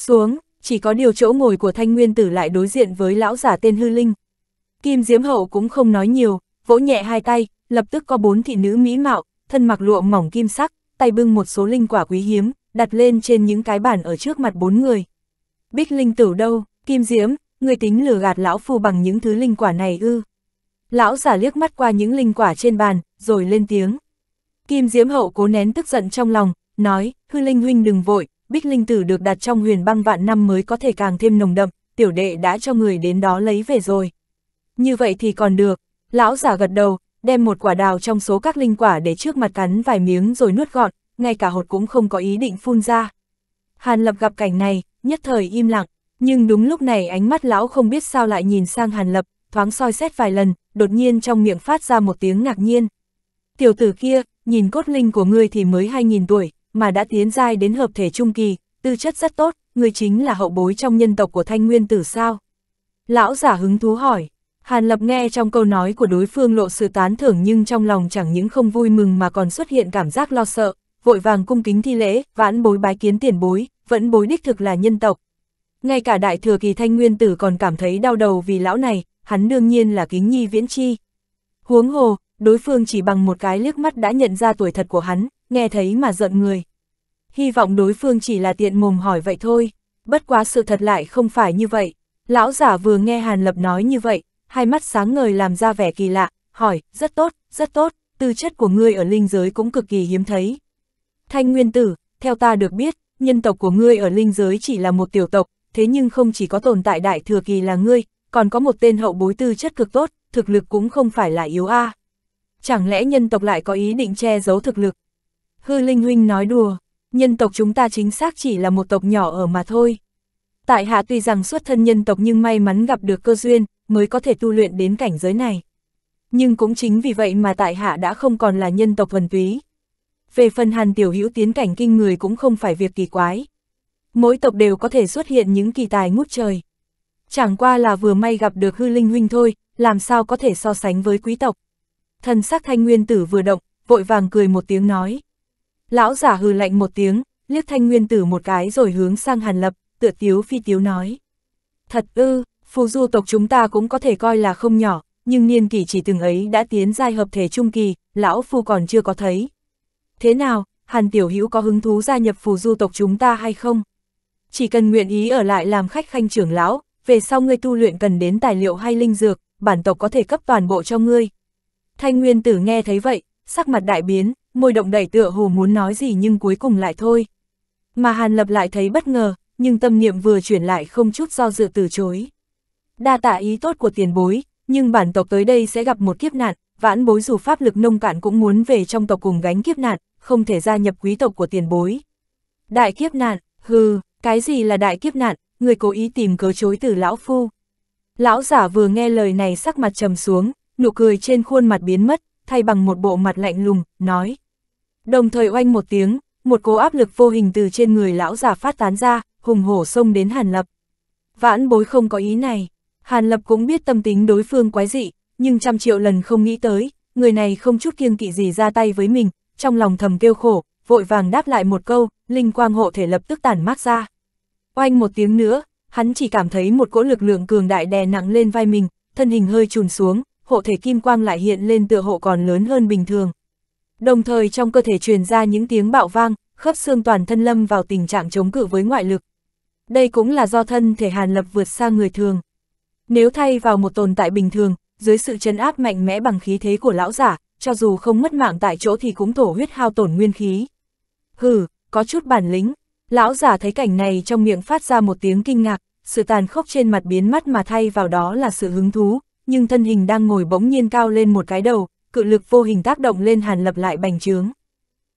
xuống, chỉ có điều chỗ ngồi của thanh nguyên tử lại đối diện với lão giả tên hư linh. Kim Diễm Hậu cũng không nói nhiều, vỗ nhẹ hai tay, lập tức có bốn thị nữ mỹ mạo, thân mặc lụa mỏng kim sắc, tay bưng một số linh quả quý hiếm, đặt lên trên những cái bàn ở trước mặt bốn người. Bích linh tử đâu, Kim Diễm, người tính lừa gạt lão phu bằng những thứ linh quả này ư. Lão giả liếc mắt qua những linh quả trên bàn, rồi lên tiếng. Kim Diễm Hậu cố nén tức giận trong lòng, nói, hư linh huynh đừng vội, Bích Linh Tử được đặt trong huyền băng vạn năm mới có thể càng thêm nồng đậm, tiểu đệ đã cho người đến đó lấy về rồi. Như vậy thì còn được, lão giả gật đầu, đem một quả đào trong số các linh quả để trước mặt cắn vài miếng rồi nuốt gọn, ngay cả hột cũng không có ý định phun ra. Hàn Lập gặp cảnh này, nhất thời im lặng, nhưng đúng lúc này ánh mắt lão không biết sao lại nhìn sang Hàn Lập, thoáng soi xét vài lần, đột nhiên trong miệng phát ra một tiếng ngạc nhiên. Tiểu tử kia, nhìn cốt linh của ngươi thì mới 2.000 tuổi, mà đã tiến giai đến hợp thể trung kỳ, tư chất rất tốt, người chính là hậu bối trong nhân tộc của thanh nguyên tử sao? Lão giả hứng thú hỏi, Hàn Lập nghe trong câu nói của đối phương lộ sự tán thưởng nhưng trong lòng chẳng những không vui mừng mà còn xuất hiện cảm giác lo sợ, vội vàng cung kính thi lễ, vãn bối bái kiến tiền bối, vẫn bối đích thực là nhân tộc. Ngay cả đại thừa kỳ thanh nguyên tử còn cảm thấy đau đầu vì lão này, hắn đương nhiên là kính nhi viễn chi. Huống hồ, đối phương chỉ bằng một cái liếc mắt đã nhận ra tuổi thật của hắn, nghe thấy mà giận người. Hy vọng đối phương chỉ là tiện mồm hỏi vậy thôi, bất quá sự thật lại không phải như vậy. Lão giả vừa nghe Hàn Lập nói như vậy, hai mắt sáng ngời làm ra vẻ kỳ lạ, hỏi, rất tốt, rất tốt, tư chất của ngươi ở linh giới cũng cực kỳ hiếm thấy. Thanh Nguyên Tử, theo ta được biết, nhân tộc của ngươi ở linh giới chỉ là một tiểu tộc, thế nhưng không chỉ có tồn tại đại thừa kỳ là ngươi, còn có một tên hậu bối tư chất cực tốt, thực lực cũng không phải là yếu a. À. Chẳng lẽ nhân tộc lại có ý định che giấu thực lực, Hư Linh Huynh nói đùa, nhân tộc chúng ta chính xác chỉ là một tộc nhỏ ở mà thôi. Tại hạ tuy rằng xuất thân nhân tộc nhưng may mắn gặp được cơ duyên, mới có thể tu luyện đến cảnh giới này. Nhưng cũng chính vì vậy mà tại hạ đã không còn là nhân tộc thuần túy. Về phần hàn tiểu hữu tiến cảnh kinh người cũng không phải việc kỳ quái. Mỗi tộc đều có thể xuất hiện những kỳ tài ngút trời. Chẳng qua là vừa may gặp được hư linh huynh thôi, làm sao có thể so sánh với quý tộc. Thần sắc thanh nguyên tử vừa động, vội vàng cười một tiếng nói. Lão giả hừ lạnh một tiếng, liếc thanh nguyên tử một cái rồi hướng sang hàn lập, tựa tiếu phi tiếu nói. Thật ư, phù du tộc chúng ta cũng có thể coi là không nhỏ, nhưng niên kỷ chỉ từng ấy đã tiến giai hợp thể trung kỳ, lão phu còn chưa có thấy. Thế nào, hàn tiểu hữu có hứng thú gia nhập phù du tộc chúng ta hay không? Chỉ cần nguyện ý ở lại làm khách khanh trưởng lão, về sau ngươi tu luyện cần đến tài liệu hay linh dược, bản tộc có thể cấp toàn bộ cho ngươi. Thanh nguyên tử nghe thấy vậy, sắc mặt đại biến, môi động đẩy tựa hồ muốn nói gì nhưng cuối cùng lại thôi. Mà Hàn Lập lại thấy bất ngờ, nhưng tâm niệm vừa chuyển lại không chút do dự từ chối. Đa tạ ý tốt của tiền bối, nhưng bản tộc tới đây sẽ gặp một kiếp nạn, vãn bối dù pháp lực nông cạn cũng muốn về trong tộc cùng gánh kiếp nạn, không thể gia nhập quý tộc của tiền bối. Đại kiếp nạn, hừ, cái gì là đại kiếp nạn, người cố ý tìm cớ chối từ lão phu. Lão giả vừa nghe lời này sắc mặt trầm xuống, nụ cười trên khuôn mặt biến mất, thay bằng một bộ mặt lạnh lùng, nói. Đồng thời oanh một tiếng, một cố áp lực vô hình từ trên người lão già phát tán ra, hùng hổ xông đến Hàn Lập. Vãn bối không có ý này, Hàn Lập cũng biết tâm tính đối phương quái dị, nhưng trăm triệu lần không nghĩ tới, người này không chút kiêng kỵ gì ra tay với mình, trong lòng thầm kêu khổ, vội vàng đáp lại một câu, linh quang hộ thể lập tức tản mát ra. Oanh một tiếng nữa, hắn chỉ cảm thấy một cỗ lực lượng cường đại đè nặng lên vai mình, thân hình hơi trùn xuống, hộ thể kim quang lại hiện lên tựa hộ còn lớn hơn bình thường. Đồng thời trong cơ thể truyền ra những tiếng bạo vang, khớp xương toàn thân lâm vào tình trạng chống cự với ngoại lực. Đây cũng là do thân thể Hàn Lập vượt xa người thường. Nếu thay vào một tồn tại bình thường, dưới sự chấn áp mạnh mẽ bằng khí thế của lão giả, cho dù không mất mạng tại chỗ thì cũng thổ huyết hao tổn nguyên khí. Hừ, có chút bản lĩnh, lão giả thấy cảnh này trong miệng phát ra một tiếng kinh ngạc, sự tàn khốc trên mặt biến mất mà thay vào đó là sự hứng thú, nhưng thân hình đang ngồi bỗng nhiên cao lên một cái đầu, cự lực vô hình tác động lên Hàn Lập lại bành trướng.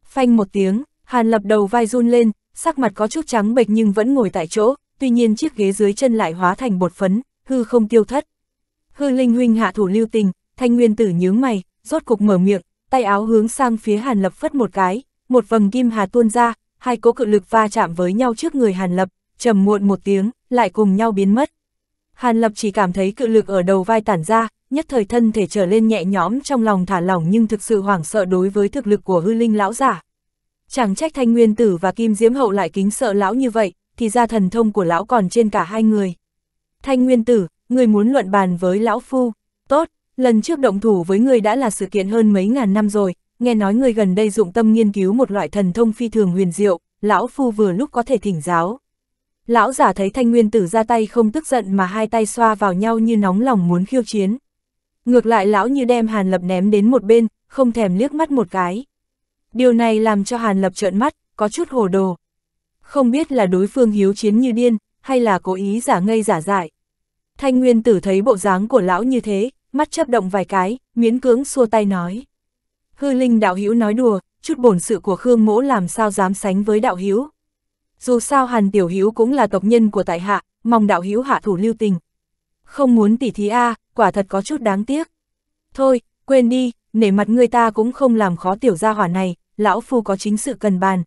Phanh một tiếng, Hàn Lập đầu vai run lên, sắc mặt có chút trắng bệch nhưng vẫn ngồi tại chỗ, tuy nhiên chiếc ghế dưới chân lại hóa thành bột phấn, hư không tiêu thất. Hư Linh huynh hạ thủ lưu tình, Thanh Nguyên Tử nhướng mày, rốt cục mở miệng, tay áo hướng sang phía Hàn Lập phất một cái, một vầng kim hà tuôn ra, hai cỗ cự lực va chạm với nhau trước người Hàn Lập, trầm muộn một tiếng, lại cùng nhau biến mất. Hàn Lập chỉ cảm thấy cự lực ở đầu vai tản ra, nhất thời thân thể trở lên nhẹ nhõm trong lòng thả lỏng nhưng thực sự hoảng sợ đối với thực lực của hư linh lão giả. Chẳng trách thanh nguyên tử và kim diễm hậu lại kính sợ lão như vậy, thì ra thần thông của lão còn trên cả hai người. Thanh nguyên tử, người muốn luận bàn với lão phu, tốt, lần trước động thủ với người đã là sự kiện hơn mấy ngàn năm rồi, nghe nói người gần đây dụng tâm nghiên cứu một loại thần thông phi thường huyền diệu, lão phu vừa lúc có thể thỉnh giáo. Lão giả thấy thanh nguyên tử ra tay không tức giận mà hai tay xoa vào nhau như nóng lòng muốn khiêu chiến. Ngược lại lão như đem Hàn Lập ném đến một bên, không thèm liếc mắt một cái. Điều này làm cho Hàn Lập trợn mắt, có chút hồ đồ. Không biết là đối phương hiếu chiến như điên, hay là cố ý giả ngây giả dại. Thanh Nguyên tử thấy bộ dáng của lão như thế, mắt chấp động vài cái, miễn cưỡng xua tay nói. Hư Linh đạo hữu nói đùa, chút bổn sự của Khương mỗ làm sao dám sánh với đạo hữu dù sao Hàn Tiểu Hữu cũng là tộc nhân của tại hạ, mong đạo hữu hạ thủ lưu tình. Không muốn tỉ thí a, quả thật có chút đáng tiếc. Thôi, quên đi, nể mặt người ta cũng không làm khó tiểu gia hỏa này, lão phu có chính sự cần bàn.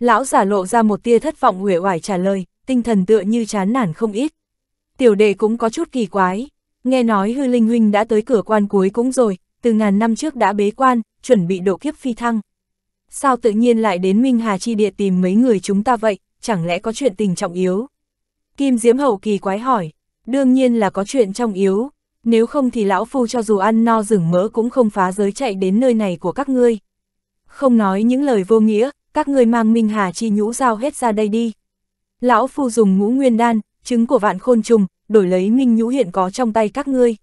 Lão giả lộ ra một tia thất vọng uể oải trả lời, tinh thần tựa như chán nản không ít. Tiểu đệ cũng có chút kỳ quái, nghe nói hư linh huynh đã tới cửa quan cuối cũng rồi, từ ngàn năm trước đã bế quan, chuẩn bị độ kiếp phi thăng sao tự nhiên lại đến Minh Hà Chi Địa tìm mấy người chúng ta vậy, chẳng lẽ có chuyện tình trọng yếu? Kim Diễm Hậu kỳ quái hỏi, đương nhiên là có chuyện trọng yếu, nếu không thì lão phu cho dù ăn no rừng mỡ cũng không phá giới chạy đến nơi này của các ngươi. Không nói những lời vô nghĩa, các ngươi mang Minh Hà Chi nhũ giao hết ra đây đi. Lão phu dùng ngũ nguyên đan, trứng của vạn khôn trùng, đổi lấy Minh nhũ hiện có trong tay các ngươi.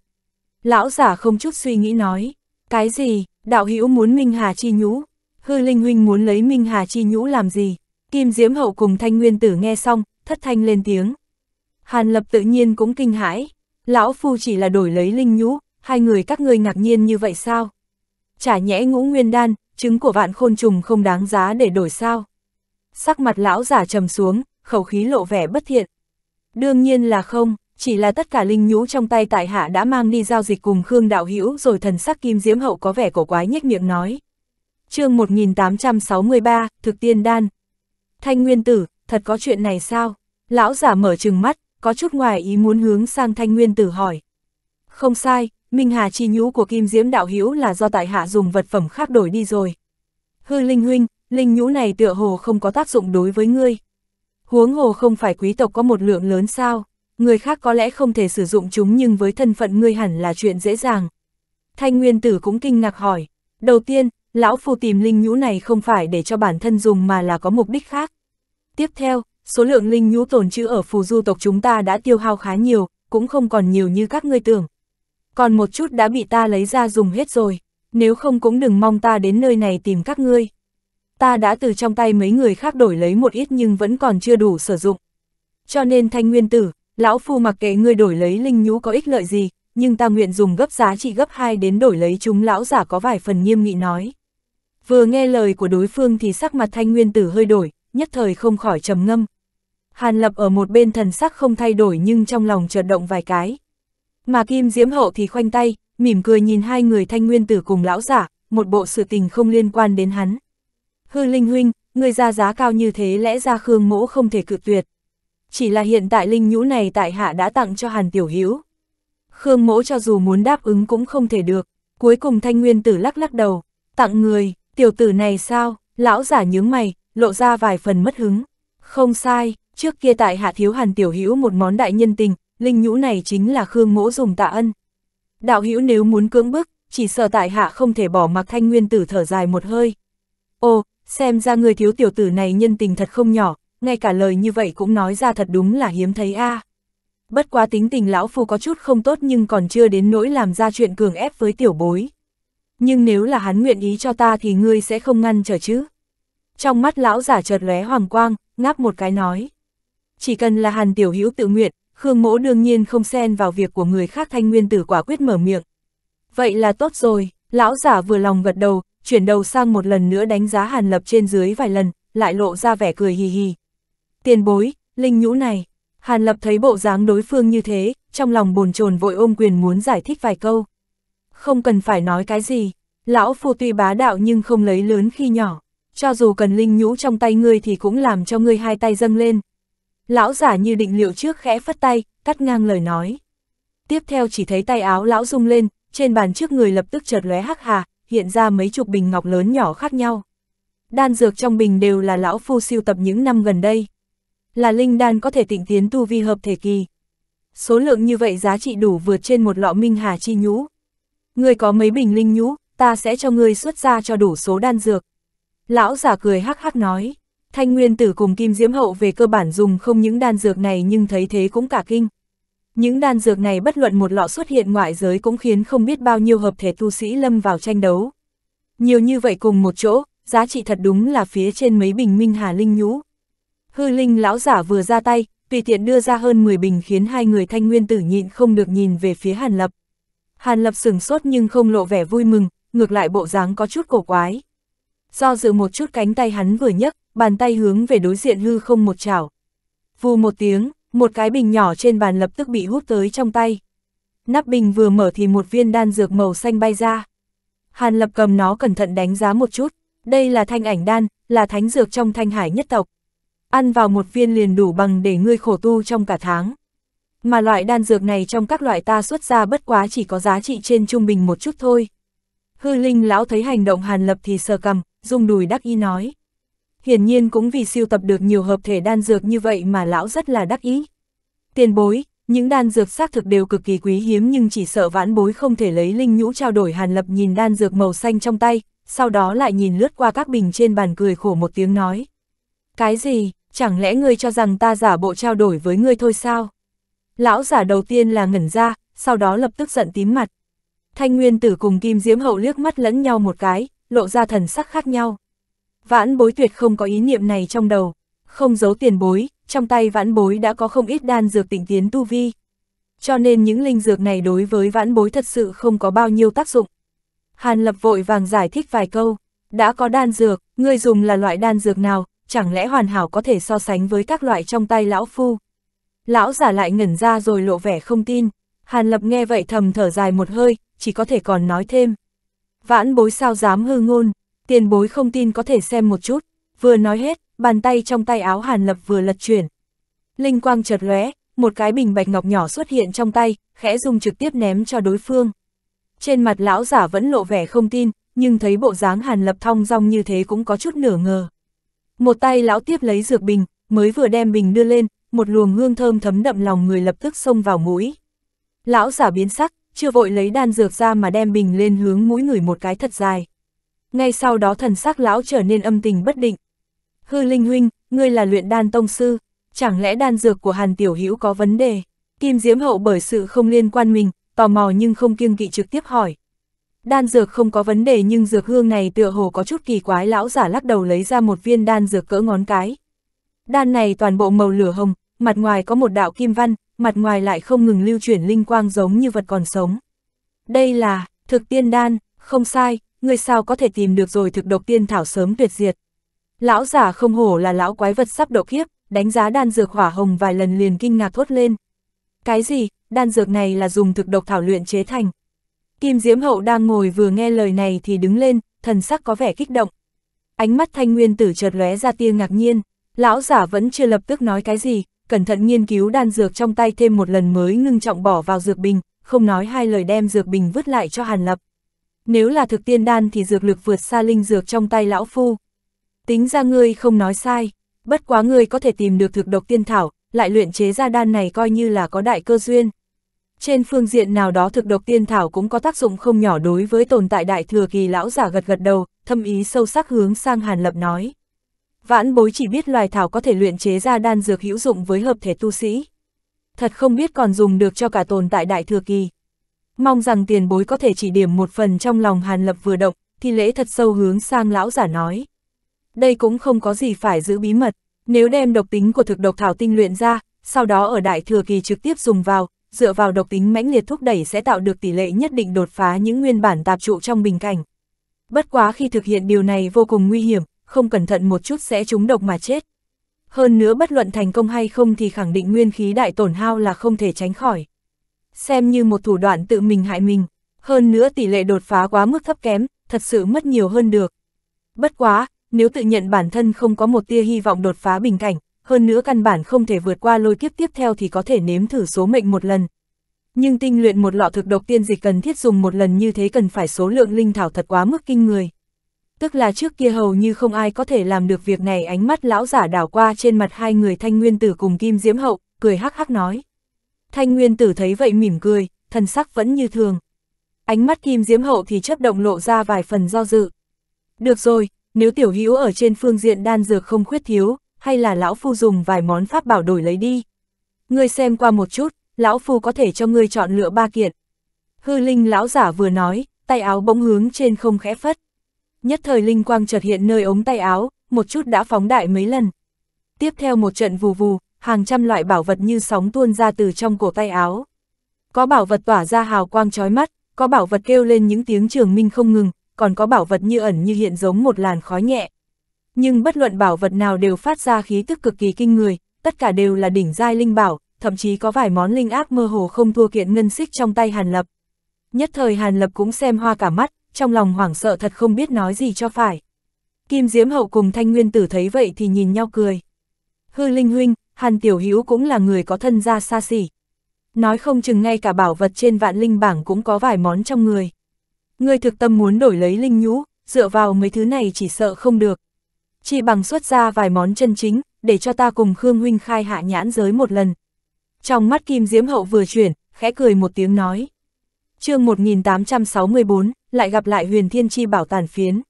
Lão giả không chút suy nghĩ nói, cái gì, đạo hữu muốn Minh Hà Chi nhũ, hư linh huynh muốn lấy Minh Hà Chi Nhũ làm gì? Kim Diễm Hậu cùng Thanh Nguyên Tử nghe xong, thất thanh lên tiếng. Hàn Lập tự nhiên cũng kinh hãi, lão phu chỉ là đổi lấy linh nhũ, hai người các ngươi ngạc nhiên như vậy sao? Chả nhẽ ngũ nguyên đan, trứng của vạn khôn trùng không đáng giá để đổi sao? Sắc mặt lão giả trầm xuống, khẩu khí lộ vẻ bất thiện. Đương nhiên là không, chỉ là tất cả linh nhũ trong tay tại hạ đã mang đi giao dịch cùng Khương Đạo Hữu rồi thần sắc Kim Diễm Hậu có vẻ cổ quái nhếch miệng nói chương 1863, Thực Tiên Đan. Thanh Nguyên Tử, thật có chuyện này sao? Lão giả mở trừng mắt, có chút ngoài ý muốn hướng sang Thanh Nguyên Tử hỏi. Không sai, Minh Hà chi nhũ của Kim Diễm Đạo Hiếu là do tại hạ dùng vật phẩm khác đổi đi rồi. Hư Linh Huynh, Linh nhũ này tựa hồ không có tác dụng đối với ngươi. Huống hồ không phải quý tộc có một lượng lớn sao, người khác có lẽ không thể sử dụng chúng nhưng với thân phận ngươi hẳn là chuyện dễ dàng. Thanh Nguyên Tử cũng kinh ngạc hỏi, đầu tiên, Lão Phu tìm linh nhũ này không phải để cho bản thân dùng mà là có mục đích khác. Tiếp theo, số lượng linh nhũ tồn trữ ở phù du tộc chúng ta đã tiêu hao khá nhiều, cũng không còn nhiều như các ngươi tưởng. Còn một chút đã bị ta lấy ra dùng hết rồi, nếu không cũng đừng mong ta đến nơi này tìm các ngươi. Ta đã từ trong tay mấy người khác đổi lấy một ít nhưng vẫn còn chưa đủ sử dụng. Cho nên thanh nguyên tử, lão phu mặc kệ ngươi đổi lấy linh nhũ có ích lợi gì, nhưng ta nguyện dùng gấp giá trị gấp 2 đến đổi lấy chúng lão giả có vài phần nghiêm nghị nói. Vừa nghe lời của đối phương thì sắc mặt thanh nguyên tử hơi đổi, nhất thời không khỏi trầm ngâm. Hàn lập ở một bên thần sắc không thay đổi nhưng trong lòng chợt động vài cái. Mà kim diễm hậu thì khoanh tay, mỉm cười nhìn hai người thanh nguyên tử cùng lão giả, một bộ sự tình không liên quan đến hắn. Hư linh huynh, người ra giá cao như thế lẽ ra khương mỗ không thể cự tuyệt. Chỉ là hiện tại linh nhũ này tại hạ đã tặng cho hàn tiểu hữu Khương mỗ cho dù muốn đáp ứng cũng không thể được, cuối cùng thanh nguyên tử lắc lắc đầu, tặng người, Tiểu tử này sao, lão giả nhướng mày, lộ ra vài phần mất hứng. Không sai, trước kia tại hạ thiếu hàn tiểu hữu một món đại nhân tình, linh nhũ này chính là khương mỗ dùng tạ ân. Đạo hữu nếu muốn cưỡng bức, chỉ sợ tại hạ không thể bỏ mặc thanh nguyên tử thở dài một hơi. Ồ, xem ra người thiếu tiểu tử này nhân tình thật không nhỏ, ngay cả lời như vậy cũng nói ra thật đúng là hiếm thấy a. Bất quá tính tình lão phu có chút không tốt nhưng còn chưa đến nỗi làm ra chuyện cường ép với tiểu bối nhưng nếu là hắn nguyện ý cho ta thì ngươi sẽ không ngăn trở chứ. Trong mắt lão giả chợt lóe hoàng quang, ngáp một cái nói. Chỉ cần là hàn tiểu hữu tự nguyện, Khương mỗ đương nhiên không xen vào việc của người khác thanh nguyên tử quả quyết mở miệng. Vậy là tốt rồi, lão giả vừa lòng gật đầu, chuyển đầu sang một lần nữa đánh giá hàn lập trên dưới vài lần, lại lộ ra vẻ cười hì hì. Tiền bối, linh nhũ này, hàn lập thấy bộ dáng đối phương như thế, trong lòng bồn chồn vội ôm quyền muốn giải thích vài câu không cần phải nói cái gì. Lão phu tuy bá đạo nhưng không lấy lớn khi nhỏ, cho dù cần linh nhũ trong tay ngươi thì cũng làm cho ngươi hai tay dâng lên. Lão giả như định liệu trước khẽ phất tay, cắt ngang lời nói. Tiếp theo chỉ thấy tay áo lão rung lên, trên bàn trước người lập tức chợt lóe hắc hà, hiện ra mấy chục bình ngọc lớn nhỏ khác nhau. Đan dược trong bình đều là lão phu siêu tập những năm gần đây. Là linh đan có thể tịnh tiến tu vi hợp thể kỳ. Số lượng như vậy giá trị đủ vượt trên một lọ minh hà chi nhũ, Ngươi có mấy bình linh nhũ, ta sẽ cho ngươi xuất ra cho đủ số đan dược. Lão giả cười hắc hắc nói, thanh nguyên tử cùng kim diễm hậu về cơ bản dùng không những đan dược này nhưng thấy thế cũng cả kinh. Những đan dược này bất luận một lọ xuất hiện ngoại giới cũng khiến không biết bao nhiêu hợp thể tu sĩ lâm vào tranh đấu. Nhiều như vậy cùng một chỗ, giá trị thật đúng là phía trên mấy bình minh hà linh nhũ. Hư linh lão giả vừa ra tay, tùy tiện đưa ra hơn 10 bình khiến hai người thanh nguyên tử nhịn không được nhìn về phía hàn lập. Hàn Lập sửng sốt nhưng không lộ vẻ vui mừng, ngược lại bộ dáng có chút cổ quái. Do dự một chút cánh tay hắn vừa nhấc, bàn tay hướng về đối diện hư không một chảo. Vù một tiếng, một cái bình nhỏ trên bàn lập tức bị hút tới trong tay. Nắp bình vừa mở thì một viên đan dược màu xanh bay ra. Hàn Lập cầm nó cẩn thận đánh giá một chút, đây là thanh ảnh đan, là thánh dược trong thanh hải nhất tộc. Ăn vào một viên liền đủ bằng để ngươi khổ tu trong cả tháng. Mà loại đan dược này trong các loại ta xuất ra bất quá chỉ có giá trị trên trung bình một chút thôi. Hư Linh lão thấy hành động Hàn Lập thì sờ cầm, dùng đùi đắc ý nói. Hiển nhiên cũng vì siêu tập được nhiều hợp thể đan dược như vậy mà lão rất là đắc ý. Tiền bối, những đan dược xác thực đều cực kỳ quý hiếm nhưng chỉ sợ vãn bối không thể lấy linh nhũ trao đổi Hàn Lập nhìn đan dược màu xanh trong tay, sau đó lại nhìn lướt qua các bình trên bàn cười khổ một tiếng nói. Cái gì, chẳng lẽ ngươi cho rằng ta giả bộ trao đổi với ngươi thôi sao? Lão giả đầu tiên là ngẩn ra, sau đó lập tức giận tím mặt. Thanh Nguyên Tử cùng Kim Diễm Hậu liếc mắt lẫn nhau một cái, lộ ra thần sắc khác nhau. Vãn bối tuyệt không có ý niệm này trong đầu, không giấu tiền bối, trong tay vãn bối đã có không ít đan dược tịnh tiến tu vi. Cho nên những linh dược này đối với vãn bối thật sự không có bao nhiêu tác dụng. Hàn Lập vội vàng giải thích vài câu, đã có đan dược, ngươi dùng là loại đan dược nào, chẳng lẽ hoàn hảo có thể so sánh với các loại trong tay lão phu. Lão giả lại ngẩn ra rồi lộ vẻ không tin. Hàn Lập nghe vậy thầm thở dài một hơi, chỉ có thể còn nói thêm. Vãn bối sao dám hư ngôn, tiền bối không tin có thể xem một chút. Vừa nói hết, bàn tay trong tay áo Hàn Lập vừa lật chuyển. Linh quang chợt lóe, một cái bình bạch ngọc nhỏ xuất hiện trong tay, khẽ dùng trực tiếp ném cho đối phương. Trên mặt lão giả vẫn lộ vẻ không tin, nhưng thấy bộ dáng Hàn Lập thong dong như thế cũng có chút nửa ngờ. Một tay lão tiếp lấy dược bình, mới vừa đem bình đưa lên, một luồng hương thơm thấm đậm lòng người lập tức xông vào mũi. Lão giả biến sắc, chưa vội lấy đan dược ra mà đem bình lên hướng mũi người một cái thật dài. Ngay sau đó thần sắc lão trở nên âm tình bất định. Hư Linh Huynh, ngươi là luyện đan tông sư, chẳng lẽ đan dược của Hàn Tiểu Hữu có vấn đề? Kim Diễm Hậu bởi sự không liên quan mình, tò mò nhưng không kiêng kỵ trực tiếp hỏi. Đan dược không có vấn đề nhưng dược hương này tựa hồ có chút kỳ quái lão giả lắc đầu lấy ra một viên đan dược cỡ ngón cái. Đan này toàn bộ màu lửa hồng, mặt ngoài có một đạo kim văn, mặt ngoài lại không ngừng lưu chuyển linh quang giống như vật còn sống. Đây là, thực tiên đan, không sai, người sao có thể tìm được rồi thực độc tiên thảo sớm tuyệt diệt. Lão giả không hổ là lão quái vật sắp độ kiếp, đánh giá đan dược hỏa hồng vài lần liền kinh ngạc thốt lên. Cái gì, đan dược này là dùng thực độc thảo luyện chế thành. Kim Diễm Hậu đang ngồi vừa nghe lời này thì đứng lên, thần sắc có vẻ kích động. Ánh mắt thanh nguyên tử chợt lóe ra tia ngạc nhiên. Lão giả vẫn chưa lập tức nói cái gì, cẩn thận nghiên cứu đan dược trong tay thêm một lần mới ngưng trọng bỏ vào dược bình, không nói hai lời đem dược bình vứt lại cho Hàn Lập. Nếu là thực tiên đan thì dược lực vượt xa linh dược trong tay lão phu. Tính ra ngươi không nói sai, bất quá ngươi có thể tìm được thực độc tiên thảo, lại luyện chế ra đan này coi như là có đại cơ duyên. Trên phương diện nào đó thực độc tiên thảo cũng có tác dụng không nhỏ đối với tồn tại đại thừa kỳ lão giả gật gật đầu, thâm ý sâu sắc hướng sang Hàn Lập nói. Vãn bối chỉ biết loài thảo có thể luyện chế ra đan dược hữu dụng với hợp thể tu sĩ. Thật không biết còn dùng được cho cả tồn tại đại thừa kỳ. Mong rằng tiền bối có thể chỉ điểm một phần trong lòng Hàn Lập vừa động, thì lễ thật sâu hướng sang lão giả nói. Đây cũng không có gì phải giữ bí mật, nếu đem độc tính của thực độc thảo tinh luyện ra, sau đó ở đại thừa kỳ trực tiếp dùng vào, dựa vào độc tính mãnh liệt thúc đẩy sẽ tạo được tỷ lệ nhất định đột phá những nguyên bản tạp trụ trong bình cảnh. Bất quá khi thực hiện điều này vô cùng nguy hiểm, không cẩn thận một chút sẽ trúng độc mà chết. Hơn nữa bất luận thành công hay không thì khẳng định nguyên khí đại tổn hao là không thể tránh khỏi. Xem như một thủ đoạn tự mình hại mình, hơn nữa tỷ lệ đột phá quá mức thấp kém, thật sự mất nhiều hơn được. Bất quá, nếu tự nhận bản thân không có một tia hy vọng đột phá bình cảnh, hơn nữa căn bản không thể vượt qua lôi kiếp tiếp theo thì có thể nếm thử số mệnh một lần. Nhưng tinh luyện một lọ thực độc tiên dịch cần thiết dùng một lần như thế cần phải số lượng linh thảo thật quá mức kinh người tức là trước kia hầu như không ai có thể làm được việc này ánh mắt lão giả đảo qua trên mặt hai người thanh nguyên tử cùng kim diễm hậu, cười hắc hắc nói. Thanh nguyên tử thấy vậy mỉm cười, thần sắc vẫn như thường. Ánh mắt kim diễm hậu thì chấp động lộ ra vài phần do dự. Được rồi, nếu tiểu hữu ở trên phương diện đan dược không khuyết thiếu, hay là lão phu dùng vài món pháp bảo đổi lấy đi. Ngươi xem qua một chút, lão phu có thể cho ngươi chọn lựa ba kiện. Hư linh lão giả vừa nói, tay áo bỗng hướng trên không khẽ phất. Nhất thời linh quang chợt hiện nơi ống tay áo, một chút đã phóng đại mấy lần. Tiếp theo một trận vù vù, hàng trăm loại bảo vật như sóng tuôn ra từ trong cổ tay áo. Có bảo vật tỏa ra hào quang chói mắt, có bảo vật kêu lên những tiếng trường minh không ngừng, còn có bảo vật như ẩn như hiện giống một làn khói nhẹ. Nhưng bất luận bảo vật nào đều phát ra khí tức cực kỳ kinh người, tất cả đều là đỉnh giai linh bảo, thậm chí có vài món linh ác mơ hồ không thua kiện ngân xích trong tay Hàn Lập. Nhất thời Hàn Lập cũng xem hoa cả mắt, trong lòng hoảng sợ thật không biết nói gì cho phải. Kim Diễm Hậu cùng Thanh Nguyên Tử thấy vậy thì nhìn nhau cười. Hư Linh Huynh, Hàn Tiểu Hữu cũng là người có thân gia xa xỉ. Nói không chừng ngay cả bảo vật trên vạn linh bảng cũng có vài món trong người. Ngươi thực tâm muốn đổi lấy linh nhũ, dựa vào mấy thứ này chỉ sợ không được. Chỉ bằng xuất ra vài món chân chính, để cho ta cùng Khương Huynh khai hạ nhãn giới một lần. Trong mắt Kim Diễm Hậu vừa chuyển, khẽ cười một tiếng nói chương 1864, lại gặp lại huyền thiên chi bảo tàn phiến.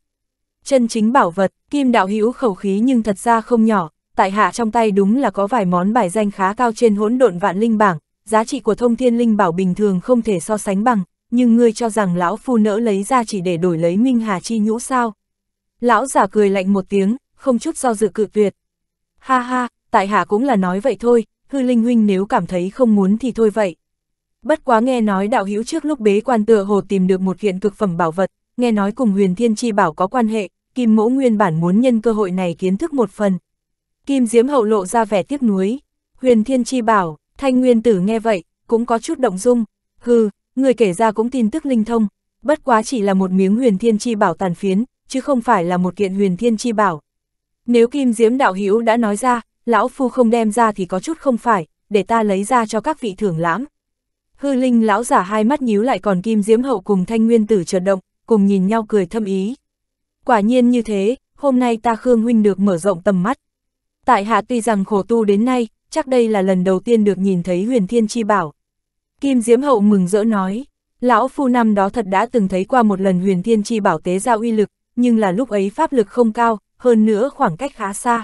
Chân chính bảo vật, kim đạo hữu khẩu khí nhưng thật ra không nhỏ, tại hạ trong tay đúng là có vài món bài danh khá cao trên hỗn độn vạn linh bảng, giá trị của thông thiên linh bảo bình thường không thể so sánh bằng, nhưng ngươi cho rằng lão phu nỡ lấy ra chỉ để đổi lấy minh hà chi nhũ sao. Lão giả cười lạnh một tiếng, không chút do dự cự tuyệt. Ha ha, tại hạ cũng là nói vậy thôi, hư linh huynh nếu cảm thấy không muốn thì thôi vậy bất quá nghe nói đạo hữu trước lúc bế quan tựa hồ tìm được một kiện cực phẩm bảo vật, nghe nói cùng huyền thiên chi bảo có quan hệ, kim mẫu nguyên bản muốn nhân cơ hội này kiến thức một phần. Kim diếm hậu lộ ra vẻ tiếc nuối, huyền thiên chi bảo, thanh nguyên tử nghe vậy, cũng có chút động dung, hừ, người kể ra cũng tin tức linh thông, bất quá chỉ là một miếng huyền thiên chi bảo tàn phiến, chứ không phải là một kiện huyền thiên chi bảo. Nếu kim diếm đạo hữu đã nói ra, lão phu không đem ra thì có chút không phải, để ta lấy ra cho các vị thưởng lãm. Hư linh lão giả hai mắt nhíu lại còn kim diễm hậu cùng thanh nguyên tử chợt động, cùng nhìn nhau cười thâm ý. Quả nhiên như thế, hôm nay ta Khương Huynh được mở rộng tầm mắt. Tại hạ tuy rằng khổ tu đến nay, chắc đây là lần đầu tiên được nhìn thấy huyền thiên chi bảo. Kim diễm hậu mừng rỡ nói, lão phu năm đó thật đã từng thấy qua một lần huyền thiên chi bảo tế ra uy lực, nhưng là lúc ấy pháp lực không cao, hơn nữa khoảng cách khá xa.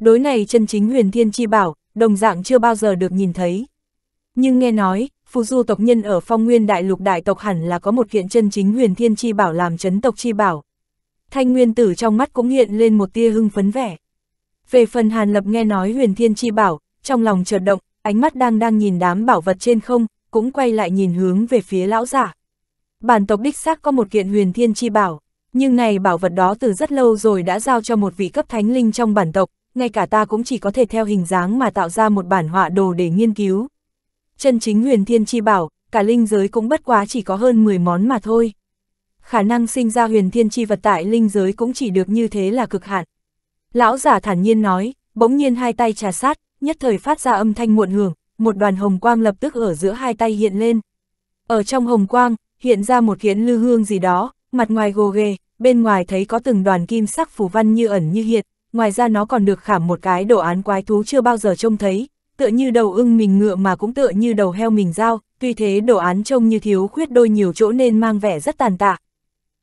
Đối này chân chính huyền thiên chi bảo, đồng dạng chưa bao giờ được nhìn thấy. Nhưng nghe nói, phù du tộc nhân ở phong nguyên đại lục đại tộc hẳn là có một kiện chân chính huyền thiên chi bảo làm chấn tộc chi bảo. Thanh nguyên tử trong mắt cũng hiện lên một tia hưng phấn vẻ. Về phần Hàn Lập nghe nói huyền thiên chi bảo, trong lòng chợt động, ánh mắt đang đang nhìn đám bảo vật trên không, cũng quay lại nhìn hướng về phía lão giả. Bản tộc đích xác có một kiện huyền thiên chi bảo, nhưng này bảo vật đó từ rất lâu rồi đã giao cho một vị cấp thánh linh trong bản tộc, ngay cả ta cũng chỉ có thể theo hình dáng mà tạo ra một bản họa đồ để nghiên cứu chân chính huyền thiên chi bảo, cả linh giới cũng bất quá chỉ có hơn 10 món mà thôi. Khả năng sinh ra huyền thiên chi vật tại linh giới cũng chỉ được như thế là cực hạn. Lão giả thản nhiên nói, bỗng nhiên hai tay trà sát, nhất thời phát ra âm thanh muộn hưởng, một đoàn hồng quang lập tức ở giữa hai tay hiện lên. Ở trong hồng quang, hiện ra một hiến lư hương gì đó, mặt ngoài gồ ghề, bên ngoài thấy có từng đoàn kim sắc phù văn như ẩn như hiện, ngoài ra nó còn được khảm một cái đồ án quái thú chưa bao giờ trông thấy, tựa như đầu ưng mình ngựa mà cũng tựa như đầu heo mình dao, tuy thế đồ án trông như thiếu khuyết đôi nhiều chỗ nên mang vẻ rất tàn tạ.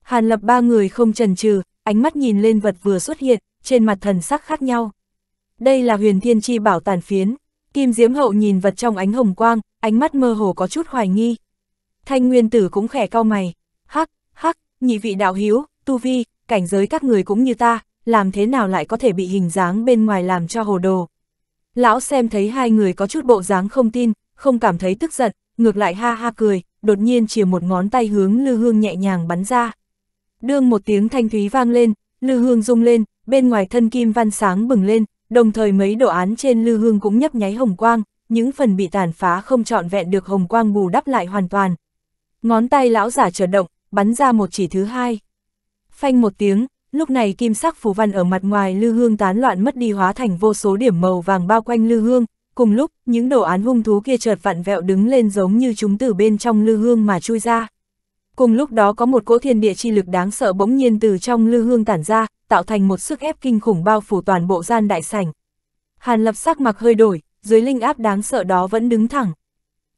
Hàn lập ba người không trần trừ, ánh mắt nhìn lên vật vừa xuất hiện, trên mặt thần sắc khác nhau. Đây là huyền thiên chi bảo tàn phiến, kim diễm hậu nhìn vật trong ánh hồng quang, ánh mắt mơ hồ có chút hoài nghi. Thanh nguyên tử cũng khẽ cau mày, hắc, hắc, nhị vị đạo hiếu, tu vi, cảnh giới các người cũng như ta, làm thế nào lại có thể bị hình dáng bên ngoài làm cho hồ đồ. Lão xem thấy hai người có chút bộ dáng không tin, không cảm thấy tức giận, ngược lại ha ha cười, đột nhiên chìa một ngón tay hướng Lư Hương nhẹ nhàng bắn ra. Đương một tiếng thanh thúy vang lên, Lư Hương rung lên, bên ngoài thân kim văn sáng bừng lên, đồng thời mấy đồ án trên Lư Hương cũng nhấp nháy hồng quang, những phần bị tàn phá không trọn vẹn được hồng quang bù đắp lại hoàn toàn. Ngón tay lão giả trở động, bắn ra một chỉ thứ hai. Phanh một tiếng, lúc này kim sắc phù văn ở mặt ngoài lư hương tán loạn mất đi hóa thành vô số điểm màu vàng bao quanh lư hương, cùng lúc, những đồ án hung thú kia chợt vặn vẹo đứng lên giống như chúng từ bên trong lư hương mà chui ra. Cùng lúc đó có một cỗ thiên địa chi lực đáng sợ bỗng nhiên từ trong lư hương tản ra, tạo thành một sức ép kinh khủng bao phủ toàn bộ gian đại sảnh. Hàn lập sắc mặc hơi đổi, dưới linh áp đáng sợ đó vẫn đứng thẳng.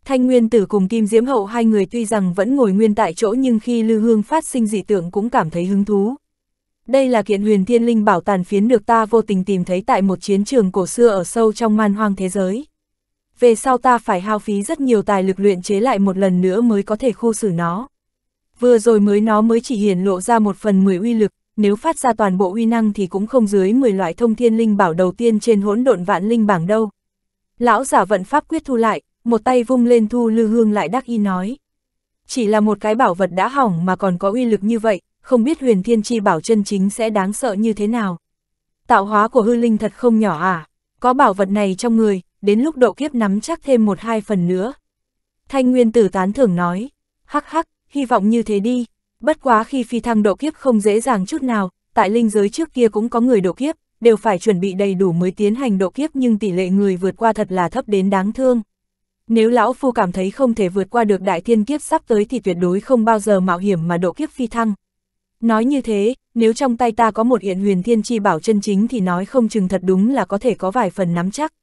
Thanh Nguyên Tử cùng Kim Diễm Hậu hai người tuy rằng vẫn ngồi nguyên tại chỗ nhưng khi Lư Hương phát sinh dị tượng cũng cảm thấy hứng thú. Đây là kiện huyền thiên linh bảo tàn phiến được ta vô tình tìm thấy tại một chiến trường cổ xưa ở sâu trong man hoang thế giới. Về sau ta phải hao phí rất nhiều tài lực luyện chế lại một lần nữa mới có thể khu xử nó. Vừa rồi mới nó mới chỉ hiển lộ ra một phần 10 uy lực, nếu phát ra toàn bộ uy năng thì cũng không dưới 10 loại thông thiên linh bảo đầu tiên trên hỗn độn vạn linh bảng đâu. Lão giả vận pháp quyết thu lại, một tay vung lên thu lư hương lại đắc y nói. Chỉ là một cái bảo vật đã hỏng mà còn có uy lực như vậy, không biết huyền thiên chi bảo chân chính sẽ đáng sợ như thế nào. Tạo hóa của hư linh thật không nhỏ à, có bảo vật này trong người, đến lúc độ kiếp nắm chắc thêm một hai phần nữa. Thanh Nguyên tử tán thưởng nói, hắc hắc, hy vọng như thế đi, bất quá khi phi thăng độ kiếp không dễ dàng chút nào, tại linh giới trước kia cũng có người độ kiếp, đều phải chuẩn bị đầy đủ mới tiến hành độ kiếp nhưng tỷ lệ người vượt qua thật là thấp đến đáng thương. Nếu lão phu cảm thấy không thể vượt qua được đại thiên kiếp sắp tới thì tuyệt đối không bao giờ mạo hiểm mà độ kiếp phi thăng, Nói như thế, nếu trong tay ta có một hiện huyền thiên chi bảo chân chính thì nói không chừng thật đúng là có thể có vài phần nắm chắc.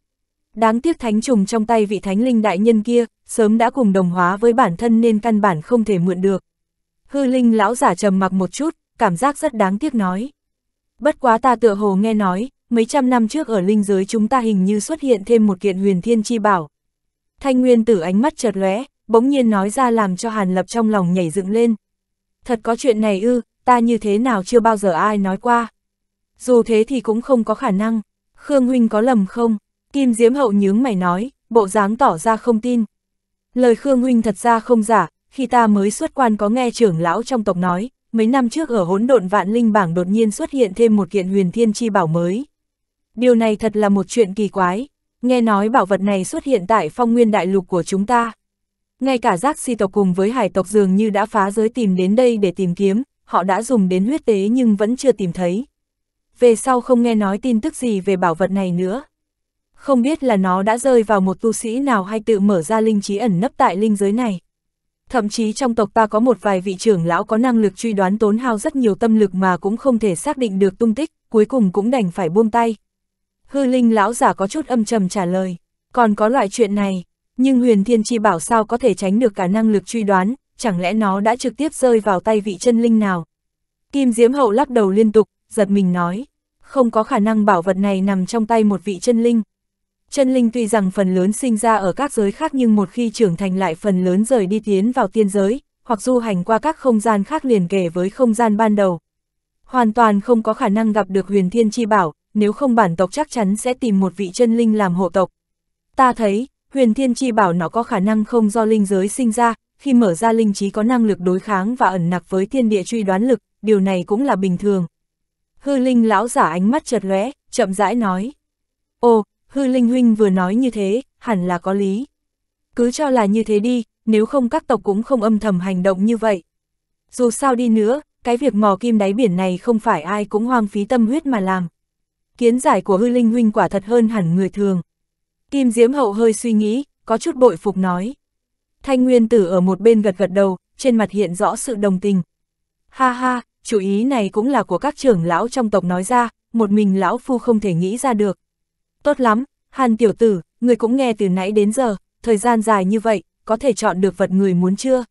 Đáng tiếc thánh trùng trong tay vị thánh linh đại nhân kia, sớm đã cùng đồng hóa với bản thân nên căn bản không thể mượn được. Hư linh lão giả trầm mặc một chút, cảm giác rất đáng tiếc nói. Bất quá ta tựa hồ nghe nói, mấy trăm năm trước ở linh giới chúng ta hình như xuất hiện thêm một kiện huyền thiên chi bảo. Thanh nguyên tử ánh mắt chợt lóe, bỗng nhiên nói ra làm cho Hàn Lập trong lòng nhảy dựng lên. Thật có chuyện này ư, ta như thế nào chưa bao giờ ai nói qua. Dù thế thì cũng không có khả năng, Khương Huynh có lầm không? Kim Diễm Hậu nhướng mày nói, bộ dáng tỏ ra không tin. Lời Khương Huynh thật ra không giả, khi ta mới xuất quan có nghe trưởng lão trong tộc nói, mấy năm trước ở hỗn độn vạn linh bảng đột nhiên xuất hiện thêm một kiện huyền thiên chi bảo mới. Điều này thật là một chuyện kỳ quái, nghe nói bảo vật này xuất hiện tại phong nguyên đại lục của chúng ta. Ngay cả giác si tộc cùng với hải tộc dường như đã phá giới tìm đến đây để tìm kiếm, họ đã dùng đến huyết tế nhưng vẫn chưa tìm thấy. Về sau không nghe nói tin tức gì về bảo vật này nữa. Không biết là nó đã rơi vào một tu sĩ nào hay tự mở ra linh trí ẩn nấp tại linh giới này. Thậm chí trong tộc ta có một vài vị trưởng lão có năng lực truy đoán tốn hao rất nhiều tâm lực mà cũng không thể xác định được tung tích, cuối cùng cũng đành phải buông tay. Hư linh lão giả có chút âm trầm trả lời, còn có loại chuyện này, nhưng huyền thiên chi bảo sao có thể tránh được cả năng lực truy đoán, chẳng lẽ nó đã trực tiếp rơi vào tay vị chân linh nào? Kim Diễm Hậu lắc đầu liên tục, giật mình nói, không có khả năng bảo vật này nằm trong tay một vị chân linh. Chân linh tuy rằng phần lớn sinh ra ở các giới khác nhưng một khi trưởng thành lại phần lớn rời đi tiến vào tiên giới, hoặc du hành qua các không gian khác liền kề với không gian ban đầu. Hoàn toàn không có khả năng gặp được huyền thiên chi bảo, nếu không bản tộc chắc chắn sẽ tìm một vị chân linh làm hộ tộc. Ta thấy, huyền thiên chi bảo nó có khả năng không do linh giới sinh ra, khi mở ra linh trí có năng lực đối kháng và ẩn nặc với thiên địa truy đoán lực, điều này cũng là bình thường. Hư linh lão giả ánh mắt chật lóe, chậm rãi nói. Ồ, hư linh huynh vừa nói như thế, hẳn là có lý. Cứ cho là như thế đi, nếu không các tộc cũng không âm thầm hành động như vậy. Dù sao đi nữa, cái việc mò kim đáy biển này không phải ai cũng hoang phí tâm huyết mà làm. Kiến giải của hư linh huynh quả thật hơn hẳn người thường. Kim Diễm Hậu hơi suy nghĩ, có chút bội phục nói. Thanh Nguyên Tử ở một bên gật gật đầu, trên mặt hiện rõ sự đồng tình. Ha ha, chủ ý này cũng là của các trưởng lão trong tộc nói ra, một mình lão phu không thể nghĩ ra được. Tốt lắm, Hàn tiểu tử, người cũng nghe từ nãy đến giờ, thời gian dài như vậy, có thể chọn được vật người muốn chưa?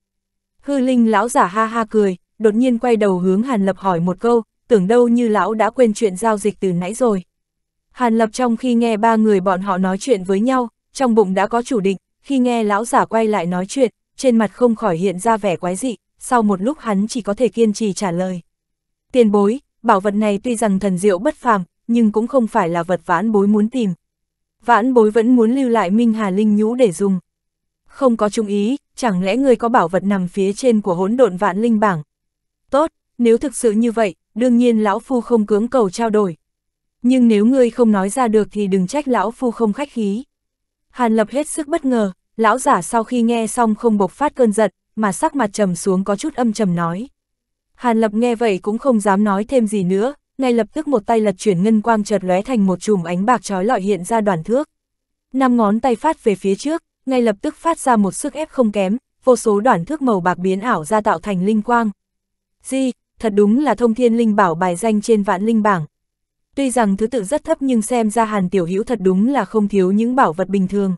Hư Linh lão giả ha ha cười, đột nhiên quay đầu hướng Hàn Lập hỏi một câu, tưởng đâu như lão đã quên chuyện giao dịch từ nãy rồi. Hàn Lập trong khi nghe ba người bọn họ nói chuyện với nhau, trong bụng đã có chủ định, khi nghe lão giả quay lại nói chuyện, trên mặt không khỏi hiện ra vẻ quái dị, sau một lúc hắn chỉ có thể kiên trì trả lời. Tiền bối, bảo vật này tuy rằng thần diệu bất phàm, nhưng cũng không phải là vật vãn bối muốn tìm. Vãn bối vẫn muốn lưu lại Minh Hà Linh Nhũ để dùng. Không có chung ý, chẳng lẽ người có bảo vật nằm phía trên của hỗn độn vạn linh bảng? Tốt, nếu thực sự như vậy, đương nhiên lão phu không cưỡng cầu trao đổi. Nhưng nếu ngươi không nói ra được thì đừng trách lão phu không khách khí. Hàn Lập hết sức bất ngờ, lão giả sau khi nghe xong không bộc phát cơn giận, mà sắc mặt trầm xuống có chút âm trầm nói. Hàn Lập nghe vậy cũng không dám nói thêm gì nữa, ngay lập tức một tay lật chuyển ngân quang chợt lóe thành một chùm ánh bạc trói lọi hiện ra đoàn thước. Năm ngón tay phát về phía trước, ngay lập tức phát ra một sức ép không kém, vô số đoàn thước màu bạc biến ảo ra tạo thành linh quang. Di, thật đúng là thông thiên linh bảo bài danh trên vạn linh bảng, Tuy rằng thứ tự rất thấp nhưng xem ra Hàn Tiểu Hữu thật đúng là không thiếu những bảo vật bình thường.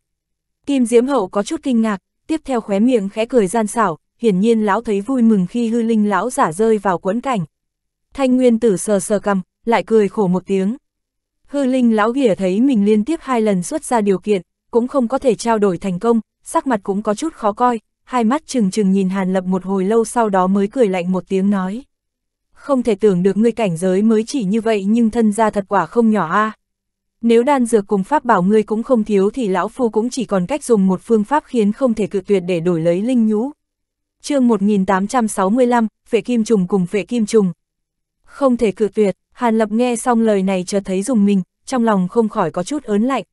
Kim Diễm Hậu có chút kinh ngạc, tiếp theo khóe miệng khẽ cười gian xảo, hiển nhiên lão thấy vui mừng khi hư linh lão giả rơi vào quẫn cảnh. Thanh Nguyên Tử sờ sờ cầm, lại cười khổ một tiếng. Hư linh lão ghỉa thấy mình liên tiếp hai lần xuất ra điều kiện, cũng không có thể trao đổi thành công, sắc mặt cũng có chút khó coi, hai mắt trừng trừng nhìn Hàn Lập một hồi lâu sau đó mới cười lạnh một tiếng nói không thể tưởng được ngươi cảnh giới mới chỉ như vậy nhưng thân gia thật quả không nhỏ a. À. Nếu đan dược cùng pháp bảo ngươi cũng không thiếu thì lão phu cũng chỉ còn cách dùng một phương pháp khiến không thể cự tuyệt để đổi lấy linh nhũ. chương 1865, phệ kim trùng cùng phệ kim trùng. Không thể cự tuyệt, Hàn Lập nghe xong lời này chợt thấy dùng mình, trong lòng không khỏi có chút ớn lạnh.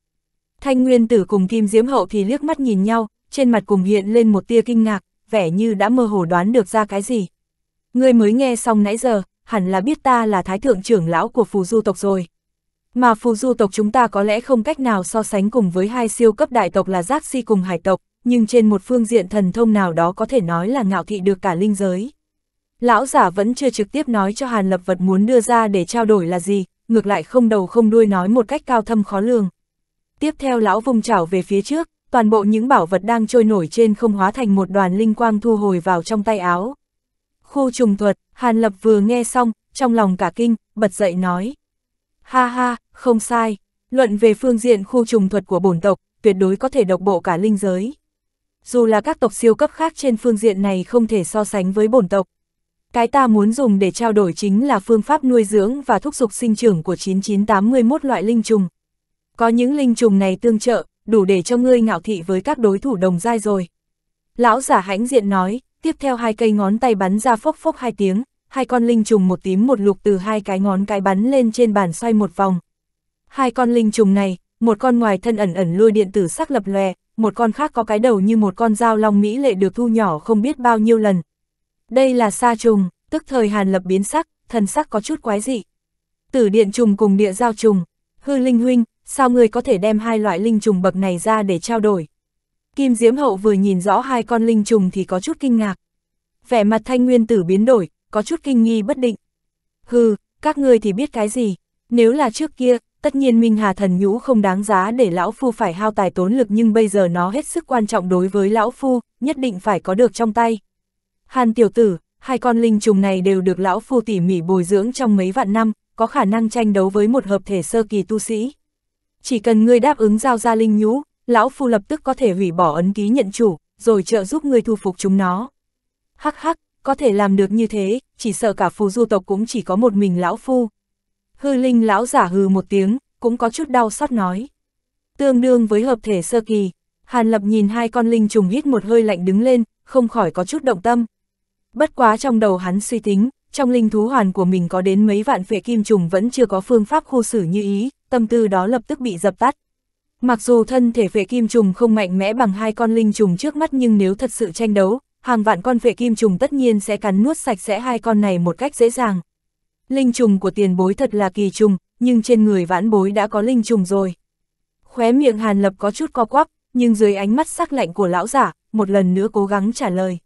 Thanh Nguyên Tử cùng Kim Diễm Hậu thì liếc mắt nhìn nhau, trên mặt cùng hiện lên một tia kinh ngạc, vẻ như đã mơ hồ đoán được ra cái gì. Ngươi mới nghe xong nãy giờ, hẳn là biết ta là thái thượng trưởng lão của phù du tộc rồi. Mà phù du tộc chúng ta có lẽ không cách nào so sánh cùng với hai siêu cấp đại tộc là giác si cùng hải tộc, nhưng trên một phương diện thần thông nào đó có thể nói là ngạo thị được cả linh giới. Lão giả vẫn chưa trực tiếp nói cho Hàn Lập Vật muốn đưa ra để trao đổi là gì, ngược lại không đầu không đuôi nói một cách cao thâm khó lường. Tiếp theo lão vùng chảo về phía trước, toàn bộ những bảo vật đang trôi nổi trên không hóa thành một đoàn linh quang thu hồi vào trong tay áo. Khu trùng thuật, Hàn Lập vừa nghe xong, trong lòng cả kinh, bật dậy nói. Ha ha, không sai, luận về phương diện khu trùng thuật của bổn tộc, tuyệt đối có thể độc bộ cả linh giới. Dù là các tộc siêu cấp khác trên phương diện này không thể so sánh với bổn tộc. Cái ta muốn dùng để trao đổi chính là phương pháp nuôi dưỡng và thúc dục sinh trưởng của 9981 loại linh trùng. Có những linh trùng này tương trợ, đủ để cho ngươi ngạo thị với các đối thủ đồng giai rồi. Lão giả hãnh diện nói, tiếp theo hai cây ngón tay bắn ra phốc phốc hai tiếng, hai con linh trùng một tím một lục từ hai cái ngón cái bắn lên trên bàn xoay một vòng. Hai con linh trùng này, một con ngoài thân ẩn ẩn lôi điện tử sắc lập lòe, một con khác có cái đầu như một con dao long mỹ lệ được thu nhỏ không biết bao nhiêu lần. Đây là sa trùng, tức thời hàn lập biến sắc, thần sắc có chút quái dị. Tử điện trùng cùng địa giao trùng, hư linh huynh, sao người có thể đem hai loại linh trùng bậc này ra để trao đổi? Kim Diễm Hậu vừa nhìn rõ hai con linh trùng thì có chút kinh ngạc. Vẻ mặt thanh nguyên tử biến đổi, có chút kinh nghi bất định. Hừ, các ngươi thì biết cái gì? Nếu là trước kia, tất nhiên Minh Hà Thần Nhũ không đáng giá để Lão Phu phải hao tài tốn lực nhưng bây giờ nó hết sức quan trọng đối với Lão Phu, nhất định phải có được trong tay. Hàn tiểu tử, hai con linh trùng này đều được Lão Phu tỉ mỉ bồi dưỡng trong mấy vạn năm, có khả năng tranh đấu với một hợp thể sơ kỳ tu sĩ. Chỉ cần ngươi đáp ứng giao ra linh nhũ, lão phu lập tức có thể hủy bỏ ấn ký nhận chủ, rồi trợ giúp người thu phục chúng nó. Hắc hắc, có thể làm được như thế, chỉ sợ cả phù du tộc cũng chỉ có một mình lão phu. Hư linh lão giả hừ một tiếng, cũng có chút đau xót nói. Tương đương với hợp thể sơ kỳ, Hàn Lập nhìn hai con linh trùng hít một hơi lạnh đứng lên, không khỏi có chút động tâm. Bất quá trong đầu hắn suy tính, trong linh thú hoàn của mình có đến mấy vạn phệ kim trùng vẫn chưa có phương pháp khu xử như ý, tâm tư đó lập tức bị dập tắt. Mặc dù thân thể vệ kim trùng không mạnh mẽ bằng hai con linh trùng trước mắt nhưng nếu thật sự tranh đấu, hàng vạn con vệ kim trùng tất nhiên sẽ cắn nuốt sạch sẽ hai con này một cách dễ dàng. Linh trùng của tiền bối thật là kỳ trùng, nhưng trên người vãn bối đã có linh trùng rồi. Khóe miệng Hàn Lập có chút co quắp, nhưng dưới ánh mắt sắc lạnh của lão giả, một lần nữa cố gắng trả lời.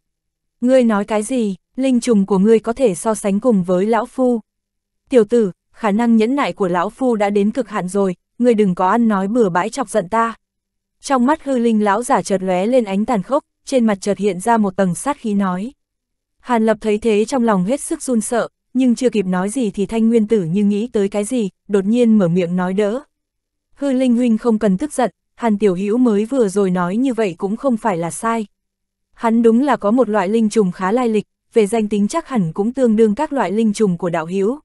Ngươi nói cái gì, linh trùng của ngươi có thể so sánh cùng với lão phu. Tiểu tử, khả năng nhẫn nại của lão phu đã đến cực hạn rồi, ngươi đừng có ăn nói bừa bãi chọc giận ta. Trong mắt hư linh lão giả chợt lóe lên ánh tàn khốc, trên mặt chợt hiện ra một tầng sát khí nói. Hàn lập thấy thế trong lòng hết sức run sợ, nhưng chưa kịp nói gì thì thanh nguyên tử như nghĩ tới cái gì, đột nhiên mở miệng nói đỡ. Hư linh huynh không cần tức giận, hàn tiểu hữu mới vừa rồi nói như vậy cũng không phải là sai. Hắn đúng là có một loại linh trùng khá lai lịch, về danh tính chắc hẳn cũng tương đương các loại linh trùng của đạo hữu,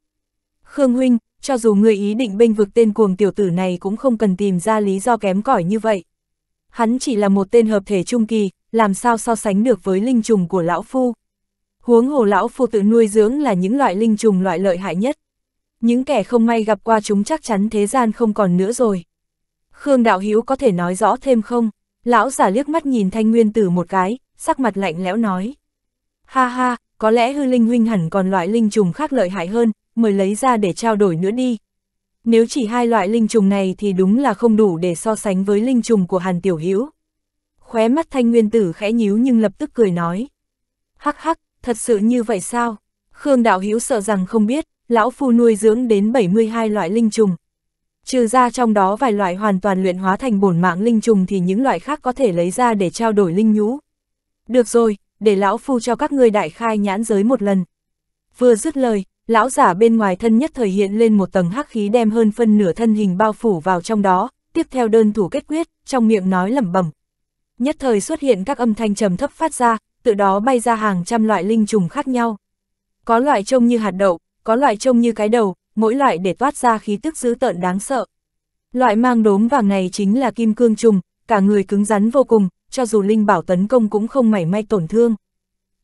Khương Huynh, cho dù người ý định bênh vực tên cuồng tiểu tử này cũng không cần tìm ra lý do kém cỏi như vậy. Hắn chỉ là một tên hợp thể trung kỳ, làm sao so sánh được với linh trùng của lão phu. Huống hồ lão phu tự nuôi dưỡng là những loại linh trùng loại lợi hại nhất. Những kẻ không may gặp qua chúng chắc chắn thế gian không còn nữa rồi. Khương Đạo Hữu có thể nói rõ thêm không? Lão giả liếc mắt nhìn thanh nguyên tử một cái, sắc mặt lạnh lẽo nói. Ha ha, có lẽ hư linh huynh hẳn còn loại linh trùng khác lợi hại hơn, mời lấy ra để trao đổi nữa đi. Nếu chỉ hai loại linh trùng này thì đúng là không đủ để so sánh với linh trùng của Hàn Tiểu Hữu Khóe mắt thanh nguyên tử khẽ nhíu nhưng lập tức cười nói. Hắc hắc, thật sự như vậy sao? Khương Đạo Hữu sợ rằng không biết, lão phu nuôi dưỡng đến 72 loại linh trùng. Trừ ra trong đó vài loại hoàn toàn luyện hóa thành bổn mạng linh trùng thì những loại khác có thể lấy ra để trao đổi linh nhũ. Được rồi, để lão phu cho các ngươi đại khai nhãn giới một lần. Vừa dứt lời, lão giả bên ngoài thân nhất thời hiện lên một tầng hắc khí đem hơn phân nửa thân hình bao phủ vào trong đó, tiếp theo đơn thủ kết quyết, trong miệng nói lẩm bẩm. Nhất thời xuất hiện các âm thanh trầm thấp phát ra, tự đó bay ra hàng trăm loại linh trùng khác nhau. Có loại trông như hạt đậu, có loại trông như cái đầu, mỗi loại để toát ra khí tức dữ tợn đáng sợ. Loại mang đốm vàng này chính là kim cương trùng, cả người cứng rắn vô cùng, cho dù linh bảo tấn công cũng không mảy may tổn thương.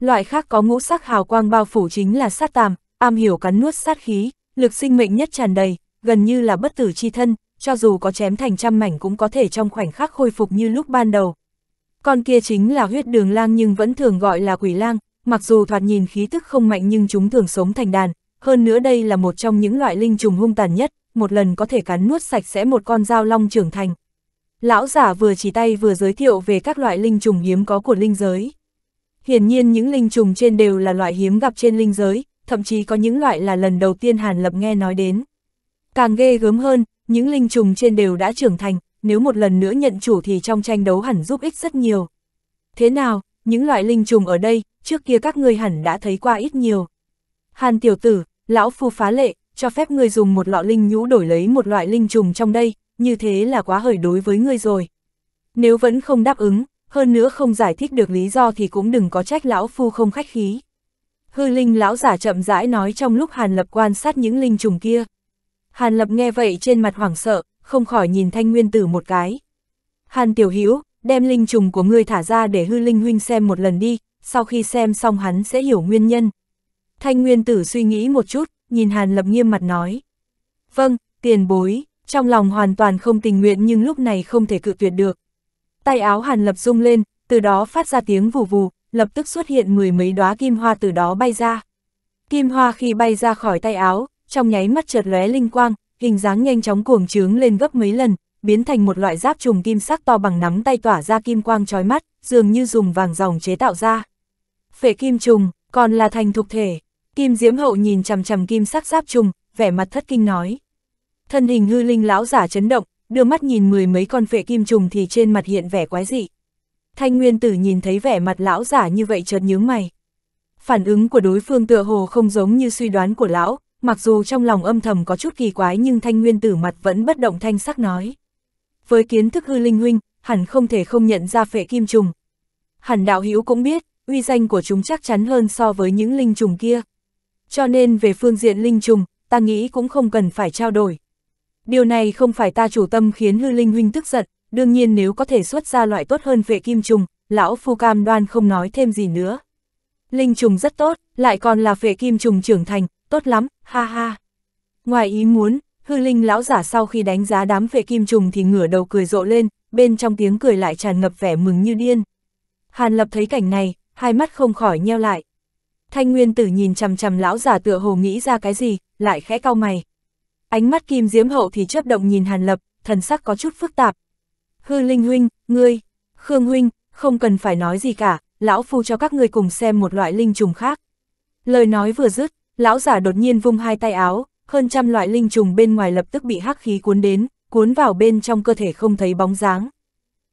Loại khác có ngũ sắc hào quang bao phủ chính là sát tàm, am hiểu cắn nuốt sát khí, lực sinh mệnh nhất tràn đầy, gần như là bất tử chi thân, cho dù có chém thành trăm mảnh cũng có thể trong khoảnh khắc khôi phục như lúc ban đầu. Con kia chính là huyết đường lang nhưng vẫn thường gọi là quỷ lang, mặc dù thoạt nhìn khí tức không mạnh nhưng chúng thường sống thành đàn, hơn nữa đây là một trong những loại linh trùng hung tàn nhất, một lần có thể cắn nuốt sạch sẽ một con dao long trưởng thành. Lão giả vừa chỉ tay vừa giới thiệu về các loại linh trùng hiếm có của linh giới. Hiển nhiên những linh trùng trên đều là loại hiếm gặp trên linh giới, thậm chí có những loại là lần đầu tiên Hàn Lập nghe nói đến. Càng ghê gớm hơn, những linh trùng trên đều đã trưởng thành, nếu một lần nữa nhận chủ thì trong tranh đấu hẳn giúp ích rất nhiều. Thế nào, những loại linh trùng ở đây, trước kia các ngươi hẳn đã thấy qua ít nhiều. Hàn tiểu tử, lão phu phá lệ, cho phép ngươi dùng một lọ linh nhũ đổi lấy một loại linh trùng trong đây, như thế là quá hời đối với ngươi rồi. Nếu vẫn không đáp ứng, hơn nữa không giải thích được lý do thì cũng đừng có trách lão phu không khách khí. Hư linh lão giả chậm rãi nói trong lúc Hàn Lập quan sát những linh trùng kia. Hàn Lập nghe vậy trên mặt hoảng sợ, không khỏi nhìn thanh nguyên tử một cái. Hàn Tiểu Hữu đem linh trùng của ngươi thả ra để hư linh huynh xem một lần đi, sau khi xem xong hắn sẽ hiểu nguyên nhân. Thanh nguyên tử suy nghĩ một chút, nhìn Hàn Lập nghiêm mặt nói. Vâng, tiền bối, trong lòng hoàn toàn không tình nguyện nhưng lúc này không thể cự tuyệt được. Tay áo Hàn Lập rung lên, từ đó phát ra tiếng vù vù, lập tức xuất hiện mười mấy đóa kim hoa từ đó bay ra. Kim hoa khi bay ra khỏi tay áo, trong nháy mắt chợt lóe linh quang, hình dáng nhanh chóng cuồng trướng lên gấp mấy lần, biến thành một loại giáp trùng kim sắc to bằng nắm tay tỏa ra kim quang trói mắt, dường như dùng vàng dòng chế tạo ra. Phệ kim trùng, còn là thành thục thể. Kim Diễm Hậu nhìn chằm chằm kim sắc giáp trùng, vẻ mặt thất kinh nói. Thân hình hư linh lão giả chấn động, đưa mắt nhìn mười mấy con phệ kim trùng thì trên mặt hiện vẻ quái dị thanh nguyên tử nhìn thấy vẻ mặt lão giả như vậy chợt nhướng mày. Phản ứng của đối phương tựa hồ không giống như suy đoán của lão, mặc dù trong lòng âm thầm có chút kỳ quái nhưng thanh nguyên tử mặt vẫn bất động thanh sắc nói. Với kiến thức hư linh huynh, hẳn không thể không nhận ra phệ kim trùng. Hẳn đạo hữu cũng biết, uy danh của chúng chắc chắn hơn so với những linh trùng kia. Cho nên về phương diện linh trùng, ta nghĩ cũng không cần phải trao đổi. Điều này không phải ta chủ tâm khiến hư linh huynh tức giận, đương nhiên nếu có thể xuất ra loại tốt hơn vệ kim trùng, lão phu cam đoan không nói thêm gì nữa. Linh trùng rất tốt, lại còn là vệ kim trùng trưởng thành, tốt lắm, ha ha. Ngoài ý muốn, hư linh lão giả sau khi đánh giá đám vệ kim trùng thì ngửa đầu cười rộ lên, bên trong tiếng cười lại tràn ngập vẻ mừng như điên. Hàn lập thấy cảnh này, hai mắt không khỏi nheo lại. Thanh nguyên tử nhìn chằm chằm lão giả tựa hồ nghĩ ra cái gì, lại khẽ cau mày. Ánh mắt kim diếm hậu thì chớp động nhìn hàn lập, thần sắc có chút phức tạp, hư linh huynh, ngươi, khương huynh, không cần phải nói gì cả, lão phu cho các ngươi cùng xem một loại linh trùng khác. Lời nói vừa dứt, lão giả đột nhiên vung hai tay áo, hơn trăm loại linh trùng bên ngoài lập tức bị hắc khí cuốn đến, cuốn vào bên trong cơ thể không thấy bóng dáng.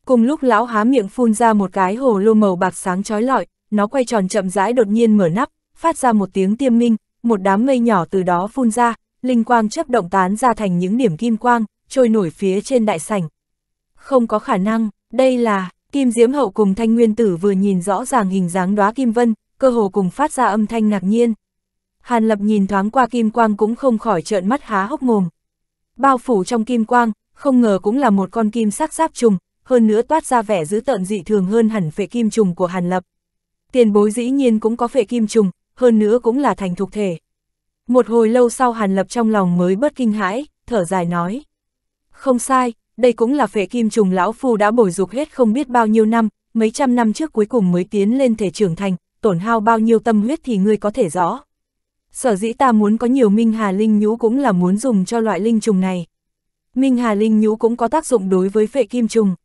Cùng lúc lão há miệng phun ra một cái hồ lô màu bạc sáng chói lọi, nó quay tròn chậm rãi đột nhiên mở nắp, phát ra một tiếng tiêm minh, một đám mây nhỏ từ đó phun ra, linh quang chấp động tán ra thành những điểm kim quang, trôi nổi phía trên đại sảnh không có khả năng, đây là, kim diễm hậu cùng thanh nguyên tử vừa nhìn rõ ràng hình dáng đóa kim vân, cơ hồ cùng phát ra âm thanh ngạc nhiên. Hàn lập nhìn thoáng qua kim quang cũng không khỏi trợn mắt há hốc mồm. Bao phủ trong kim quang, không ngờ cũng là một con kim sắc giáp trùng, hơn nữa toát ra vẻ dữ tợn dị thường hơn hẳn phệ kim trùng của Hàn Lập. Tiền bối dĩ nhiên cũng có phệ kim trùng, hơn nữa cũng là thành thuộc thể. Một hồi lâu sau Hàn Lập trong lòng mới bớt kinh hãi, thở dài nói. Không sai, đây cũng là phệ kim trùng lão phu đã bồi dục hết không biết bao nhiêu năm, mấy trăm năm trước cuối cùng mới tiến lên thể trưởng thành, tổn hao bao nhiêu tâm huyết thì ngươi có thể rõ. Sở dĩ ta muốn có nhiều minh hà linh nhũ cũng là muốn dùng cho loại linh trùng này. Minh hà linh nhũ cũng có tác dụng đối với phệ kim trùng.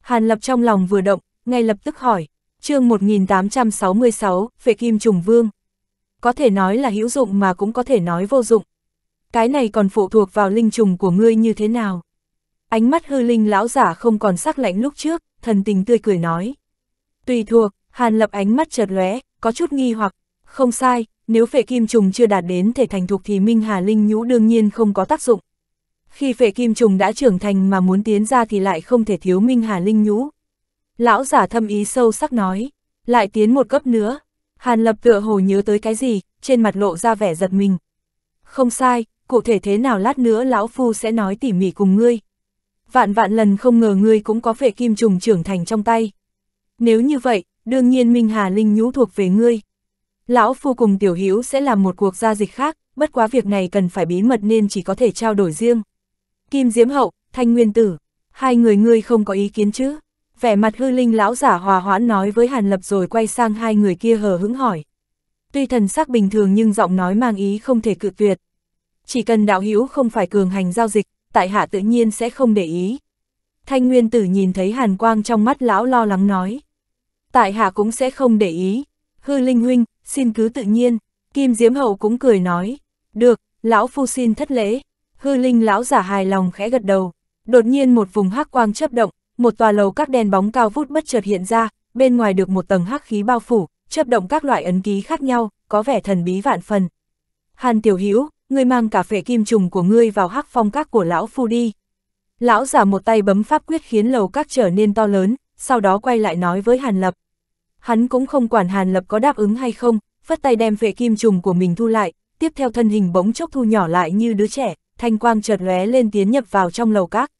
Hàn lập trong lòng vừa động, ngay lập tức hỏi, chương 1866, phệ kim trùng vương. Có thể nói là hữu dụng mà cũng có thể nói vô dụng. Cái này còn phụ thuộc vào linh trùng của ngươi như thế nào. Ánh mắt hư linh lão giả không còn sắc lạnh lúc trước, thần tình tươi cười nói. Tùy thuộc, Hàn Lập ánh mắt chợt lóe, có chút nghi hoặc, không sai, nếu phệ kim trùng chưa đạt đến thể thành thục thì Minh Hà Linh Nhũ đương nhiên không có tác dụng. Khi phệ kim trùng đã trưởng thành mà muốn tiến ra thì lại không thể thiếu Minh Hà Linh Nhũ. Lão giả thâm ý sâu sắc nói, lại tiến một cấp nữa. Hàn Lập tựa hồ nhớ tới cái gì, trên mặt lộ ra vẻ giật mình. Không sai, cụ thể thế nào lát nữa lão phu sẽ nói tỉ mỉ cùng ngươi vạn vạn lần không ngờ ngươi cũng có phệ kim trùng trưởng thành trong tay. Nếu như vậy, đương nhiên Minh Hà Linh nhũ thuộc về ngươi. Lão Phu cùng Tiểu Hữu sẽ làm một cuộc giao dịch khác, bất quá việc này cần phải bí mật nên chỉ có thể trao đổi riêng. Kim Diễm Hậu, Thanh Nguyên Tử, hai người ngươi không có ý kiến chứ? Vẻ mặt hư linh lão giả hòa hoãn nói với Hàn Lập rồi quay sang hai người kia hờ hững hỏi. Tuy thần sắc bình thường nhưng giọng nói mang ý không thể cự tuyệt. Chỉ cần đạo hữu không phải cường hành giao dịch, tại hạ tự nhiên sẽ không để ý. Thanh Nguyên Tử nhìn thấy hàn quang trong mắt lão lo lắng nói. Tại hạ cũng sẽ không để ý. Hư Linh Huynh, xin cứ tự nhiên. Kim Diễm Hậu cũng cười nói. Được, lão phu xin thất lễ. Hư Linh lão giả hài lòng khẽ gật đầu. Đột nhiên một vùng hắc quang chấp động, một tòa lầu các đèn bóng cao vút bất chợt hiện ra, bên ngoài được một tầng hắc khí bao phủ, chấp động các loại ấn ký khác nhau, có vẻ thần bí vạn phần. Hàn Tiểu Hữu ngươi mang cả phệ kim trùng của ngươi vào hắc phong các của lão phu đi. Lão giả một tay bấm pháp quyết khiến lầu các trở nên to lớn, sau đó quay lại nói với Hàn Lập. Hắn cũng không quản Hàn Lập có đáp ứng hay không, phất tay đem phệ kim trùng của mình thu lại, tiếp theo thân hình bỗng chốc thu nhỏ lại như đứa trẻ, thanh quang chợt lóe lên tiến nhập vào trong lầu các.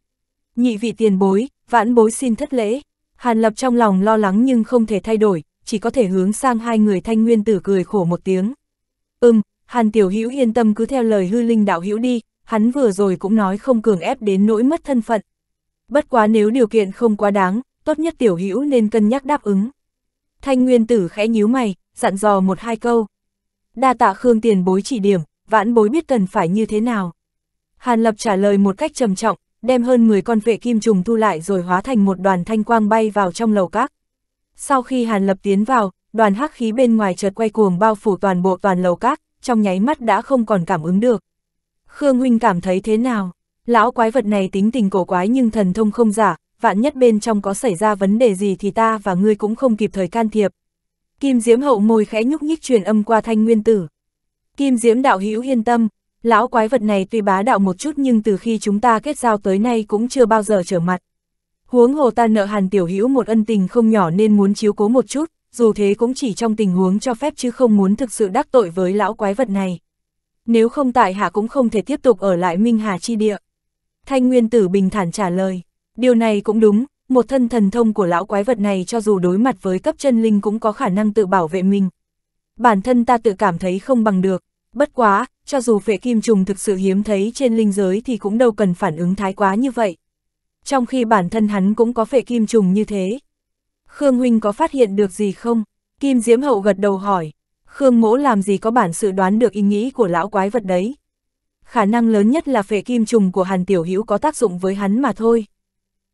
Nhị vị tiền bối, vãn bối xin thất lễ. Hàn Lập trong lòng lo lắng nhưng không thể thay đổi, chỉ có thể hướng sang hai người thanh nguyên tử cười khổ một tiếng. Ừm, Hàn Tiểu Hữu yên tâm cứ theo lời hư linh đạo hữu đi, hắn vừa rồi cũng nói không cường ép đến nỗi mất thân phận. Bất quá nếu điều kiện không quá đáng, tốt nhất Tiểu Hữu nên cân nhắc đáp ứng. Thanh Nguyên Tử khẽ nhíu mày, dặn dò một hai câu. Đa tạ Khương Tiền bối chỉ điểm, vãn bối biết cần phải như thế nào. Hàn Lập trả lời một cách trầm trọng, đem hơn 10 con vệ kim trùng thu lại rồi hóa thành một đoàn thanh quang bay vào trong lầu các. Sau khi Hàn Lập tiến vào, đoàn hắc khí bên ngoài chợt quay cuồng bao phủ toàn bộ toàn lầu các, trong nháy mắt đã không còn cảm ứng được. Khương Huynh cảm thấy thế nào? Lão quái vật này tính tình cổ quái nhưng thần thông không giả, vạn nhất bên trong có xảy ra vấn đề gì thì ta và ngươi cũng không kịp thời can thiệp. Kim Diễm hậu môi khẽ nhúc nhích truyền âm qua thanh nguyên tử. Kim Diễm đạo hữu yên tâm, lão quái vật này tuy bá đạo một chút nhưng từ khi chúng ta kết giao tới nay cũng chưa bao giờ trở mặt. Huống hồ ta nợ hàn tiểu hữu một ân tình không nhỏ nên muốn chiếu cố một chút dù thế cũng chỉ trong tình huống cho phép chứ không muốn thực sự đắc tội với lão quái vật này. Nếu không tại hạ cũng không thể tiếp tục ở lại Minh Hà chi địa. Thanh Nguyên Tử bình thản trả lời, điều này cũng đúng, một thân thần thông của lão quái vật này cho dù đối mặt với cấp chân linh cũng có khả năng tự bảo vệ mình. Bản thân ta tự cảm thấy không bằng được, bất quá, cho dù vệ kim trùng thực sự hiếm thấy trên linh giới thì cũng đâu cần phản ứng thái quá như vậy. Trong khi bản thân hắn cũng có vệ kim trùng như thế, Khương Huynh có phát hiện được gì không? Kim Diễm Hậu gật đầu hỏi. Khương Mỗ làm gì có bản sự đoán được ý nghĩ của lão quái vật đấy. Khả năng lớn nhất là phệ kim trùng của Hàn Tiểu Hữu có tác dụng với hắn mà thôi.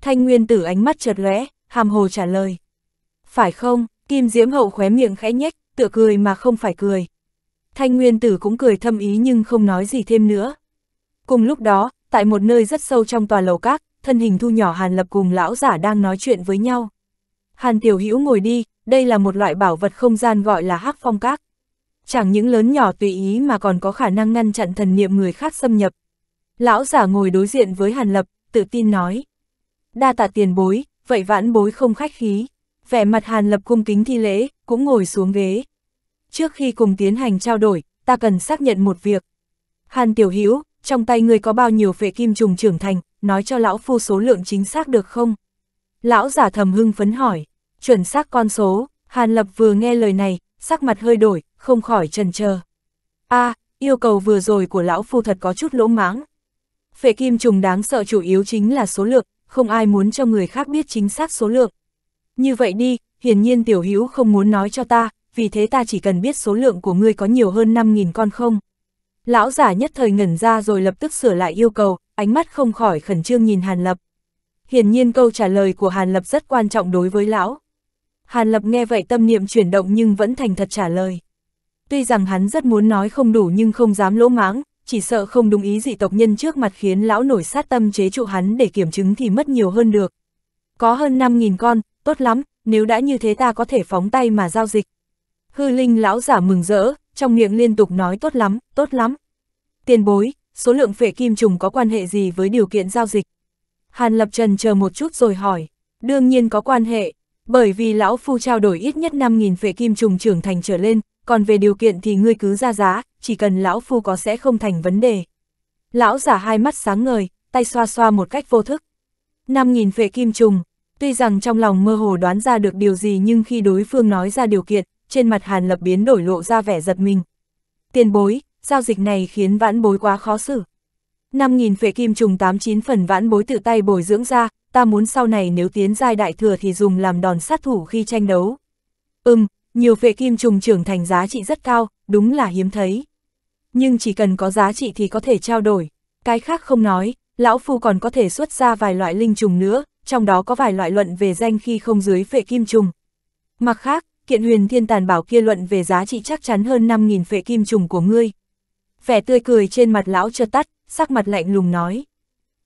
Thanh Nguyên Tử ánh mắt chợt lóe, hàm hồ trả lời. Phải không? Kim Diễm Hậu khóe miệng khẽ nhếch, tựa cười mà không phải cười. Thanh Nguyên Tử cũng cười thâm ý nhưng không nói gì thêm nữa. Cùng lúc đó, tại một nơi rất sâu trong tòa lầu các, thân hình thu nhỏ Hàn Lập cùng lão giả đang nói chuyện với nhau. Hàn Tiểu Hữu ngồi đi, đây là một loại bảo vật không gian gọi là hắc phong các. Chẳng những lớn nhỏ tùy ý mà còn có khả năng ngăn chặn thần niệm người khác xâm nhập. Lão giả ngồi đối diện với Hàn Lập, tự tin nói. Đa tạ tiền bối, vậy vãn bối không khách khí. Vẻ mặt Hàn Lập cung kính thi lễ, cũng ngồi xuống ghế. Trước khi cùng tiến hành trao đổi, ta cần xác nhận một việc. Hàn Tiểu Hữu trong tay người có bao nhiêu phệ kim trùng trưởng thành, nói cho lão phu số lượng chính xác được không? Lão giả thầm hưng phấn hỏi, chuẩn xác con số, Hàn Lập vừa nghe lời này, sắc mặt hơi đổi, không khỏi trần chờ. a à, yêu cầu vừa rồi của lão phu thật có chút lỗ mãng. Phệ kim trùng đáng sợ chủ yếu chính là số lượng, không ai muốn cho người khác biết chính xác số lượng. Như vậy đi, hiển nhiên tiểu hữu không muốn nói cho ta, vì thế ta chỉ cần biết số lượng của ngươi có nhiều hơn 5.000 con không. Lão giả nhất thời ngẩn ra rồi lập tức sửa lại yêu cầu, ánh mắt không khỏi khẩn trương nhìn Hàn Lập hiển nhiên câu trả lời của Hàn Lập rất quan trọng đối với lão. Hàn Lập nghe vậy tâm niệm chuyển động nhưng vẫn thành thật trả lời. Tuy rằng hắn rất muốn nói không đủ nhưng không dám lỗ mãng, chỉ sợ không đúng ý dị tộc nhân trước mặt khiến lão nổi sát tâm chế trụ hắn để kiểm chứng thì mất nhiều hơn được. Có hơn 5.000 con, tốt lắm, nếu đã như thế ta có thể phóng tay mà giao dịch. Hư linh lão giả mừng rỡ, trong miệng liên tục nói tốt lắm, tốt lắm. Tiền bối, số lượng phệ kim trùng có quan hệ gì với điều kiện giao dịch? Hàn Lập Trần chờ một chút rồi hỏi, đương nhiên có quan hệ, bởi vì lão phu trao đổi ít nhất 5.000 vệ kim trùng trưởng thành trở lên, còn về điều kiện thì ngươi cứ ra giá, chỉ cần lão phu có sẽ không thành vấn đề. Lão giả hai mắt sáng ngời, tay xoa xoa một cách vô thức. 5.000 vệ kim trùng, tuy rằng trong lòng mơ hồ đoán ra được điều gì nhưng khi đối phương nói ra điều kiện, trên mặt Hàn Lập biến đổi lộ ra vẻ giật mình. Tiền bối, giao dịch này khiến vãn bối quá khó xử. 5.000 phệ kim trùng 89 phần vãn bối tự tay bồi dưỡng ra, ta muốn sau này nếu tiến giai đại thừa thì dùng làm đòn sát thủ khi tranh đấu. Ừm, nhiều phệ kim trùng trưởng thành giá trị rất cao, đúng là hiếm thấy. Nhưng chỉ cần có giá trị thì có thể trao đổi. Cái khác không nói, lão phu còn có thể xuất ra vài loại linh trùng nữa, trong đó có vài loại luận về danh khi không dưới phệ kim trùng. Mặt khác, kiện huyền thiên tàn bảo kia luận về giá trị chắc chắn hơn 5.000 phệ kim trùng của ngươi. Vẻ tươi cười trên mặt lão chưa tắt, sắc mặt lạnh lùng nói.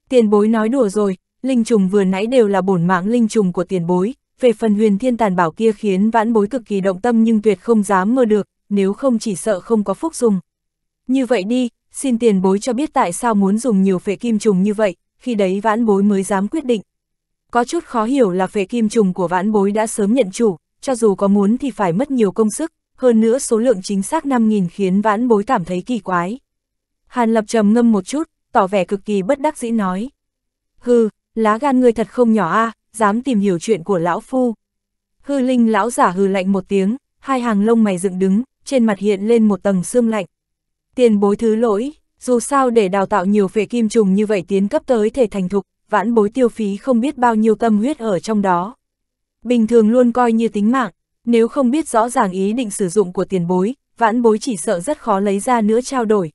Tiền bối nói đùa rồi, linh trùng vừa nãy đều là bổn mạng linh trùng của tiền bối, về phần huyền thiên tàn bảo kia khiến vãn bối cực kỳ động tâm nhưng tuyệt không dám mơ được, nếu không chỉ sợ không có phúc dùng. Như vậy đi, xin tiền bối cho biết tại sao muốn dùng nhiều phệ kim trùng như vậy, khi đấy vãn bối mới dám quyết định. Có chút khó hiểu là phệ kim trùng của vãn bối đã sớm nhận chủ, cho dù có muốn thì phải mất nhiều công sức, hơn nữa số lượng chính xác 5.000 khiến vãn bối cảm thấy kỳ quái. Hàn Lập trầm ngâm một chút, tỏ vẻ cực kỳ bất đắc dĩ nói. Hừ, lá gan người thật không nhỏ a, dám tìm hiểu chuyện của lão phu. Hư linh lão giả hừ lạnh một tiếng, hai hàng lông mày dựng đứng, trên mặt hiện lên một tầng xương lạnh. Tiền bối thứ lỗi, dù sao để đào tạo nhiều phệ kim trùng như vậy tiến cấp tới thể thành thục, vãn bối tiêu phí không biết bao nhiêu tâm huyết ở trong đó. Bình thường luôn coi như tính mạng, nếu không biết rõ ràng ý định sử dụng của tiền bối, vãn bối chỉ sợ rất khó lấy ra nữa trao đổi.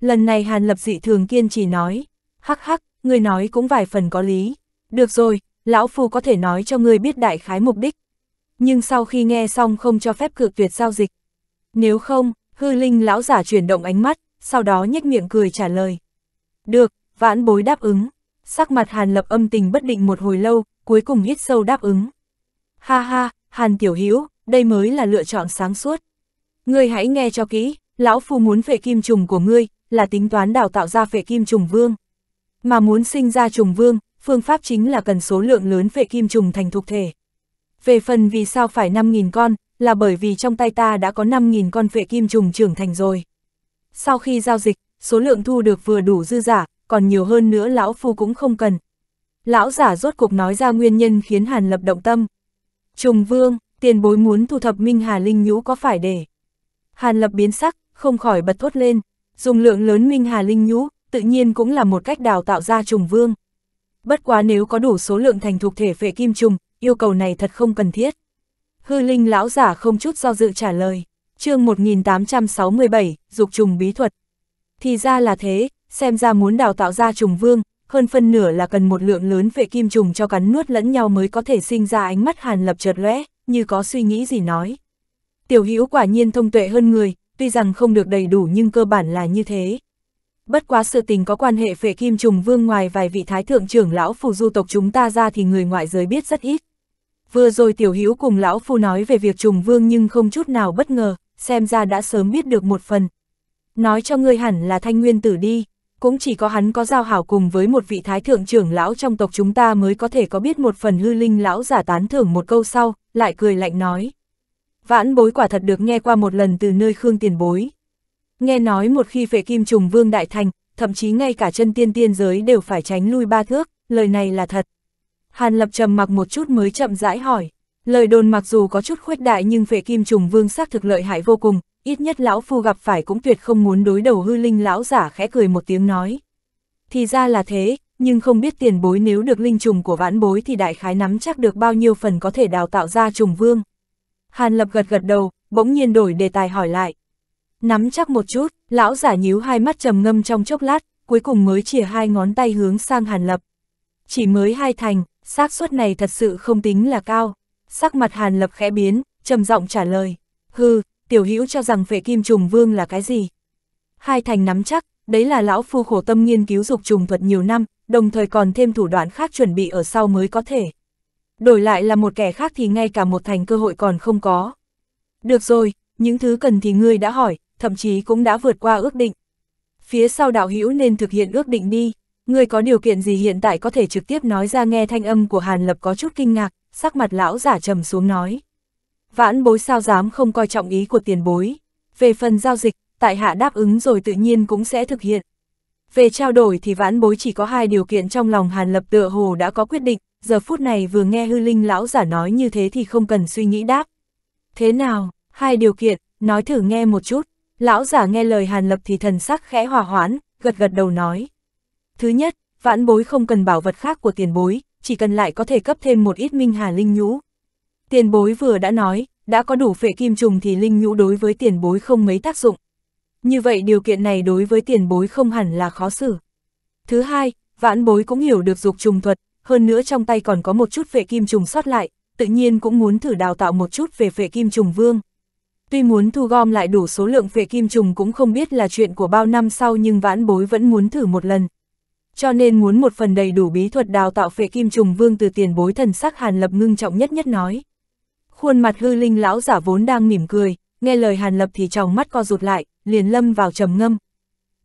Lần này Hàn Lập dị thường kiên trì nói, hắc hắc, ngươi nói cũng vài phần có lý. Được rồi, lão phu có thể nói cho ngươi biết đại khái mục đích. Nhưng sau khi nghe xong không cho phép cược tuyệt giao dịch. Nếu không, hư linh lão giả chuyển động ánh mắt, sau đó nhếch miệng cười trả lời. Được, vãn bối đáp ứng. Sắc mặt Hàn Lập âm tình bất định một hồi lâu, cuối cùng hít sâu đáp ứng. Ha ha, Hàn Tiểu Hữu đây mới là lựa chọn sáng suốt. Ngươi hãy nghe cho kỹ, lão phu muốn về kim trùng của ngươi, là tính toán đào tạo ra phệ kim trùng vương. Mà muốn sinh ra trùng vương, phương pháp chính là cần số lượng lớn phệ kim trùng thành thuộc thể. Về phần vì sao phải 5.000 con, là bởi vì trong tay ta đã có 5.000 con phệ kim trùng trưởng thành rồi. Sau khi giao dịch, số lượng thu được vừa đủ dư giả, còn nhiều hơn nữa lão phu cũng không cần. Lão giả rốt cục nói ra nguyên nhân khiến Hàn Lập động tâm. Trùng vương, tiền bối muốn thu thập Minh Hà Linh Nhũ có phải để. Hàn Lập biến sắc, không khỏi bật thốt lên dùng lượng lớn minh hà linh nhũ, tự nhiên cũng là một cách đào tạo ra trùng vương. Bất quá nếu có đủ số lượng thành thuộc thể phệ kim trùng, yêu cầu này thật không cần thiết. Hư linh lão giả không chút do dự trả lời. chương 1867, dục trùng bí thuật. Thì ra là thế, xem ra muốn đào tạo ra trùng vương, hơn phân nửa là cần một lượng lớn phệ kim trùng cho cắn nuốt lẫn nhau mới có thể sinh ra ánh mắt hàn lập chợt lóe, như có suy nghĩ gì nói. Tiểu hữu quả nhiên thông tuệ hơn người, tuy rằng không được đầy đủ nhưng cơ bản là như thế. Bất quá sự tình có quan hệ phệ kim trùng vương ngoài vài vị thái thượng trưởng lão phù du tộc chúng ta ra thì người ngoại giới biết rất ít. Vừa rồi tiểu hữu cùng lão phu nói về việc trùng vương nhưng không chút nào bất ngờ, xem ra đã sớm biết được một phần. Nói cho ngươi hẳn là thanh nguyên tử đi, cũng chỉ có hắn có giao hảo cùng với một vị thái thượng trưởng lão trong tộc chúng ta mới có thể có biết một phần hư linh lão giả tán thưởng một câu sau, lại cười lạnh nói vãn bối quả thật được nghe qua một lần từ nơi Khương tiền bối. Nghe nói một khi phệ kim trùng vương đại thành, thậm chí ngay cả chân tiên tiên giới đều phải tránh lui ba thước, lời này là thật. Hàn Lập trầm mặc một chút mới chậm rãi hỏi, lời đồn mặc dù có chút khuếch đại nhưng phệ kim trùng vương xác thực lợi hại vô cùng, ít nhất lão phu gặp phải cũng tuyệt không muốn đối đầu hư linh lão giả khẽ cười một tiếng nói. Thì ra là thế, nhưng không biết tiền bối nếu được linh trùng của vãn bối thì đại khái nắm chắc được bao nhiêu phần có thể đào tạo ra trùng vương. Hàn Lập gật gật đầu, bỗng nhiên đổi đề tài hỏi lại. Nắm chắc một chút, lão giả nhíu hai mắt trầm ngâm trong chốc lát, cuối cùng mới chìa hai ngón tay hướng sang Hàn Lập. Chỉ mới hai thành, xác suất này thật sự không tính là cao. Sắc mặt Hàn Lập khẽ biến, trầm giọng trả lời. Hừ, tiểu hữu cho rằng vệ kim trùng vương là cái gì? Hai thành nắm chắc, đấy là lão phu khổ tâm nghiên cứu dục trùng thuật nhiều năm, đồng thời còn thêm thủ đoạn khác chuẩn bị ở sau mới có thể đổi lại là một kẻ khác thì ngay cả một thành cơ hội còn không có. Được rồi, những thứ cần thì ngươi đã hỏi, thậm chí cũng đã vượt qua ước định. Phía sau đạo hữu nên thực hiện ước định đi, ngươi có điều kiện gì hiện tại có thể trực tiếp nói ra nghe thanh âm của Hàn Lập có chút kinh ngạc, sắc mặt lão giả trầm xuống nói. Vãn bối sao dám không coi trọng ý của tiền bối. Về phần giao dịch, tại hạ đáp ứng rồi tự nhiên cũng sẽ thực hiện. Về trao đổi thì vãn bối chỉ có hai điều kiện trong lòng Hàn Lập tựa hồ đã có quyết định, giờ phút này vừa nghe hư linh lão giả nói như thế thì không cần suy nghĩ đáp. Thế nào, hai điều kiện, nói thử nghe một chút, lão giả nghe lời hàn lập thì thần sắc khẽ hòa hoãn, gật gật đầu nói. Thứ nhất, vãn bối không cần bảo vật khác của tiền bối, chỉ cần lại có thể cấp thêm một ít minh hà linh nhũ. Tiền bối vừa đã nói, đã có đủ phệ kim trùng thì linh nhũ đối với tiền bối không mấy tác dụng. Như vậy điều kiện này đối với tiền bối không hẳn là khó xử. Thứ hai, vãn bối cũng hiểu được dục trùng thuật, hơn nữa trong tay còn có một chút vệ kim trùng sót lại, tự nhiên cũng muốn thử đào tạo một chút về vệ kim trùng vương. Tuy muốn thu gom lại đủ số lượng vệ kim trùng cũng không biết là chuyện của bao năm sau nhưng vãn bối vẫn muốn thử một lần. Cho nên muốn một phần đầy đủ bí thuật đào tạo vệ kim trùng vương từ tiền bối thần sắc Hàn Lập ngưng trọng nhất nhất nói. Khuôn mặt hư linh lão giả vốn đang mỉm cười, nghe lời Hàn Lập thì tròng mắt co rụt lại, liền lâm vào trầm ngâm.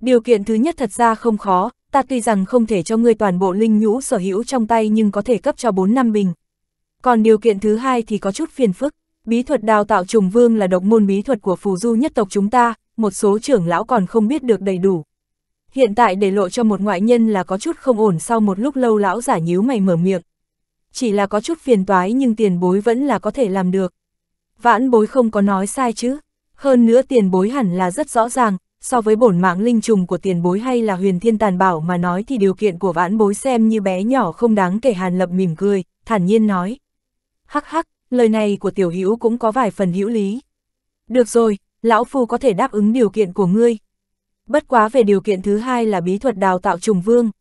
Điều kiện thứ nhất thật ra không khó, ta tuy rằng không thể cho ngươi toàn bộ linh nhũ sở hữu trong tay nhưng có thể cấp cho 4 năm bình. Còn điều kiện thứ hai thì có chút phiền phức, bí thuật đào tạo trùng vương là độc môn bí thuật của phù du nhất tộc chúng ta, một số trưởng lão còn không biết được đầy đủ. Hiện tại để lộ cho một ngoại nhân là có chút không ổn sau một lúc lâu lão giả nhíu mày mở miệng. Chỉ là có chút phiền toái nhưng tiền bối vẫn là có thể làm được. Vãn bối không có nói sai chứ, hơn nữa tiền bối hẳn là rất rõ ràng, so với bổn mạng linh trùng của tiền bối hay là huyền thiên tàn bảo mà nói thì điều kiện của vãn bối xem như bé nhỏ không đáng kể hàn lập mỉm cười, thản nhiên nói. Hắc hắc, lời này của tiểu hữu cũng có vài phần hữu lý. Được rồi, lão phu có thể đáp ứng điều kiện của ngươi. Bất quá về điều kiện thứ hai là bí thuật đào tạo trùng vương.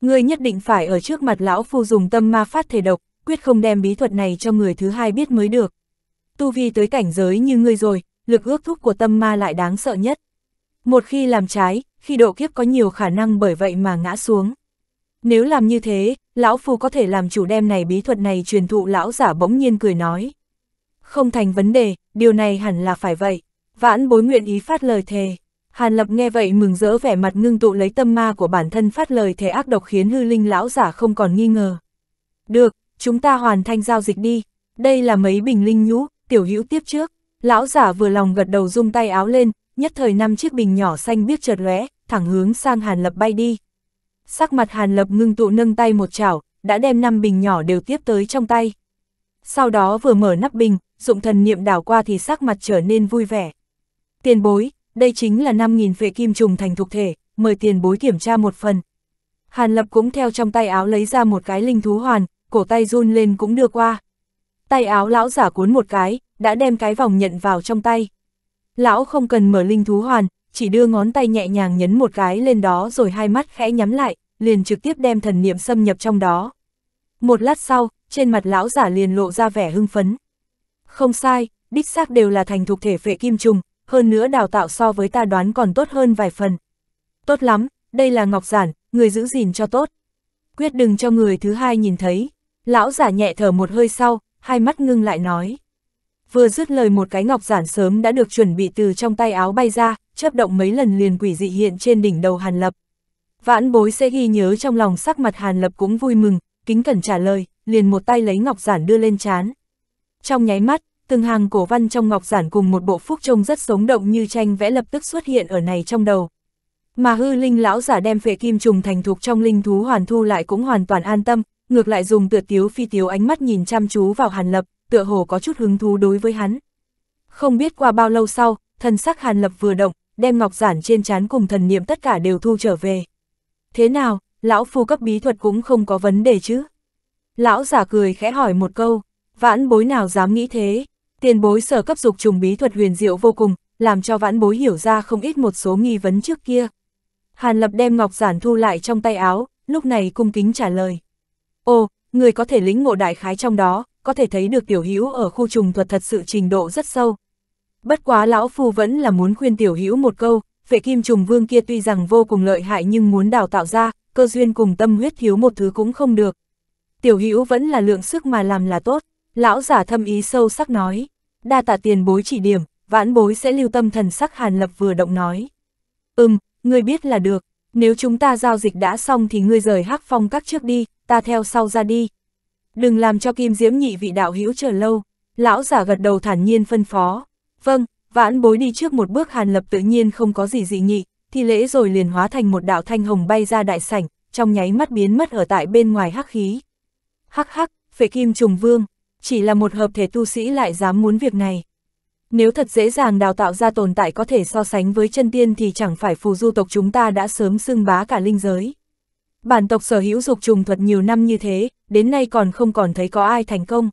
Ngươi nhất định phải ở trước mặt lão phu dùng tâm ma phát thể độc, quyết không đem bí thuật này cho người thứ hai biết mới được. Tu vi tới cảnh giới như ngươi rồi, lực ước thúc của tâm ma lại đáng sợ nhất. Một khi làm trái, khi độ kiếp có nhiều khả năng bởi vậy mà ngã xuống. Nếu làm như thế, lão phu có thể làm chủ đem này bí thuật này truyền thụ lão giả bỗng nhiên cười nói. Không thành vấn đề, điều này hẳn là phải vậy. Vãn bối nguyện ý phát lời thề. Hàn Lập nghe vậy mừng rỡ vẻ mặt ngưng tụ lấy tâm ma của bản thân phát lời thề ác độc khiến hư linh lão giả không còn nghi ngờ. Được, chúng ta hoàn thành giao dịch đi. Đây là mấy bình linh nhũ, tiểu hữu tiếp trước. Lão giả vừa lòng gật đầu rung tay áo lên, nhất thời năm chiếc bình nhỏ xanh biếc chợt lóe, thẳng hướng sang Hàn Lập bay đi. Sắc mặt Hàn Lập ngưng tụ nâng tay một chảo, đã đem năm bình nhỏ đều tiếp tới trong tay. Sau đó vừa mở nắp bình, dụng thần niệm đảo qua thì sắc mặt trở nên vui vẻ. Tiền bối, đây chính là năm nghìn vệ kim trùng thành thuộc thể, mời tiền bối kiểm tra một phần. Hàn Lập cũng theo trong tay áo lấy ra một cái linh thú hoàn, cổ tay run lên cũng đưa qua. Tay áo lão giả cuốn một cái, đã đem cái vòng nhận vào trong tay. Lão không cần mở linh thú hoàn, chỉ đưa ngón tay nhẹ nhàng nhấn một cái lên đó rồi hai mắt khẽ nhắm lại, liền trực tiếp đem thần niệm xâm nhập trong đó. Một lát sau, trên mặt lão giả liền lộ ra vẻ hưng phấn. Không sai, đích xác đều là thành thuộc thể phệ kim trùng, hơn nữa đào tạo so với ta đoán còn tốt hơn vài phần. Tốt lắm, đây là ngọc giản, người giữ gìn cho tốt. Quyết đừng cho người thứ hai nhìn thấy. Lão giả nhẹ thở một hơi sau, hai mắt ngưng lại nói vừa dứt lời một cái ngọc giản sớm đã được chuẩn bị từ trong tay áo bay ra, chớp động mấy lần liền quỷ dị hiện trên đỉnh đầu Hàn Lập. Vãn bối sẽ ghi nhớ trong lòng sắc mặt Hàn Lập cũng vui mừng, kính cẩn trả lời, liền một tay lấy ngọc giản đưa lên chán. Trong nháy mắt, từng hàng cổ văn trong ngọc giản cùng một bộ phúc trông rất sống động như tranh vẽ lập tức xuất hiện ở này trong đầu. Mà hư linh lão giả đem phệ kim trùng thành thục trong linh thú hoàn thu lại cũng hoàn toàn an tâm, ngược lại dùng tựa tiếu phi tiếu ánh mắt nhìn chăm chú vào Hàn Lập, tựa hồ có chút hứng thú đối với hắn. Không biết qua bao lâu sau, thần sắc Hàn Lập vừa động, đem ngọc giản trên chán cùng thần niệm tất cả đều thu trở về. Thế nào, lão phu cấp bí thuật cũng không có vấn đề chứ? Lão giả cười khẽ hỏi một câu, vãn bối nào dám nghĩ thế? Tiền bối sở cấp dục trùng bí thuật huyền diệu vô cùng, làm cho vãn bối hiểu ra không ít một số nghi vấn trước kia. Hàn Lập đem ngọc giản thu lại trong tay áo, lúc này cung kính trả lời. Ồ, người có thể lĩnh ngộ đại khái trong đó, có thể thấy được tiểu hữu ở khu trùng thuật thật sự trình độ rất sâu. Bất quá lão phu vẫn là muốn khuyên tiểu hữu một câu, vệ kim trùng vương kia tuy rằng vô cùng lợi hại nhưng muốn đào tạo ra, cơ duyên cùng tâm huyết thiếu một thứ cũng không được. Tiểu hữu vẫn là lượng sức mà làm là tốt, lão giả thâm ý sâu sắc nói, đa tạ tiền bối chỉ điểm, vãn bối sẽ lưu tâm thần sắc hàn lập vừa động nói. Ừm, ngươi biết là được, nếu chúng ta giao dịch đã xong thì ngươi rời hắc phong các trước đi, ta theo sau ra đi đừng làm cho kim diễm nhị vị đạo hữu chờ lâu, lão giả gật đầu thản nhiên phân phó. Vâng, vãn bối đi trước một bước hàn lập tự nhiên không có gì dị nhị. thì lễ rồi liền hóa thành một đạo thanh hồng bay ra đại sảnh, trong nháy mắt biến mất ở tại bên ngoài hắc khí. Hắc hắc, phệ kim trùng vương, chỉ là một hợp thể tu sĩ lại dám muốn việc này. Nếu thật dễ dàng đào tạo ra tồn tại có thể so sánh với chân tiên thì chẳng phải phù du tộc chúng ta đã sớm xưng bá cả linh giới. Bản tộc sở hữu dục trùng thuật nhiều năm như thế, đến nay còn không còn thấy có ai thành công.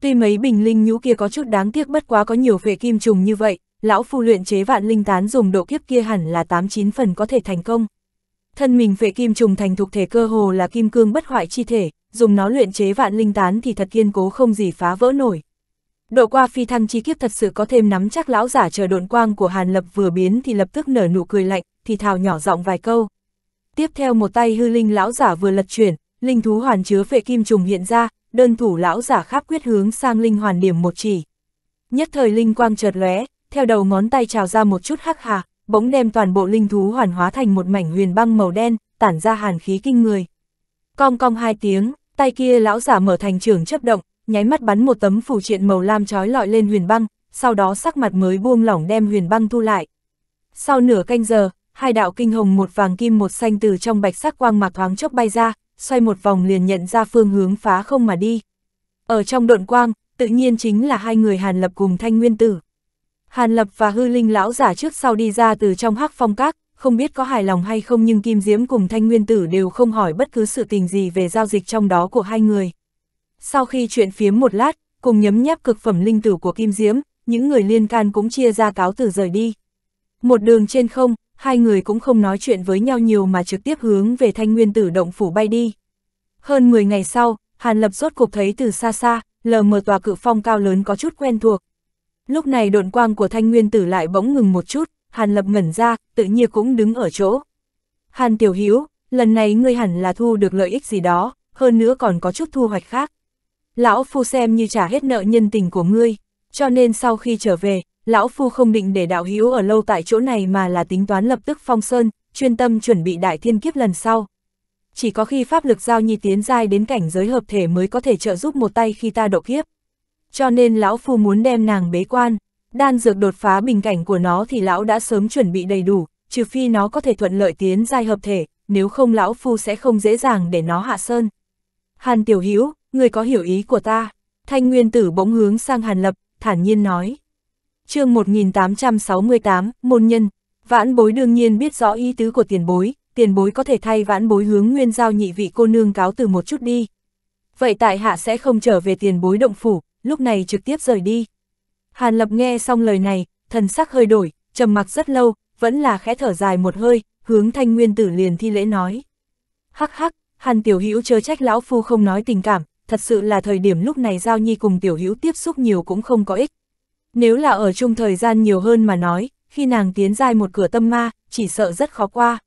Tuy mấy bình linh nhũ kia có chút đáng tiếc bất quá có nhiều phệ kim trùng như vậy, lão phu luyện chế vạn linh tán dùng độ kiếp kia hẳn là 89 phần có thể thành công. Thân mình phệ kim trùng thành thuộc thể cơ hồ là kim cương bất hoại chi thể, dùng nó luyện chế vạn linh tán thì thật kiên cố không gì phá vỡ nổi. Độ qua phi thăng chi kiếp thật sự có thêm nắm chắc lão giả chờ độn quang của Hàn Lập vừa biến thì lập tức nở nụ cười lạnh, thì thào nhỏ giọng vài câu. Tiếp theo một tay hư linh lão giả vừa lật chuyển, linh thú hoàn chứa phệ kim trùng hiện ra, đơn thủ lão giả khắp quyết hướng sang linh hoàn điểm một chỉ. Nhất thời linh quang chợt lóe, theo đầu ngón tay trào ra một chút hắc hà, bỗng đem toàn bộ linh thú hoàn hóa thành một mảnh huyền băng màu đen, tản ra hàn khí kinh người. Cong cong hai tiếng, tay kia lão giả mở thành trường chấp động, nháy mắt bắn một tấm phủ triện màu lam trói lọi lên huyền băng, sau đó sắc mặt mới buông lỏng đem huyền băng thu lại. Sau nửa canh giờ, hai đạo kinh hồng một vàng kim một xanh từ trong bạch sắc quang mạc thoáng chốc bay ra, xoay một vòng liền nhận ra phương hướng phá không mà đi. Ở trong độn quang, tự nhiên chính là hai người Hàn Lập cùng Thanh Nguyên Tử. Hàn Lập và hư linh lão giả trước sau đi ra từ trong hắc phong các, không biết có hài lòng hay không nhưng Kim Diễm cùng Thanh Nguyên Tử đều không hỏi bất cứ sự tình gì về giao dịch trong đó của hai người. Sau khi chuyện phiếm một lát, cùng nhấm nháp cực phẩm linh tử của Kim Diễm, những người liên can cũng chia ra cáo từ rời đi. Một đường trên không, hai người cũng không nói chuyện với nhau nhiều mà trực tiếp hướng về thanh nguyên tử động phủ bay đi. Hơn 10 ngày sau, Hàn Lập rốt cục thấy từ xa xa, lờ mờ tòa cự phong cao lớn có chút quen thuộc. Lúc này độn quang của thanh nguyên tử lại bỗng ngừng một chút, Hàn Lập ngẩn ra, tự nhiên cũng đứng ở chỗ. Hàn Tiểu Hiếu, lần này ngươi hẳn là thu được lợi ích gì đó, hơn nữa còn có chút thu hoạch khác. Lão Phu xem như trả hết nợ nhân tình của ngươi, cho nên sau khi trở về, lão phu không định để đạo hữu ở lâu tại chỗ này mà là tính toán lập tức phong sơn, chuyên tâm chuẩn bị đại thiên kiếp lần sau. Chỉ có khi pháp lực giao nhi tiến giai đến cảnh giới hợp thể mới có thể trợ giúp một tay khi ta độ kiếp. Cho nên lão phu muốn đem nàng bế quan, đan dược đột phá bình cảnh của nó thì lão đã sớm chuẩn bị đầy đủ, trừ phi nó có thể thuận lợi tiến giai hợp thể, nếu không lão phu sẽ không dễ dàng để nó hạ sơn. Hàn Tiểu Hữu, người có hiểu ý của ta? Thanh Nguyên Tử bỗng hướng sang Hàn Lập, thản nhiên nói chương 1868, môn nhân, vãn bối đương nhiên biết rõ ý tứ của tiền bối, tiền bối có thể thay vãn bối hướng nguyên giao nhị vị cô nương cáo từ một chút đi. Vậy tại hạ sẽ không trở về tiền bối động phủ, lúc này trực tiếp rời đi. Hàn Lập nghe xong lời này, thần sắc hơi đổi, trầm mặc rất lâu, vẫn là khẽ thở dài một hơi, hướng thanh nguyên tử liền thi lễ nói. Hắc hắc, Hàn Tiểu Hữu chớ trách lão phu không nói tình cảm, thật sự là thời điểm lúc này Giao Nhi cùng Tiểu Hữu tiếp xúc nhiều cũng không có ích, nếu là ở chung thời gian nhiều hơn mà nói, khi nàng tiến dai một cửa tâm ma, chỉ sợ rất khó qua.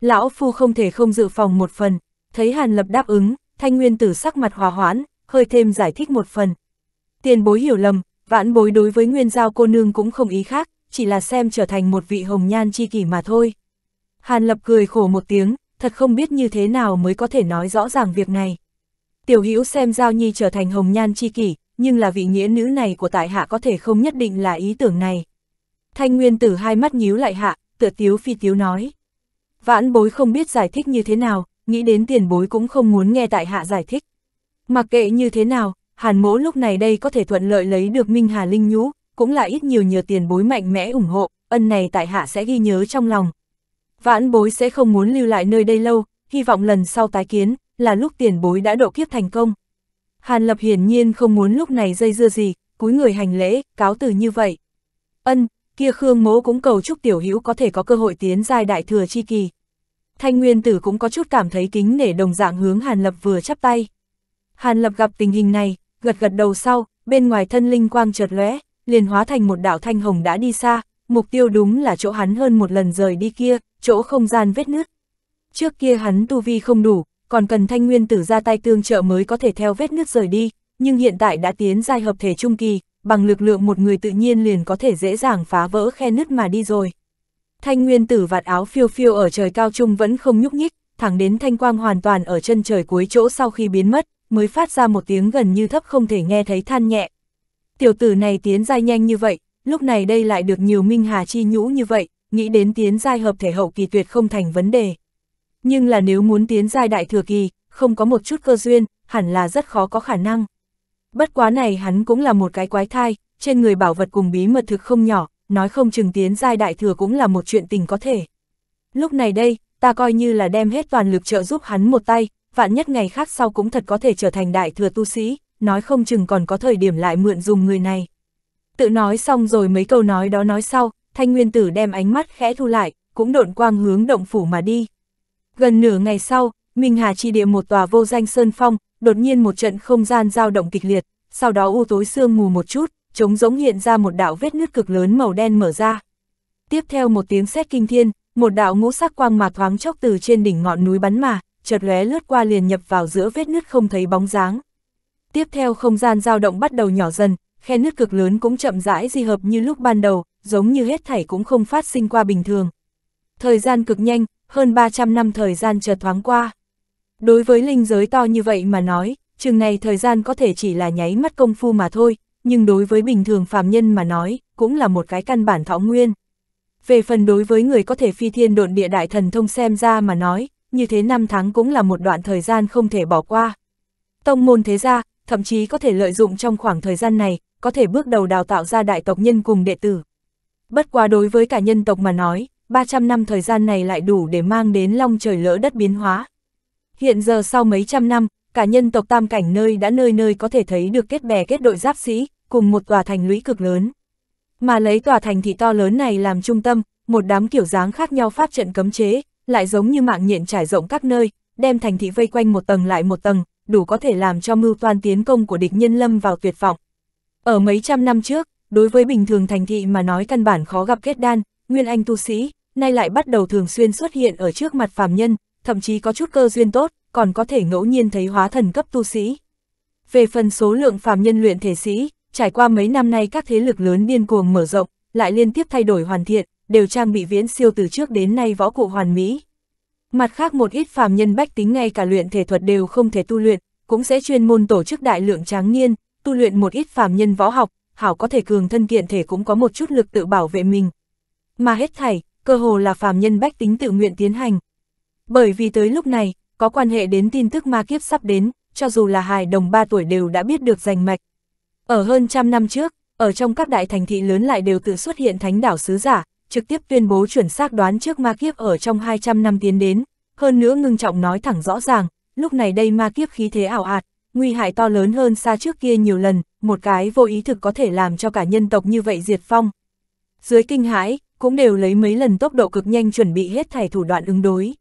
Lão Phu không thể không dự phòng một phần, thấy Hàn Lập đáp ứng, thanh nguyên tử sắc mặt hòa hoãn, hơi thêm giải thích một phần. Tiền bối hiểu lầm, vãn bối đối với nguyên giao cô nương cũng không ý khác, chỉ là xem trở thành một vị hồng nhan chi kỷ mà thôi. Hàn Lập cười khổ một tiếng, thật không biết như thế nào mới có thể nói rõ ràng việc này. Tiểu Hữu xem Giao Nhi trở thành hồng nhan chi kỷ, nhưng là vị nghĩa nữ này của tại hạ có thể không nhất định là ý tưởng này. Thanh Nguyên Tử hai mắt nhíu lại hạ, tựa tiếu phi tiếu nói. Vãn bối không biết giải thích như thế nào, nghĩ đến tiền bối cũng không muốn nghe tại hạ giải thích. Mặc kệ như thế nào, hàn mỗ lúc này đây có thể thuận lợi lấy được Minh Hà Linh Nhũ, cũng là ít nhiều nhờ tiền bối mạnh mẽ ủng hộ, ân này tại hạ sẽ ghi nhớ trong lòng. Vãn bối sẽ không muốn lưu lại nơi đây lâu, hy vọng lần sau tái kiến, là lúc tiền bối đã độ kiếp thành công. Hàn Lập hiển nhiên không muốn lúc này dây dưa gì, cúi người hành lễ, cáo từ như vậy. Ân, kia Khương Mố cũng cầu chúc tiểu hữu có thể có cơ hội tiến giai đại thừa chi kỳ. Thanh Nguyên Tử cũng có chút cảm thấy kính nể đồng dạng hướng Hàn Lập vừa chắp tay. Hàn Lập gặp tình hình này, gật gật đầu sau, bên ngoài thân linh quang chợt lóe, liền hóa thành một đạo thanh hồng đã đi xa, mục tiêu đúng là chỗ hắn hơn một lần rời đi kia, chỗ không gian vết nứt. Trước kia hắn tu vi không đủ, còn cần thanh nguyên tử ra tay tương trợ mới có thể theo vết nước rời đi, nhưng hiện tại đã tiến giai hợp thể trung kỳ, bằng lực lượng một người tự nhiên liền có thể dễ dàng phá vỡ khe nứt mà đi rồi. Thanh nguyên tử vạt áo phiêu phiêu ở trời cao trung vẫn không nhúc nhích, thẳng đến thanh quang hoàn toàn ở chân trời cuối chỗ sau khi biến mất, mới phát ra một tiếng gần như thấp không thể nghe thấy than nhẹ. Tiểu tử này tiến giai nhanh như vậy, lúc này đây lại được nhiều minh hà chi nhũ như vậy, nghĩ đến tiến giai hợp thể hậu kỳ tuyệt không thành vấn đề nhưng là nếu muốn tiến giai đại thừa kỳ, không có một chút cơ duyên, hẳn là rất khó có khả năng. Bất quá này hắn cũng là một cái quái thai, trên người bảo vật cùng bí mật thực không nhỏ, nói không chừng tiến giai đại thừa cũng là một chuyện tình có thể. Lúc này đây, ta coi như là đem hết toàn lực trợ giúp hắn một tay, vạn nhất ngày khác sau cũng thật có thể trở thành đại thừa tu sĩ, nói không chừng còn có thời điểm lại mượn dùng người này. Tự nói xong rồi mấy câu nói đó nói sau, thanh nguyên tử đem ánh mắt khẽ thu lại, cũng độn quang hướng động phủ mà đi. Gần nửa ngày sau, Minh Hà chỉ địa một tòa vô danh sơn phong, đột nhiên một trận không gian dao động kịch liệt, sau đó u tối sương mù một chút, trống giống hiện ra một đạo vết nứt cực lớn màu đen mở ra. Tiếp theo một tiếng sét kinh thiên, một đạo ngũ sắc quang mà thoáng chốc từ trên đỉnh ngọn núi bắn mà, chợt lóe lướt qua liền nhập vào giữa vết nứt không thấy bóng dáng. Tiếp theo không gian dao động bắt đầu nhỏ dần, khe nứt cực lớn cũng chậm rãi di hợp như lúc ban đầu, giống như hết thảy cũng không phát sinh qua bình thường. Thời gian cực nhanh, hơn 300 năm thời gian chợt thoáng qua. Đối với linh giới to như vậy mà nói, chừng này thời gian có thể chỉ là nháy mắt công phu mà thôi, nhưng đối với bình thường phàm nhân mà nói, cũng là một cái căn bản thọ nguyên. Về phần đối với người có thể phi thiên độn địa đại thần thông xem ra mà nói, như thế năm tháng cũng là một đoạn thời gian không thể bỏ qua. Tông môn thế gia, thậm chí có thể lợi dụng trong khoảng thời gian này, có thể bước đầu đào tạo ra đại tộc nhân cùng đệ tử. Bất quá đối với cả nhân tộc mà nói, 300 năm thời gian này lại đủ để mang đến long trời lỡ đất biến hóa. Hiện giờ sau mấy trăm năm, cả nhân tộc tam cảnh nơi đã nơi nơi có thể thấy được kết bè kết đội giáp sĩ, cùng một tòa thành lũy cực lớn. Mà lấy tòa thành thị to lớn này làm trung tâm, một đám kiểu dáng khác nhau pháp trận cấm chế, lại giống như mạng nhện trải rộng các nơi, đem thành thị vây quanh một tầng lại một tầng, đủ có thể làm cho mưu toan tiến công của địch nhân lâm vào tuyệt vọng. Ở mấy trăm năm trước, đối với bình thường thành thị mà nói căn bản khó gặp kết đan, Nguyên Anh tu sĩ, nay lại bắt đầu thường xuyên xuất hiện ở trước mặt phàm nhân, thậm chí có chút cơ duyên tốt, còn có thể ngẫu nhiên thấy hóa thần cấp tu sĩ. Về phần số lượng phàm nhân luyện thể sĩ, trải qua mấy năm nay các thế lực lớn điên cuồng mở rộng, lại liên tiếp thay đổi hoàn thiện, đều trang bị viễn siêu từ trước đến nay võ cụ hoàn mỹ. Mặt khác một ít phàm nhân bách tính ngay cả luyện thể thuật đều không thể tu luyện, cũng sẽ chuyên môn tổ chức đại lượng tráng niên, tu luyện một ít phàm nhân võ học, hảo có thể cường thân kiện thể cũng có một chút lực tự bảo vệ mình, mà hết thảy, cơ hồ là phàm nhân bách tính tự nguyện tiến hành. Bởi vì tới lúc này, có quan hệ đến tin tức ma kiếp sắp đến, cho dù là hài đồng 3 tuổi đều đã biết được rành mạch. Ở hơn trăm năm trước, ở trong các đại thành thị lớn lại đều tự xuất hiện thánh đảo sứ giả, trực tiếp tuyên bố chuẩn xác đoán trước ma kiếp ở trong 200 năm tiến đến, hơn nữa ngưng trọng nói thẳng rõ ràng, lúc này đây ma kiếp khí thế ảo ạt, nguy hại to lớn hơn xa trước kia nhiều lần, một cái vô ý thực có thể làm cho cả nhân tộc như vậy diệt phong. Dưới kinh hãi, cũng đều lấy mấy lần tốc độ cực nhanh chuẩn bị hết thảy thủ đoạn ứng đối.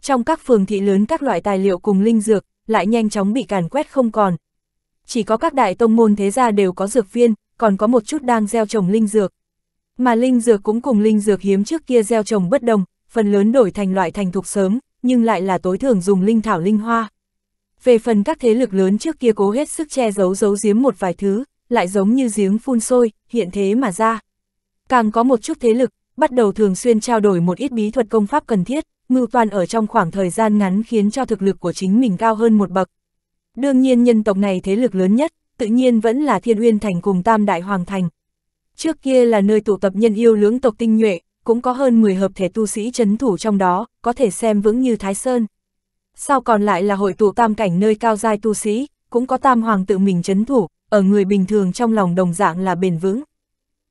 Trong các phường thị lớn các loại tài liệu cùng linh dược, lại nhanh chóng bị càn quét không còn. Chỉ có các đại tông môn thế gia đều có dược viên, còn có một chút đang gieo trồng linh dược. Mà linh dược cũng cùng linh dược hiếm trước kia gieo trồng bất đồng, phần lớn đổi thành loại thành thục sớm, nhưng lại là tối thường dùng linh thảo linh hoa. Về phần các thế lực lớn trước kia cố hết sức che giấu giấu giếm một vài thứ, lại giống như giếng phun sôi, hiện thế mà ra càng có một chút thế lực, bắt đầu thường xuyên trao đổi một ít bí thuật công pháp cần thiết, mưu toàn ở trong khoảng thời gian ngắn khiến cho thực lực của chính mình cao hơn một bậc. Đương nhiên nhân tộc này thế lực lớn nhất, tự nhiên vẫn là Thiên Uyên Thành cùng Tam Đại Hoàng Thành. Trước kia là nơi tụ tập nhân yêu lưỡng tộc tinh nhuệ, cũng có hơn 10 hợp thể tu sĩ chấn thủ trong đó, có thể xem vững như Thái Sơn. Sau còn lại là hội tụ tam cảnh nơi cao giai tu sĩ, cũng có tam hoàng tự mình chấn thủ, ở người bình thường trong lòng đồng dạng là bền vững.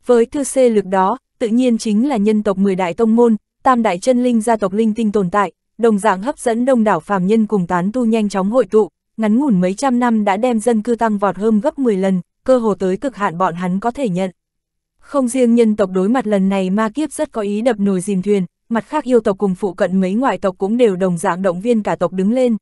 Với thư xê lực đó, tự nhiên chính là nhân tộc 10 đại tông môn, tam đại chân linh gia tộc linh tinh tồn tại, đồng dạng hấp dẫn đông đảo phàm nhân cùng tán tu nhanh chóng hội tụ, ngắn ngủn mấy trăm năm đã đem dân cư tăng vọt hơn gấp 10 lần, cơ hồ tới cực hạn bọn hắn có thể nhận. Không riêng nhân tộc đối mặt lần này ma kiếp rất có ý đập nồi dìm thuyền, mặt khác yêu tộc cùng phụ cận mấy ngoại tộc cũng đều đồng dạng động viên cả tộc đứng lên.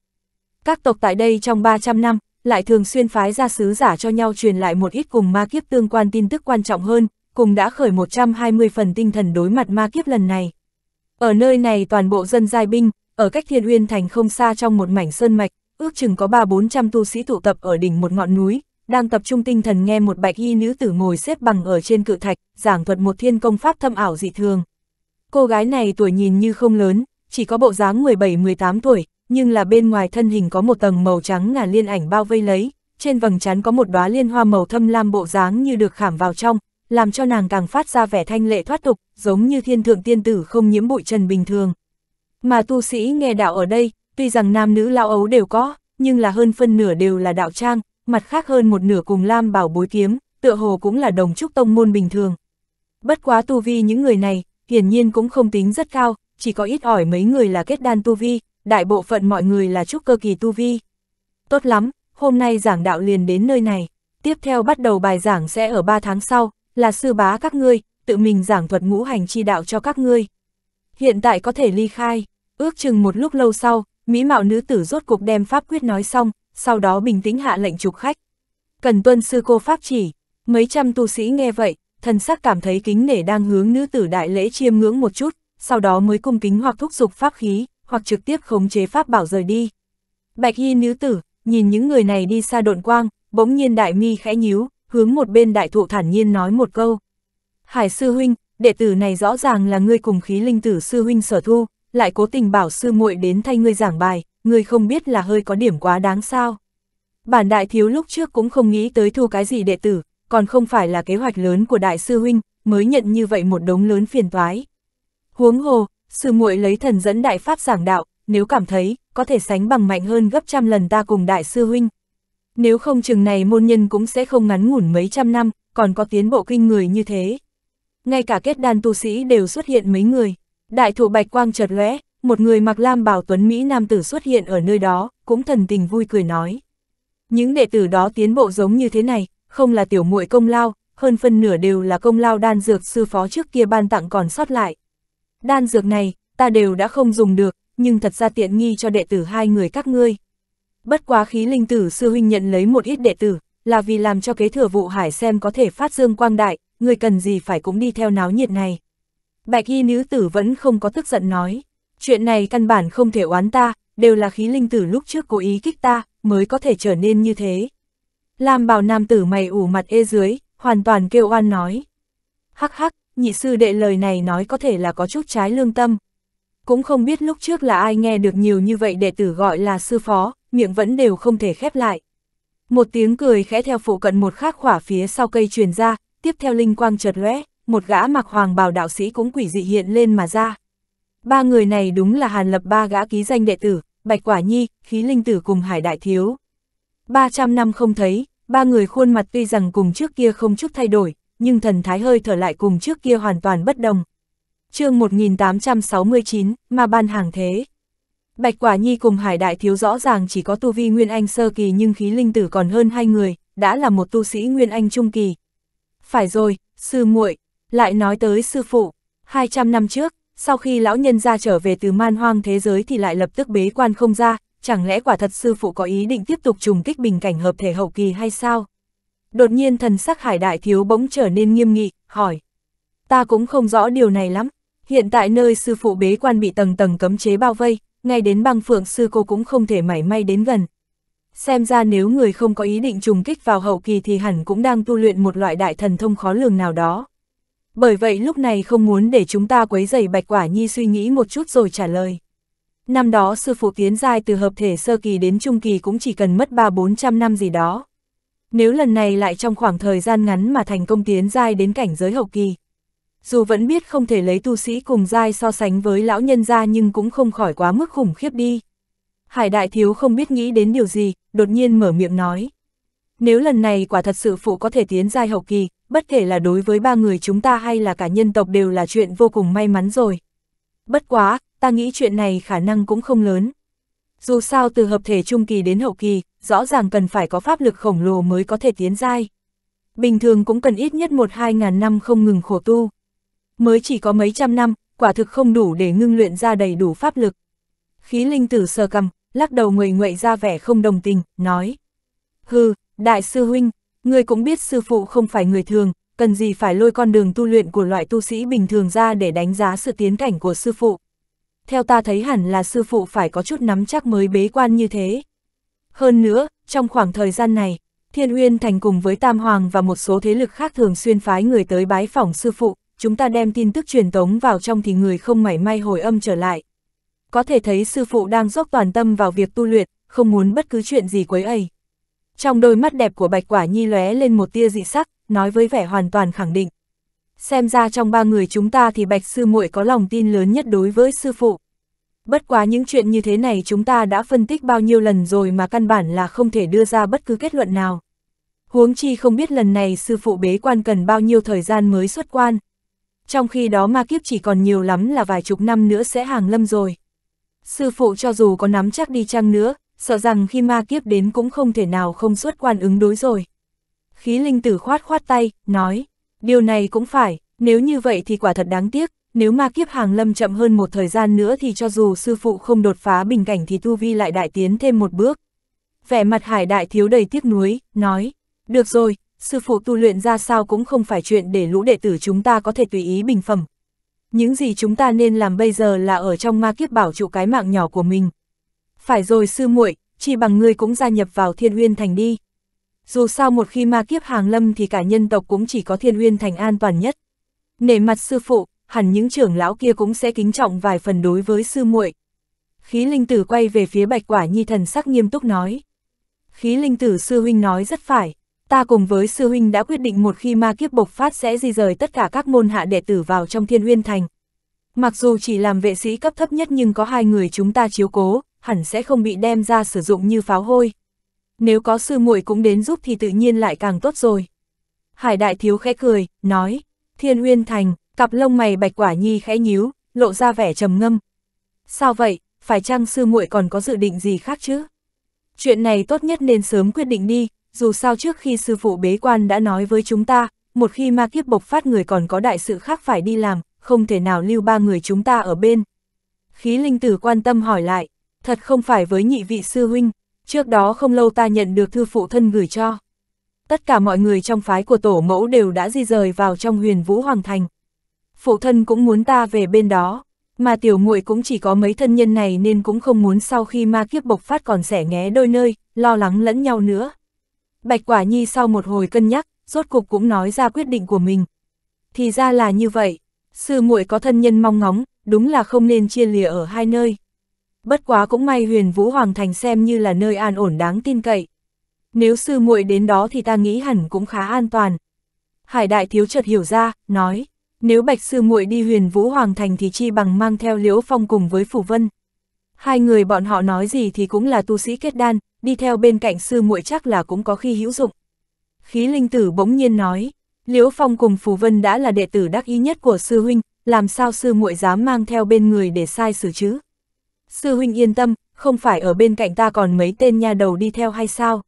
Các tộc tại đây trong 300 năm, lại thường xuyên phái ra sứ giả cho nhau truyền lại một ít cùng ma kiếp tương quan tin tức quan trọng hơn, cùng đã khởi 120 phần tinh thần đối mặt ma kiếp lần này. Ở nơi này toàn bộ dân giai binh, ở cách thiên uyên thành không xa trong một mảnh sơn mạch, ước chừng có 3-400 tu sĩ tụ tập ở đỉnh một ngọn núi, đang tập trung tinh thần nghe một bạch y nữ tử ngồi xếp bằng ở trên cự thạch, giảng thuật một thiên công pháp thâm ảo dị thường. Cô gái này tuổi nhìn như không lớn, chỉ có bộ dáng 17-18 tuổi, nhưng là bên ngoài thân hình có một tầng màu trắng ngà liên ảnh bao vây lấy, trên vầng trán có một đóa liên hoa màu thâm lam bộ dáng như được khảm vào trong, làm cho nàng càng phát ra vẻ thanh lệ thoát tục, giống như thiên thượng tiên tử không nhiễm bụi trần bình thường. Mà tu sĩ nghe đạo ở đây, tuy rằng nam nữ lao ấu đều có, nhưng là hơn phân nửa đều là đạo trang, mặt khác hơn một nửa cùng lam bảo bối kiếm, tựa hồ cũng là đồng trúc tông môn bình thường. Bất quá tu vi những người này, hiển nhiên cũng không tính rất cao, chỉ có ít ỏi mấy người là kết đan tu vi, đại bộ phận mọi người là trúc cơ kỳ tu vi. Tốt lắm, hôm nay giảng đạo liền đến nơi này, tiếp theo bắt đầu bài giảng sẽ ở 3 tháng sau, là sư bá các ngươi, tự mình giảng thuật ngũ hành chi đạo cho các ngươi. Hiện tại có thể ly khai, ước chừng một lúc lâu sau, mỹ mạo nữ tử rốt cuộc đem pháp quyết nói xong, sau đó bình tĩnh hạ lệnh trục khách. Cần tuân sư cô pháp chỉ, mấy trăm tu sĩ nghe vậy, thần sắc cảm thấy kính nể đang hướng nữ tử đại lễ chiêm ngưỡng một chút, sau đó mới cung kính hoặc thúc giục pháp khí, hoặc trực tiếp khống chế pháp bảo rời đi. Bạch y nữ tử, nhìn những người này đi xa độn quang, bỗng nhiên đại mi khẽ nhíu, hướng một bên đại thụ thản nhiên nói một câu. Hải sư huynh, đệ tử này rõ ràng là ngươi cùng khí linh tử sư huynh sở thu, lại cố tình bảo sư muội đến thay ngươi giảng bài, ngươi không biết là hơi có điểm quá đáng sao. Bản đại thiếu lúc trước cũng không nghĩ tới thu cái gì đệ tử, còn không phải là kế hoạch lớn của đại sư huynh, mới nhận như vậy một đống lớn phiền toái. Huống hồ, sư muội lấy thần dẫn đại pháp giảng đạo, nếu cảm thấy, có thể sánh bằng mạnh hơn gấp trăm lần ta cùng đại sư huynh, nếu không chừng này môn nhân cũng sẽ không ngắn ngủn mấy trăm năm, còn có tiến bộ kinh người như thế. Ngay cả kết đàn tu sĩ đều xuất hiện mấy người. Đại thụ bạch quang chợt lóe, một người mặc lam bảo tuấn Mỹ nam tử xuất hiện ở nơi đó, cũng thần tình vui cười nói. Những đệ tử đó tiến bộ giống như thế này, không là tiểu muội công lao, hơn phân nửa đều là công lao đan dược sư phó trước kia ban tặng còn sót lại. Đan dược này, ta đều đã không dùng được, nhưng thật ra tiện nghi cho đệ tử hai người các ngươi bất quá khí linh tử sư huynh nhận lấy một ít đệ tử, là vì làm cho kế thừa vụ hải xem có thể phát dương quang đại, người cần gì phải cũng đi theo náo nhiệt này. Bạch y nữ tử vẫn không có tức giận nói, chuyện này căn bản không thể oán ta, đều là khí linh tử lúc trước cố ý kích ta, mới có thể trở nên như thế. Làm bảo nam tử mày ủ mặt ê dưới, hoàn toàn kêu oan nói. Hắc hắc, nhị sư đệ lời này nói có thể là có chút trái lương tâm. Cũng không biết lúc trước là ai nghe được nhiều như vậy đệ tử gọi là sư phó, miệng vẫn đều không thể khép lại. Một tiếng cười khẽ theo phụ cận một khắc khỏa phía sau cây truyền ra, tiếp theo linh quang chợt lóe, một gã mặc hoàng bào đạo sĩ cũng quỷ dị hiện lên mà ra. Ba người này đúng là Hàn Lập ba gã ký danh đệ tử, Bạch Quả Nhi, Khí Linh Tử cùng Hải Đại Thiếu. 300 năm không thấy, ba người khuôn mặt tuy rằng cùng trước kia không chút thay đổi, nhưng thần thái hơi thở lại cùng trước kia hoàn toàn bất đồng. chương 1869, mà ban hàng thế. Bạch Quả Nhi cùng Hải Đại Thiếu rõ ràng chỉ có tu vi Nguyên Anh sơ kỳ nhưng khí linh tử còn hơn hai người, đã là một tu sĩ Nguyên Anh trung kỳ. Phải rồi, sư muội lại nói tới sư phụ, 200 năm trước, sau khi lão nhân ra trở về từ man hoang thế giới thì lại lập tức bế quan không ra, chẳng lẽ quả thật sư phụ có ý định tiếp tục trùng kích bình cảnh hợp thể hậu kỳ hay sao? Đột nhiên thần sắc Hải Đại Thiếu bỗng trở nên nghiêm nghị, hỏi. Ta cũng không rõ điều này lắm, hiện tại nơi sư phụ bế quan bị tầng tầng cấm chế bao vây, ngay đến băng phượng sư cô cũng không thể mảy may đến gần. Xem ra nếu người không có ý định trùng kích vào hậu kỳ thì hẳn cũng đang tu luyện một loại đại thần thông khó lường nào đó. Bởi vậy lúc này không muốn để chúng ta quấy dày bạch quả nhi suy nghĩ một chút rồi trả lời. Năm đó sư phụ tiến giai từ hợp thể sơ kỳ đến trung kỳ cũng chỉ cần mất 3-400 năm gì đó. Nếu lần này lại trong khoảng thời gian ngắn mà thành công tiến giai đến cảnh giới hậu kỳ, dù vẫn biết không thể lấy tu sĩ cùng giai so sánh với lão nhân gia nhưng cũng không khỏi quá mức khủng khiếp đi. Hải đại thiếu không biết nghĩ đến điều gì, đột nhiên mở miệng nói. Nếu lần này quả thật sự phụ có thể tiến giai hậu kỳ, bất thể là đối với ba người chúng ta hay là cả nhân tộc đều là chuyện vô cùng may mắn rồi. Bất quá, ta nghĩ chuyện này khả năng cũng không lớn. Dù sao từ hợp thể trung kỳ đến hậu kỳ, rõ ràng cần phải có pháp lực khổng lồ mới có thể tiến giai. Bình thường cũng cần ít nhất một hai ngàn năm không ngừng khổ tu mới chỉ có mấy trăm năm, quả thực không đủ để ngưng luyện ra đầy đủ pháp lực. Khí linh tử sờ cầm, lắc đầu người nguậy ra vẻ không đồng tình, nói. Hừ, đại sư huynh, người cũng biết sư phụ không phải người thường, cần gì phải lôi con đường tu luyện của loại tu sĩ bình thường ra để đánh giá sự tiến cảnh của sư phụ. Theo ta thấy hẳn là sư phụ phải có chút nắm chắc mới bế quan như thế. Hơn nữa, trong khoảng thời gian này, Thiên Uyên Thành cùng với Tam Hoàng và một số thế lực khác thường xuyên phái người tới bái phỏng sư phụ, chúng ta đem tin tức truyền tống vào trong thì người không mảy may hồi âm trở lại. Có thể thấy sư phụ đang dốc toàn tâm vào việc tu luyện, không muốn bất cứ chuyện gì quấy ấy. Trong đôi mắt đẹp của Bạch Quả Nhi lóe lên một tia dị sắc, nói với vẻ hoàn toàn khẳng định. Xem ra trong ba người chúng ta thì Bạch Sư muội có lòng tin lớn nhất đối với sư phụ. Bất quá những chuyện như thế này chúng ta đã phân tích bao nhiêu lần rồi mà căn bản là không thể đưa ra bất cứ kết luận nào. Huống chi không biết lần này sư phụ bế quan cần bao nhiêu thời gian mới xuất quan, trong khi đó ma kiếp chỉ còn nhiều lắm là vài chục năm nữa sẽ hàng lâm rồi. Sư phụ cho dù có nắm chắc đi chăng nữa, sợ rằng khi ma kiếp đến cũng không thể nào không xuất quan ứng đối rồi. Khí linh tử khoát khoát tay, nói, điều này cũng phải, nếu như vậy thì quả thật đáng tiếc, nếu ma kiếp hàng lâm chậm hơn một thời gian nữa thì cho dù sư phụ không đột phá bình cảnh thì tu vi lại đại tiến thêm một bước. Vẻ mặt hải đại thiếu đầy tiếc nuối, nói, được rồi, sư phụ tu luyện ra sao cũng không phải chuyện để lũ đệ tử chúng ta có thể tùy ý bình phẩm. Những gì chúng ta nên làm bây giờ là ở trong ma kiếp bảo trụ cái mạng nhỏ của mình. Phải rồi sư muội, chỉ bằng ngươi cũng gia nhập vào thiên uyên thành đi. Dù sao một khi ma kiếp hàng lâm thì cả nhân tộc cũng chỉ có thiên uyên thành an toàn nhất. Nể mặt sư phụ, hẳn những trưởng lão kia cũng sẽ kính trọng vài phần đối với sư muội. Khí linh tử quay về phía bạch quả nhi thần sắc nghiêm túc nói. Khí linh tử sư huynh nói rất phải ta cùng với sư huynh đã quyết định một khi ma kiếp bộc phát sẽ di rời tất cả các môn hạ đệ tử vào trong thiên uyên thành. Mặc dù chỉ làm vệ sĩ cấp thấp nhất nhưng có hai người chúng ta chiếu cố, hẳn sẽ không bị đem ra sử dụng như pháo hôi. Nếu có sư muội cũng đến giúp thì tự nhiên lại càng tốt rồi. Hải đại thiếu khẽ cười, nói, thiên uyên thành, cặp lông mày bạch quả nhi khẽ nhíu, lộ ra vẻ trầm ngâm. Sao vậy, phải chăng sư muội còn có dự định gì khác chứ? Chuyện này tốt nhất nên sớm quyết định đi, dù sao trước khi sư phụ bế quan đã nói với chúng ta, một khi ma kiếp bộc phát người còn có đại sự khác phải đi làm, không thể nào lưu ba người chúng ta ở bên. Khí linh tử quan tâm hỏi lại, thật không phải với nhị vị sư huynh, trước đó không lâu ta nhận được thư phụ thân gửi cho. Tất cả mọi người trong phái của tổ mẫu đều đã di rời vào trong huyền vũ hoàng thành. Phụ thân cũng muốn ta về bên đó, mà tiểu muội cũng chỉ có mấy thân nhân này nên cũng không muốn sau khi ma kiếp bộc phát còn sẻ nghé đôi nơi, lo lắng lẫn nhau nữa. Bạch Quả Nhi sau một hồi cân nhắc, rốt cục cũng nói ra quyết định của mình. Thì ra là như vậy, sư muội có thân nhân mong ngóng, đúng là không nên chia lìa ở hai nơi. Bất quá cũng may huyền Vũ Hoàng Thành xem như là nơi an ổn đáng tin cậy. Nếu sư muội đến đó thì ta nghĩ hẳn cũng khá an toàn. Hải đại thiếu chợt hiểu ra, nói, nếu bạch sư muội đi huyền Vũ Hoàng Thành thì chi bằng mang theo liễu phong cùng với phủ vân. Hai người bọn họ nói gì thì cũng là tu sĩ kết đan, đi theo bên cạnh sư muội chắc là cũng có khi hữu dụng. Khí linh tử bỗng nhiên nói, Liễu Phong cùng Phù Vân đã là đệ tử đắc ý nhất của sư huynh, làm sao sư muội dám mang theo bên người để sai xử chứ? Sư huynh yên tâm, không phải ở bên cạnh ta còn mấy tên nha đầu đi theo hay sao?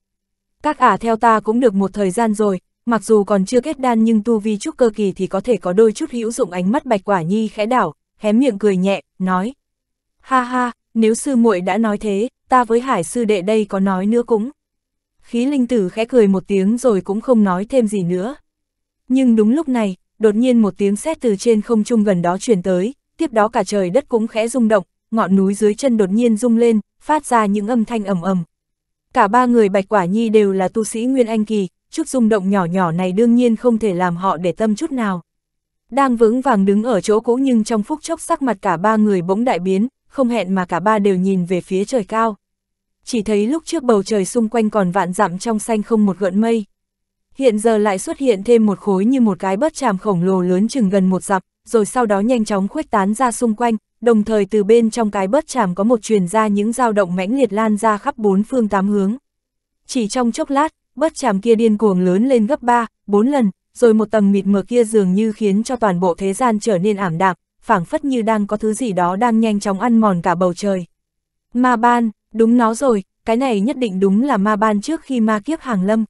Các ả theo ta cũng được một thời gian rồi, mặc dù còn chưa kết đan nhưng tu vi trúc cơ kỳ thì có thể có đôi chút hữu dụng ánh mắt bạch quả nhi khẽ đảo, hé miệng cười nhẹ, nói. Ha ha, nếu sư muội đã nói thế, ta với hải sư đệ đây có nói nữa cũng. Khí linh tử khẽ cười một tiếng rồi cũng không nói thêm gì nữa. Nhưng đúng lúc này, đột nhiên một tiếng sét từ trên không trung gần đó truyền tới, tiếp đó cả trời đất cũng khẽ rung động, ngọn núi dưới chân đột nhiên rung lên, phát ra những âm thanh ầm ầm. Cả ba người Bạch Quả Nhi đều là tu sĩ Nguyên Anh Kỳ, chút rung động nhỏ nhỏ này đương nhiên không thể làm họ để tâm chút nào. Đang vững vàng đứng ở chỗ cũ nhưng trong phút chốc sắc mặt cả ba người bỗng đại biến, không hẹn mà cả ba đều nhìn về phía trời cao. Chỉ thấy lúc trước bầu trời xung quanh còn vạn dặm trong xanh không một gợn mây. Hiện giờ lại xuất hiện thêm một khối như một cái bớt chàm khổng lồ lớn chừng gần một dặm, rồi sau đó nhanh chóng khuếch tán ra xung quanh, đồng thời từ bên trong cái bớt chàm có một truyền ra những dao động mãnh liệt lan ra khắp bốn phương tám hướng. Chỉ trong chốc lát, bớt chàm kia điên cuồng lớn lên gấp ba, bốn lần, rồi một tầng mịt mờ kia dường như khiến cho toàn bộ thế gian trở nên ảm đạm, phảng phất như đang có thứ gì đó đang nhanh chóng ăn mòn cả bầu trời. Ma ban, đúng nó rồi, cái này nhất định đúng là ma ban trước khi ma kiếp hàng lâm.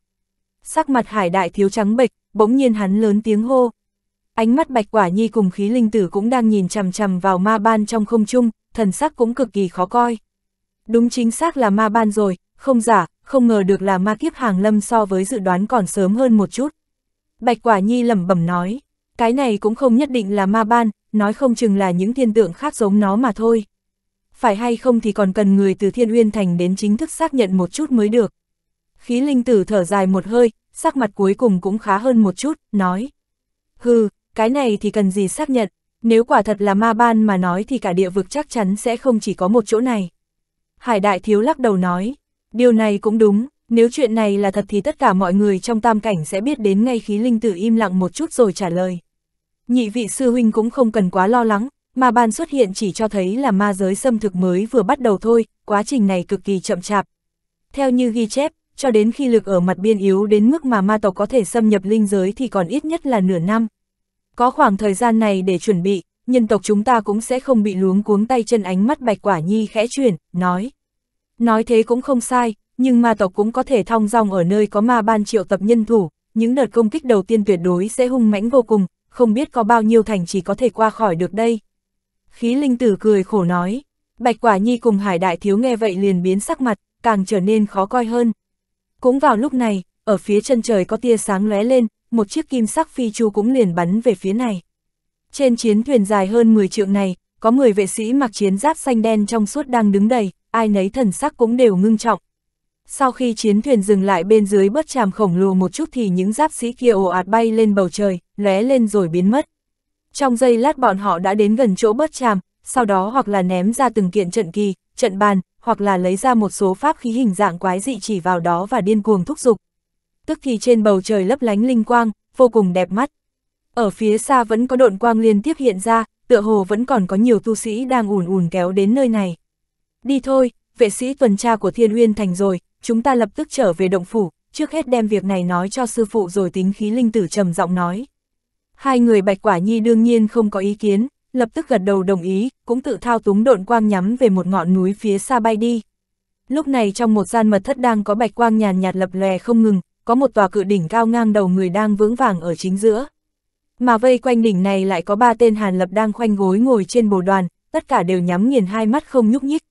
Sắc mặt hải đại thiếu trắng bệch, bỗng nhiên hắn lớn tiếng hô. Ánh mắt bạch quả nhi cùng khí linh tử cũng đang nhìn chằm chằm vào ma ban trong không trung, thần sắc cũng cực kỳ khó coi. Đúng chính xác là ma ban rồi, không giả, không ngờ được là ma kiếp hàng lâm so với dự đoán còn sớm hơn một chút. Bạch quả nhi lẩm bẩm nói, cái này cũng không nhất định là ma ban, nói không chừng là những thiên tượng khác giống nó mà thôi. Phải hay không thì còn cần người từ thiên uyên thành đến chính thức xác nhận một chút mới được. Khí linh tử thở dài một hơi, sắc mặt cuối cùng cũng khá hơn một chút, nói. Hừ, cái này thì cần gì xác nhận, nếu quả thật là ma ban mà nói thì cả địa vực chắc chắn sẽ không chỉ có một chỗ này. Hải đại thiếu lắc đầu nói, điều này cũng đúng, nếu chuyện này là thật thì tất cả mọi người trong tam cảnh sẽ biết đến ngay khí linh tử im lặng một chút rồi trả lời nhị vị sư huynh cũng không cần quá lo lắng, ma ban xuất hiện chỉ cho thấy là ma giới xâm thực mới vừa bắt đầu thôi, quá trình này cực kỳ chậm chạp. Theo như ghi chép, cho đến khi lực ở mặt biên yếu đến mức mà ma tộc có thể xâm nhập linh giới thì còn ít nhất là nửa năm. Có khoảng thời gian này để chuẩn bị, nhân tộc chúng ta cũng sẽ không bị luống cuống tay chân ánh mắt bạch quả nhi khẽ chuyển, nói. Nói thế cũng không sai, nhưng ma tộc cũng có thể thong dong ở nơi có ma ban triệu tập nhân thủ, những đợt công kích đầu tiên tuyệt đối sẽ hung mãnh vô cùng, không biết có bao nhiêu thành chỉ có thể qua khỏi được đây. Khí linh tử cười khổ nói, Bạch Quả Nhi cùng Hải Đại Thiếu nghe vậy liền biến sắc mặt, càng trở nên khó coi hơn. Cũng vào lúc này, ở phía chân trời có tia sáng lóe lên, một chiếc kim sắc phi chu cũng liền bắn về phía này. Trên chiến thuyền dài hơn 10 trượng này, có 10 vệ sĩ mặc chiến giáp xanh đen trong suốt đang đứng đầy, ai nấy thần sắc cũng đều ngưng trọng. Sau khi chiến thuyền dừng lại bên dưới bất tràm khổng lồ một chút thì những giáp sĩ kia ồ ạt bay lên bầu trời, lóe lên rồi biến mất. Trong giây lát bọn họ đã đến gần chỗ bất tràm, sau đó hoặc là ném ra từng kiện trận kỳ, trận bàn, hoặc là lấy ra một số pháp khí hình dạng quái dị chỉ vào đó và điên cuồng thúc giục. Tức thì trên bầu trời lấp lánh linh quang, vô cùng đẹp mắt. Ở phía xa vẫn có độn quang liên tiếp hiện ra, tựa hồ vẫn còn có nhiều tu sĩ đang ùn ùn kéo đến nơi này. Đi thôi, vệ sĩ tuần tra của Thiên Uyên Thành rồi, chúng ta lập tức trở về động phủ, trước hết đem việc này nói cho sư phụ rồi tính khí linh tử trầm giọng nói. Hai người Bạch Quả Nhi đương nhiên không có ý kiến, lập tức gật đầu đồng ý, cũng tự thao túng độn quang nhắm về một ngọn núi phía xa bay đi. Lúc này trong một gian mật thất đang có bạch quang nhàn nhạt lập lè không ngừng, có một tòa cự đỉnh cao ngang đầu người đang vững vàng ở chính giữa. Mà vây quanh đỉnh này lại có ba tên hàn lập đang khoanh gối ngồi trên bồ đoàn, tất cả đều nhắm nghiền hai mắt không nhúc nhích.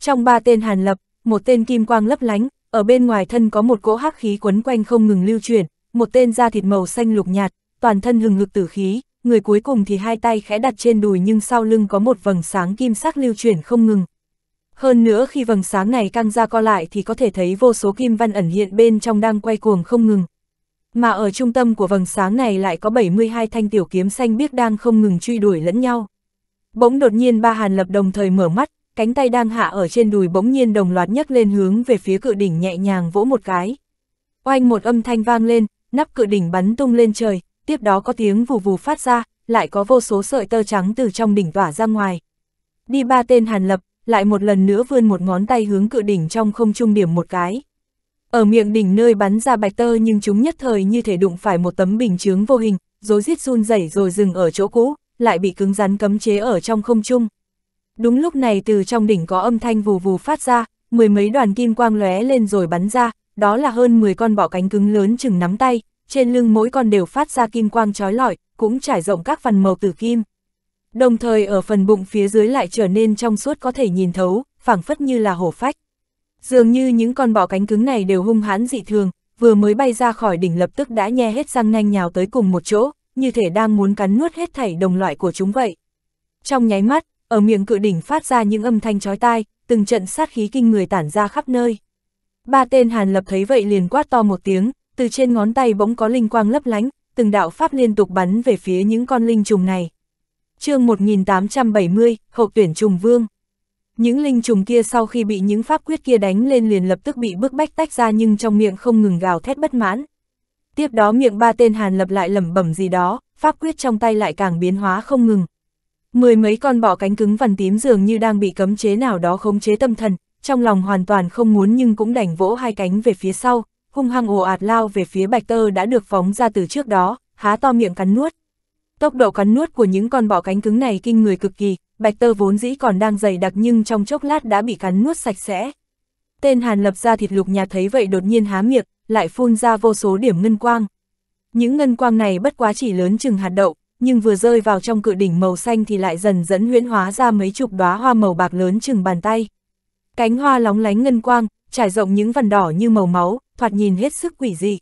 Trong ba tên hàn lập, một tên kim quang lấp lánh, ở bên ngoài thân có một cỗ hắc khí quấn quanh không ngừng lưu chuyển, một tên da thịt màu xanh lục nhạt, toàn thân hừng hực tử khí, người cuối cùng thì hai tay khẽ đặt trên đùi nhưng sau lưng có một vầng sáng kim sắc lưu chuyển không ngừng. Hơn nữa khi vầng sáng này căng ra co lại thì có thể thấy vô số kim văn ẩn hiện bên trong đang quay cuồng không ngừng. Mà ở trung tâm của vầng sáng này lại có 72 thanh tiểu kiếm xanh biếc đang không ngừng truy đuổi lẫn nhau. Bỗng đột nhiên ba hàn lập đồng thời mở mắt, cánh tay đang hạ ở trên đùi bỗng nhiên đồng loạt nhấc lên hướng về phía cự đỉnh nhẹ nhàng vỗ một cái. Oanh một âm thanh vang lên, nắp cự đỉnh bắn tung lên trời, tiếp đó có tiếng vù vù phát ra, lại có vô số sợi tơ trắng từ trong đỉnh tỏa ra ngoài. Đi ba tên Hàn Lập, lại một lần nữa vươn một ngón tay hướng cự đỉnh trong không trung điểm một cái. Ở miệng đỉnh nơi bắn ra bạch tơ nhưng chúng nhất thời như thể đụng phải một tấm bình chướng vô hình, rối rít run rẩy rồi dừng ở chỗ cũ, lại bị cứng rắn cấm chế ở trong không trung. Đúng lúc này từ trong đỉnh có âm thanh vù vù phát ra, mười mấy đoàn kim quang lóe lên rồi bắn ra, đó là hơn 10 con bọ cánh cứng lớn chừng nắm tay, trên lưng mỗi con đều phát ra kim quang trói lọi, cũng trải rộng các phần màu tử kim. Đồng thời ở phần bụng phía dưới lại trở nên trong suốt có thể nhìn thấu, phảng phất như là hổ phách. Dường như những con bọ cánh cứng này đều hung hãn dị thường, vừa mới bay ra khỏi đỉnh lập tức đã nhe hết răng nanh nhào tới cùng một chỗ, như thể đang muốn cắn nuốt hết thảy đồng loại của chúng vậy. Trong nháy mắt, ở miệng cự đỉnh phát ra những âm thanh chói tai, từng trận sát khí kinh người tản ra khắp nơi. Ba tên Hàn Lập thấy vậy liền quát to một tiếng, từ trên ngón tay bỗng có linh quang lấp lánh, từng đạo pháp liên tục bắn về phía những con linh trùng này. chương 1870, hậu tuyển trùng vương. Những linh trùng kia sau khi bị những pháp quyết kia đánh lên liền lập tức bị bức bách tách ra nhưng trong miệng không ngừng gào thét bất mãn. Tiếp đó miệng ba tên Hàn Lập lại lẩm bẩm gì đó, pháp quyết trong tay lại càng biến hóa không ngừng, Mười mấy con bọ cánh cứng vằn tím dường như đang bị cấm chế nào đó khống chế tâm thần, trong lòng hoàn toàn không muốn nhưng cũng đành vỗ hai cánh về phía sau, hung hăng ồ ạt lao về phía bạch tơ đã được phóng ra từ trước đó, há to miệng cắn nuốt. Tốc độ cắn nuốt của những con bọ cánh cứng này kinh người cực kỳ, bạch tơ vốn dĩ còn đang dày đặc nhưng trong chốc lát đã bị cắn nuốt sạch sẽ. Tên Hàn lập ra thịt lục nhà thấy vậy đột nhiên há miệng, lại phun ra vô số điểm ngân quang. Những ngân quang này bất quá chỉ lớn chừng hạt đậu, nhưng vừa rơi vào trong cự đỉnh màu xanh thì lại dần dẫn huyễn hóa ra mấy chục đóa hoa màu bạc lớn chừng bàn tay. Cánh hoa lóng lánh ngân quang, trải rộng những vằn đỏ như màu máu, thoạt nhìn hết sức quỷ dị.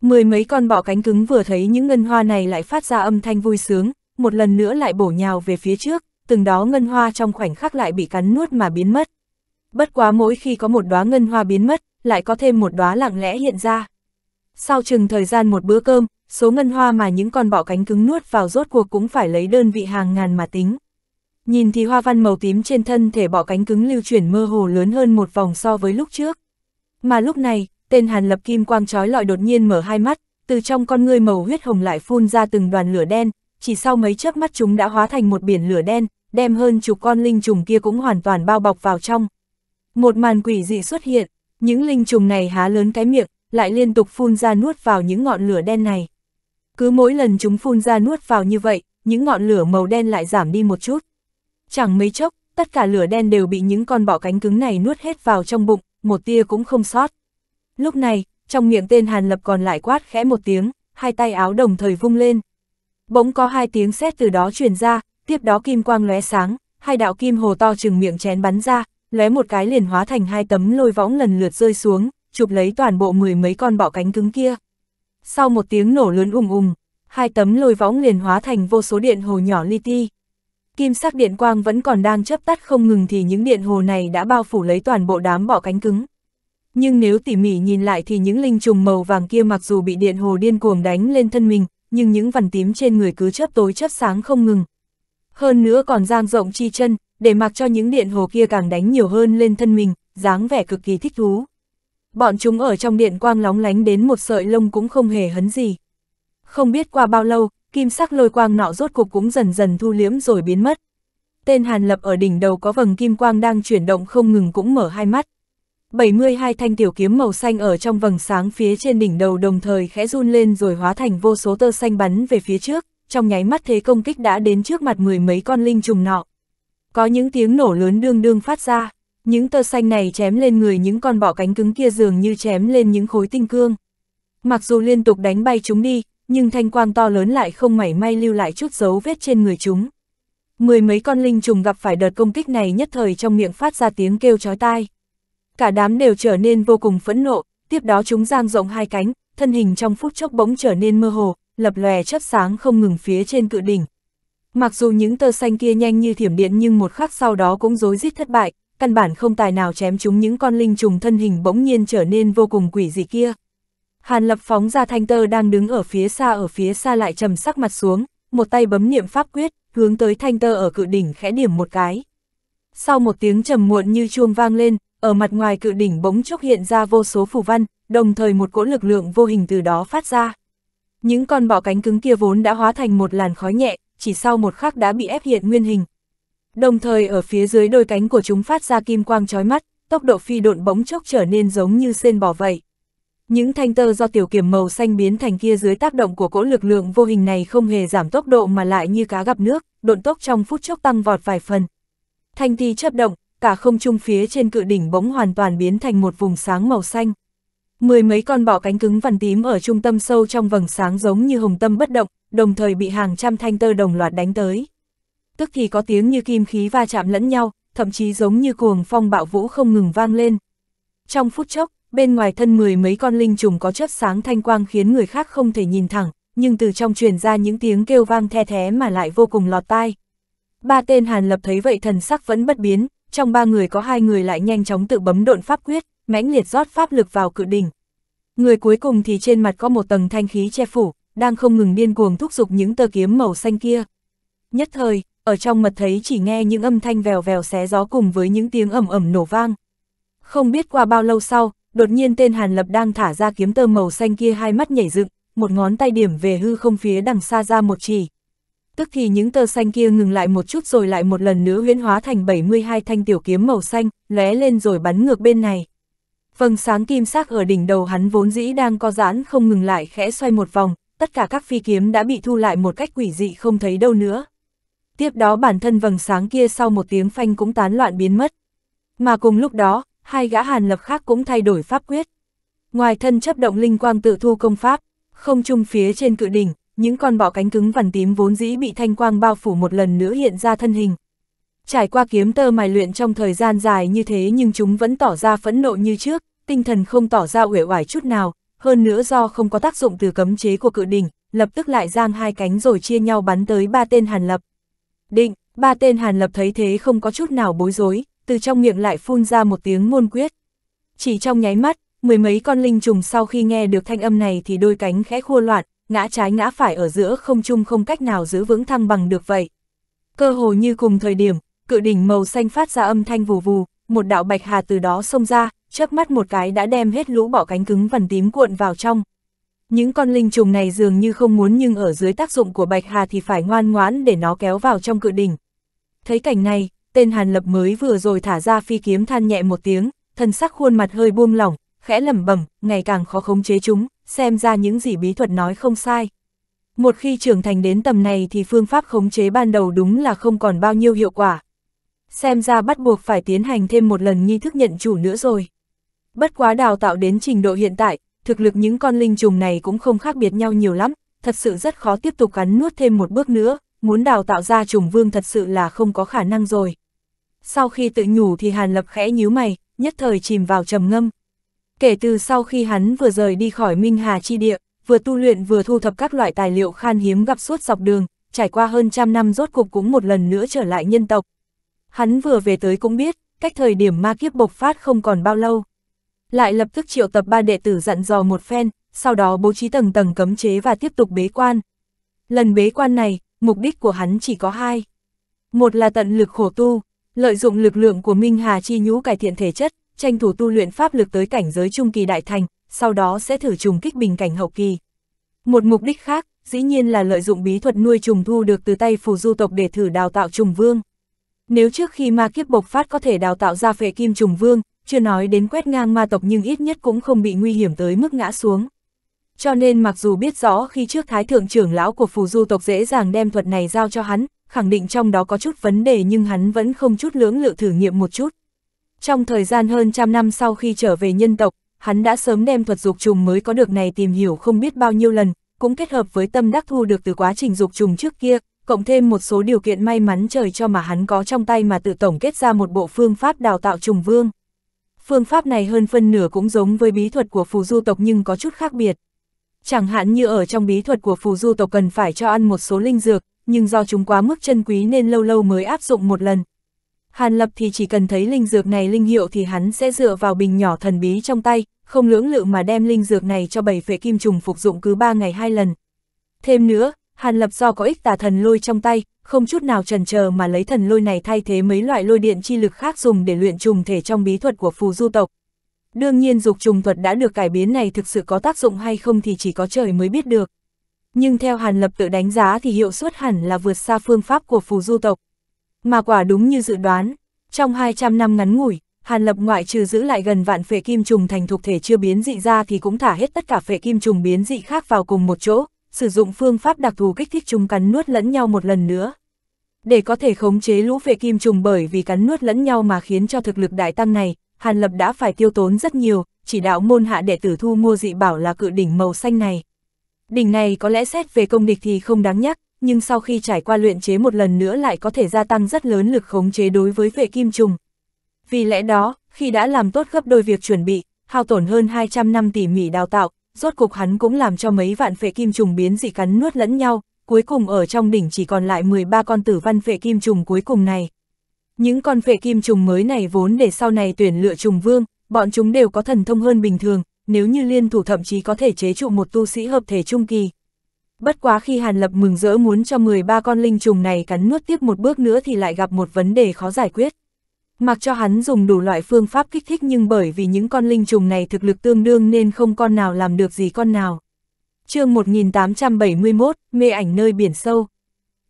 Mười mấy con bọ cánh cứng vừa thấy những ngân hoa này lại phát ra âm thanh vui sướng, một lần nữa lại bổ nhào về phía trước, từng đó ngân hoa trong khoảnh khắc lại bị cắn nuốt mà biến mất. Bất quá mỗi khi có một đóa ngân hoa biến mất, lại có thêm một đóa lặng lẽ hiện ra. Sau chừng thời gian một bữa cơm, số ngân hoa mà những con bọ cánh cứng nuốt vào rốt cuộc cũng phải lấy đơn vị hàng ngàn mà tính. Nhìn thì hoa văn màu tím trên thân thể bọ cánh cứng lưu chuyển mơ hồ lớn hơn một vòng so với lúc trước. Mà lúc này, tên Hàn Lập Kim quang trói lọi đột nhiên mở hai mắt, từ trong con ngươi màu huyết hồng lại phun ra từng đoàn lửa đen, chỉ sau mấy chớp mắt chúng đã hóa thành một biển lửa đen, đem hơn chục con linh trùng kia cũng hoàn toàn bao bọc vào trong. Một màn quỷ dị xuất hiện, những linh trùng này há lớn cái miệng, lại liên tục phun ra nuốt vào những ngọn lửa đen này. Cứ mỗi lần chúng phun ra nuốt vào như vậy, những ngọn lửa màu đen lại giảm đi một chút. Chẳng mấy chốc, tất cả lửa đen đều bị những con bọ cánh cứng này nuốt hết vào trong bụng, một tia cũng không sót. Lúc này, trong miệng tên Hàn Lập còn lại quát khẽ một tiếng, hai tay áo đồng thời vung lên. Bỗng có hai tiếng sét từ đó truyền ra, tiếp đó kim quang lóe sáng, hai đạo kim hồ to chừng miệng chén bắn ra, lóe một cái liền hóa thành hai tấm lôi võng lần lượt rơi xuống, chụp lấy toàn bộ mười mấy con bọ cánh cứng kia. Sau một tiếng nổ lớn ùng ùng, hai tấm lôi võng liền hóa thành vô số điện hồ nhỏ li ti. Kim sắc điện quang vẫn còn đang chớp tắt không ngừng thì những điện hồ này đã bao phủ lấy toàn bộ đám bọ cánh cứng. Nhưng nếu tỉ mỉ nhìn lại thì những linh trùng màu vàng kia mặc dù bị điện hồ điên cuồng đánh lên thân mình, nhưng những vằn tím trên người cứ chớp tối chớp sáng không ngừng. Hơn nữa còn giang rộng chi chân, để mặc cho những điện hồ kia càng đánh nhiều hơn lên thân mình, dáng vẻ cực kỳ thích thú bọn chúng ở trong điện quang lóng lánh đến một sợi lông cũng không hề hấn gì. Không biết qua bao lâu, kim sắc lôi quang nọ rốt cục cũng dần dần thu liễm rồi biến mất. Tên Hàn Lập ở đỉnh đầu có vầng kim quang đang chuyển động không ngừng cũng mở hai mắt. 72 thanh tiểu kiếm màu xanh ở trong vầng sáng phía trên đỉnh đầu đồng thời khẽ run lên rồi hóa thành vô số tơ xanh bắn về phía trước, trong nháy mắt thế công kích đã đến trước mặt mười mấy con linh trùng nọ. Có những tiếng nổ lớn đương đương phát ra. Những tơ xanh này chém lên người những con bọ cánh cứng kia dường như chém lên những khối tinh cương. Mặc dù liên tục đánh bay chúng đi, nhưng thanh quang to lớn lại không mảy may lưu lại chút dấu vết trên người chúng. Mười mấy con linh trùng gặp phải đợt công kích này nhất thời trong miệng phát ra tiếng kêu chói tai. Cả đám đều trở nên vô cùng phẫn nộ, tiếp đó chúng giang rộng hai cánh, thân hình trong phút chốc bỗng trở nên mơ hồ, lập lòe chớp sáng không ngừng phía trên cự đỉnh. Mặc dù những tơ xanh kia nhanh như thiểm điện nhưng một khắc sau đó cũng rối rít thất bại, căn bản không tài nào chém chúng những con linh trùng thân hình bỗng nhiên trở nên vô cùng quỷ dị kia. Hàn lập phóng ra thanh tơ đang đứng ở phía xa ở phía xa lại trầm sắc mặt xuống, một tay bấm niệm pháp quyết, hướng tới thanh tơ ở cự đỉnh khẽ điểm một cái. Sau một tiếng trầm muộn như chuông vang lên, ở mặt ngoài cự đỉnh bỗng chốc hiện ra vô số phù văn, đồng thời một cỗ lực lượng vô hình từ đó phát ra. Những con bọ cánh cứng kia vốn đã hóa thành một làn khói nhẹ, chỉ sau một khắc đã bị ép hiện nguyên hình, đồng thời ở phía dưới đôi cánh của chúng phát ra kim quang chói mắt, tốc độ phi độn bỗng chốc trở nên giống như sen bỏ vậy. Những thanh tơ do tiểu kiểm màu xanh biến thành kia dưới tác động của cỗ lực lượng vô hình này không hề giảm tốc độ mà lại như cá gặp nước, độn tốc trong phút chốc tăng vọt vài phần. Thanh thi chấp động, cả không trung phía trên cự đỉnh bỗng hoàn toàn biến thành một vùng sáng màu xanh. Mười mấy con bọ cánh cứng vằn tím ở trung tâm sâu trong vầng sáng giống như hồng tâm bất động, đồng thời bị hàng trăm thanh tơ đồng loạt đánh tới tức thì có tiếng như kim khí va chạm lẫn nhau, thậm chí giống như cuồng phong bạo vũ không ngừng vang lên. Trong phút chốc, bên ngoài thân mười mấy con linh trùng có chớp sáng thanh quang khiến người khác không thể nhìn thẳng, nhưng từ trong truyền ra những tiếng kêu vang the thé mà lại vô cùng lọt tai. Ba tên Hàn Lập thấy vậy thần sắc vẫn bất biến, trong ba người có hai người lại nhanh chóng tự bấm độn pháp quyết, mãnh liệt rót pháp lực vào cự đỉnh. Người cuối cùng thì trên mặt có một tầng thanh khí che phủ, đang không ngừng điên cuồng thúc giục những tơ kiếm màu xanh kia. Nhất thời, ở trong mật thấy chỉ nghe những âm thanh vèo vèo xé gió cùng với những tiếng ầm ầm nổ vang. Không biết qua bao lâu sau, đột nhiên tên Hàn Lập đang thả ra kiếm tơ màu xanh kia hai mắt nhảy dựng, một ngón tay điểm về hư không phía đằng xa ra một chỉ. Tức thì những tơ xanh kia ngừng lại một chút rồi lại một lần nữa huyễn hóa thành 72 thanh tiểu kiếm màu xanh, lóe lên rồi bắn ngược bên này. Vầng sáng kim sắc ở đỉnh đầu hắn vốn dĩ đang co giãn không ngừng lại khẽ xoay một vòng, tất cả các phi kiếm đã bị thu lại một cách quỷ dị không thấy đâu nữa tiếp đó bản thân vầng sáng kia sau một tiếng phanh cũng tán loạn biến mất. Mà cùng lúc đó, hai gã hàn lập khác cũng thay đổi pháp quyết. Ngoài thân chấp động linh quang tự thu công pháp, không chung phía trên cự đỉnh, những con bọ cánh cứng vằn tím vốn dĩ bị thanh quang bao phủ một lần nữa hiện ra thân hình. Trải qua kiếm tơ mài luyện trong thời gian dài như thế nhưng chúng vẫn tỏ ra phẫn nộ như trước, tinh thần không tỏ ra uể oải chút nào, hơn nữa do không có tác dụng từ cấm chế của cự đỉnh, lập tức lại giang hai cánh rồi chia nhau bắn tới ba tên hàn lập định, ba tên Hàn Lập thấy thế không có chút nào bối rối, từ trong miệng lại phun ra một tiếng ngôn quyết. Chỉ trong nháy mắt, mười mấy con linh trùng sau khi nghe được thanh âm này thì đôi cánh khẽ khua loạn, ngã trái ngã phải ở giữa không chung không cách nào giữ vững thăng bằng được vậy. Cơ hồ như cùng thời điểm, cự đỉnh màu xanh phát ra âm thanh vù vù, một đạo bạch hà từ đó xông ra, chớp mắt một cái đã đem hết lũ bỏ cánh cứng vằn tím cuộn vào trong, những con linh trùng này dường như không muốn nhưng ở dưới tác dụng của Bạch Hà thì phải ngoan ngoãn để nó kéo vào trong cự đỉnh. Thấy cảnh này, tên Hàn Lập mới vừa rồi thả ra phi kiếm than nhẹ một tiếng, thân sắc khuôn mặt hơi buông lỏng, khẽ lẩm bẩm, ngày càng khó khống chế chúng, xem ra những gì bí thuật nói không sai. Một khi trưởng thành đến tầm này thì phương pháp khống chế ban đầu đúng là không còn bao nhiêu hiệu quả. Xem ra bắt buộc phải tiến hành thêm một lần nghi thức nhận chủ nữa rồi. Bất quá đào tạo đến trình độ hiện tại, thực lực những con linh trùng này cũng không khác biệt nhau nhiều lắm, thật sự rất khó tiếp tục cắn nuốt thêm một bước nữa, muốn đào tạo ra trùng vương thật sự là không có khả năng rồi. Sau khi tự nhủ thì Hàn Lập khẽ nhíu mày, nhất thời chìm vào trầm ngâm. Kể từ sau khi hắn vừa rời đi khỏi Minh Hà Chi Địa, vừa tu luyện vừa thu thập các loại tài liệu khan hiếm gặp suốt dọc đường, trải qua hơn trăm năm rốt cục cũng một lần nữa trở lại nhân tộc. Hắn vừa về tới cũng biết, cách thời điểm ma kiếp bộc phát không còn bao lâu, lại lập tức triệu tập ba đệ tử dặn dò một phen, sau đó bố trí tầng tầng cấm chế và tiếp tục bế quan. Lần bế quan này, mục đích của hắn chỉ có hai. Một là tận lực khổ tu, lợi dụng lực lượng của Minh Hà Chi Nhũ cải thiện thể chất, tranh thủ tu luyện pháp lực tới cảnh giới trung kỳ đại thành, sau đó sẽ thử trùng kích bình cảnh hậu kỳ. Một mục đích khác, dĩ nhiên là lợi dụng bí thuật nuôi trùng thu được từ tay phù du tộc để thử đào tạo trùng vương. Nếu trước khi ma kiếp bộc phát có thể đào tạo ra phệ kim trùng vương, chưa nói đến quét ngang ma tộc nhưng ít nhất cũng không bị nguy hiểm tới mức ngã xuống. Cho nên mặc dù biết rõ khi trước thái thượng trưởng lão của phù du tộc dễ dàng đem thuật này giao cho hắn, khẳng định trong đó có chút vấn đề nhưng hắn vẫn không chút lưỡng lự thử nghiệm một chút. Trong thời gian hơn trăm năm sau khi trở về nhân tộc, hắn đã sớm đem thuật dục trùng mới có được này tìm hiểu không biết bao nhiêu lần, cũng kết hợp với tâm đắc thu được từ quá trình dục trùng trước kia, cộng thêm một số điều kiện may mắn trời cho mà hắn có trong tay mà tự tổng kết ra một bộ phương pháp đào tạo trùng vương phương pháp này hơn phân nửa cũng giống với bí thuật của phù du tộc nhưng có chút khác biệt. Chẳng hạn như ở trong bí thuật của phù du tộc cần phải cho ăn một số linh dược, nhưng do chúng quá mức chân quý nên lâu lâu mới áp dụng một lần. Hàn Lập thì chỉ cần thấy linh dược này linh hiệu thì hắn sẽ dựa vào bình nhỏ thần bí trong tay, không lưỡng lự mà đem linh dược này cho bảy phệ kim trùng phục dụng cứ ba ngày hai lần. Thêm nữa, Hàn Lập do có ích tà thần lôi trong tay, không chút nào trần chờ mà lấy thần lôi này thay thế mấy loại lôi điện chi lực khác dùng để luyện trùng thể trong bí thuật của phù du tộc. Đương nhiên dục trùng thuật đã được cải biến này thực sự có tác dụng hay không thì chỉ có trời mới biết được. Nhưng theo Hàn Lập tự đánh giá thì hiệu suất hẳn là vượt xa phương pháp của phù du tộc. Mà quả đúng như dự đoán, trong 200 năm ngắn ngủi, Hàn Lập ngoại trừ giữ lại gần vạn phệ kim trùng thành thuộc thể chưa biến dị ra thì cũng thả hết tất cả phệ kim trùng biến dị khác vào cùng một chỗ, sử dụng phương pháp đặc thù kích thích chúng cắn nuốt lẫn nhau một lần nữa. Để có thể khống chế lũ vệ kim trùng bởi vì cắn nuốt lẫn nhau mà khiến cho thực lực đại tăng này, Hàn Lập đã phải tiêu tốn rất nhiều, chỉ đạo môn hạ đệ tử thu mua dị bảo là cự đỉnh màu xanh này. Đỉnh này có lẽ xét về công địch thì không đáng nhắc, nhưng sau khi trải qua luyện chế một lần nữa lại có thể gia tăng rất lớn lực khống chế đối với vệ kim trùng. Vì lẽ đó, khi đã làm tốt gấp đôi việc chuẩn bị, hao tổn hơn 200 năm tỉ mỉ đào tạo, rốt cục hắn cũng làm cho mấy vạn phệ kim trùng biến dị cắn nuốt lẫn nhau, cuối cùng ở trong đỉnh chỉ còn lại 13 con tử văn phệ kim trùng cuối cùng này. Những con phệ kim trùng mới này vốn để sau này tuyển lựa trùng vương, bọn chúng đều có thần thông hơn bình thường, nếu như liên thủ thậm chí có thể chế trụ một tu sĩ hợp thể trung kỳ. Bất quá khi Hàn Lập mừng rỡ muốn cho 13 con linh trùng này cắn nuốt tiếp một bước nữa thì lại gặp một vấn đề khó giải quyết. Mặc cho hắn dùng đủ loại phương pháp kích thích nhưng bởi vì những con linh trùng này thực lực tương đương nên không con nào làm được gì con nào. chương 1871, mê ảnh nơi biển sâu.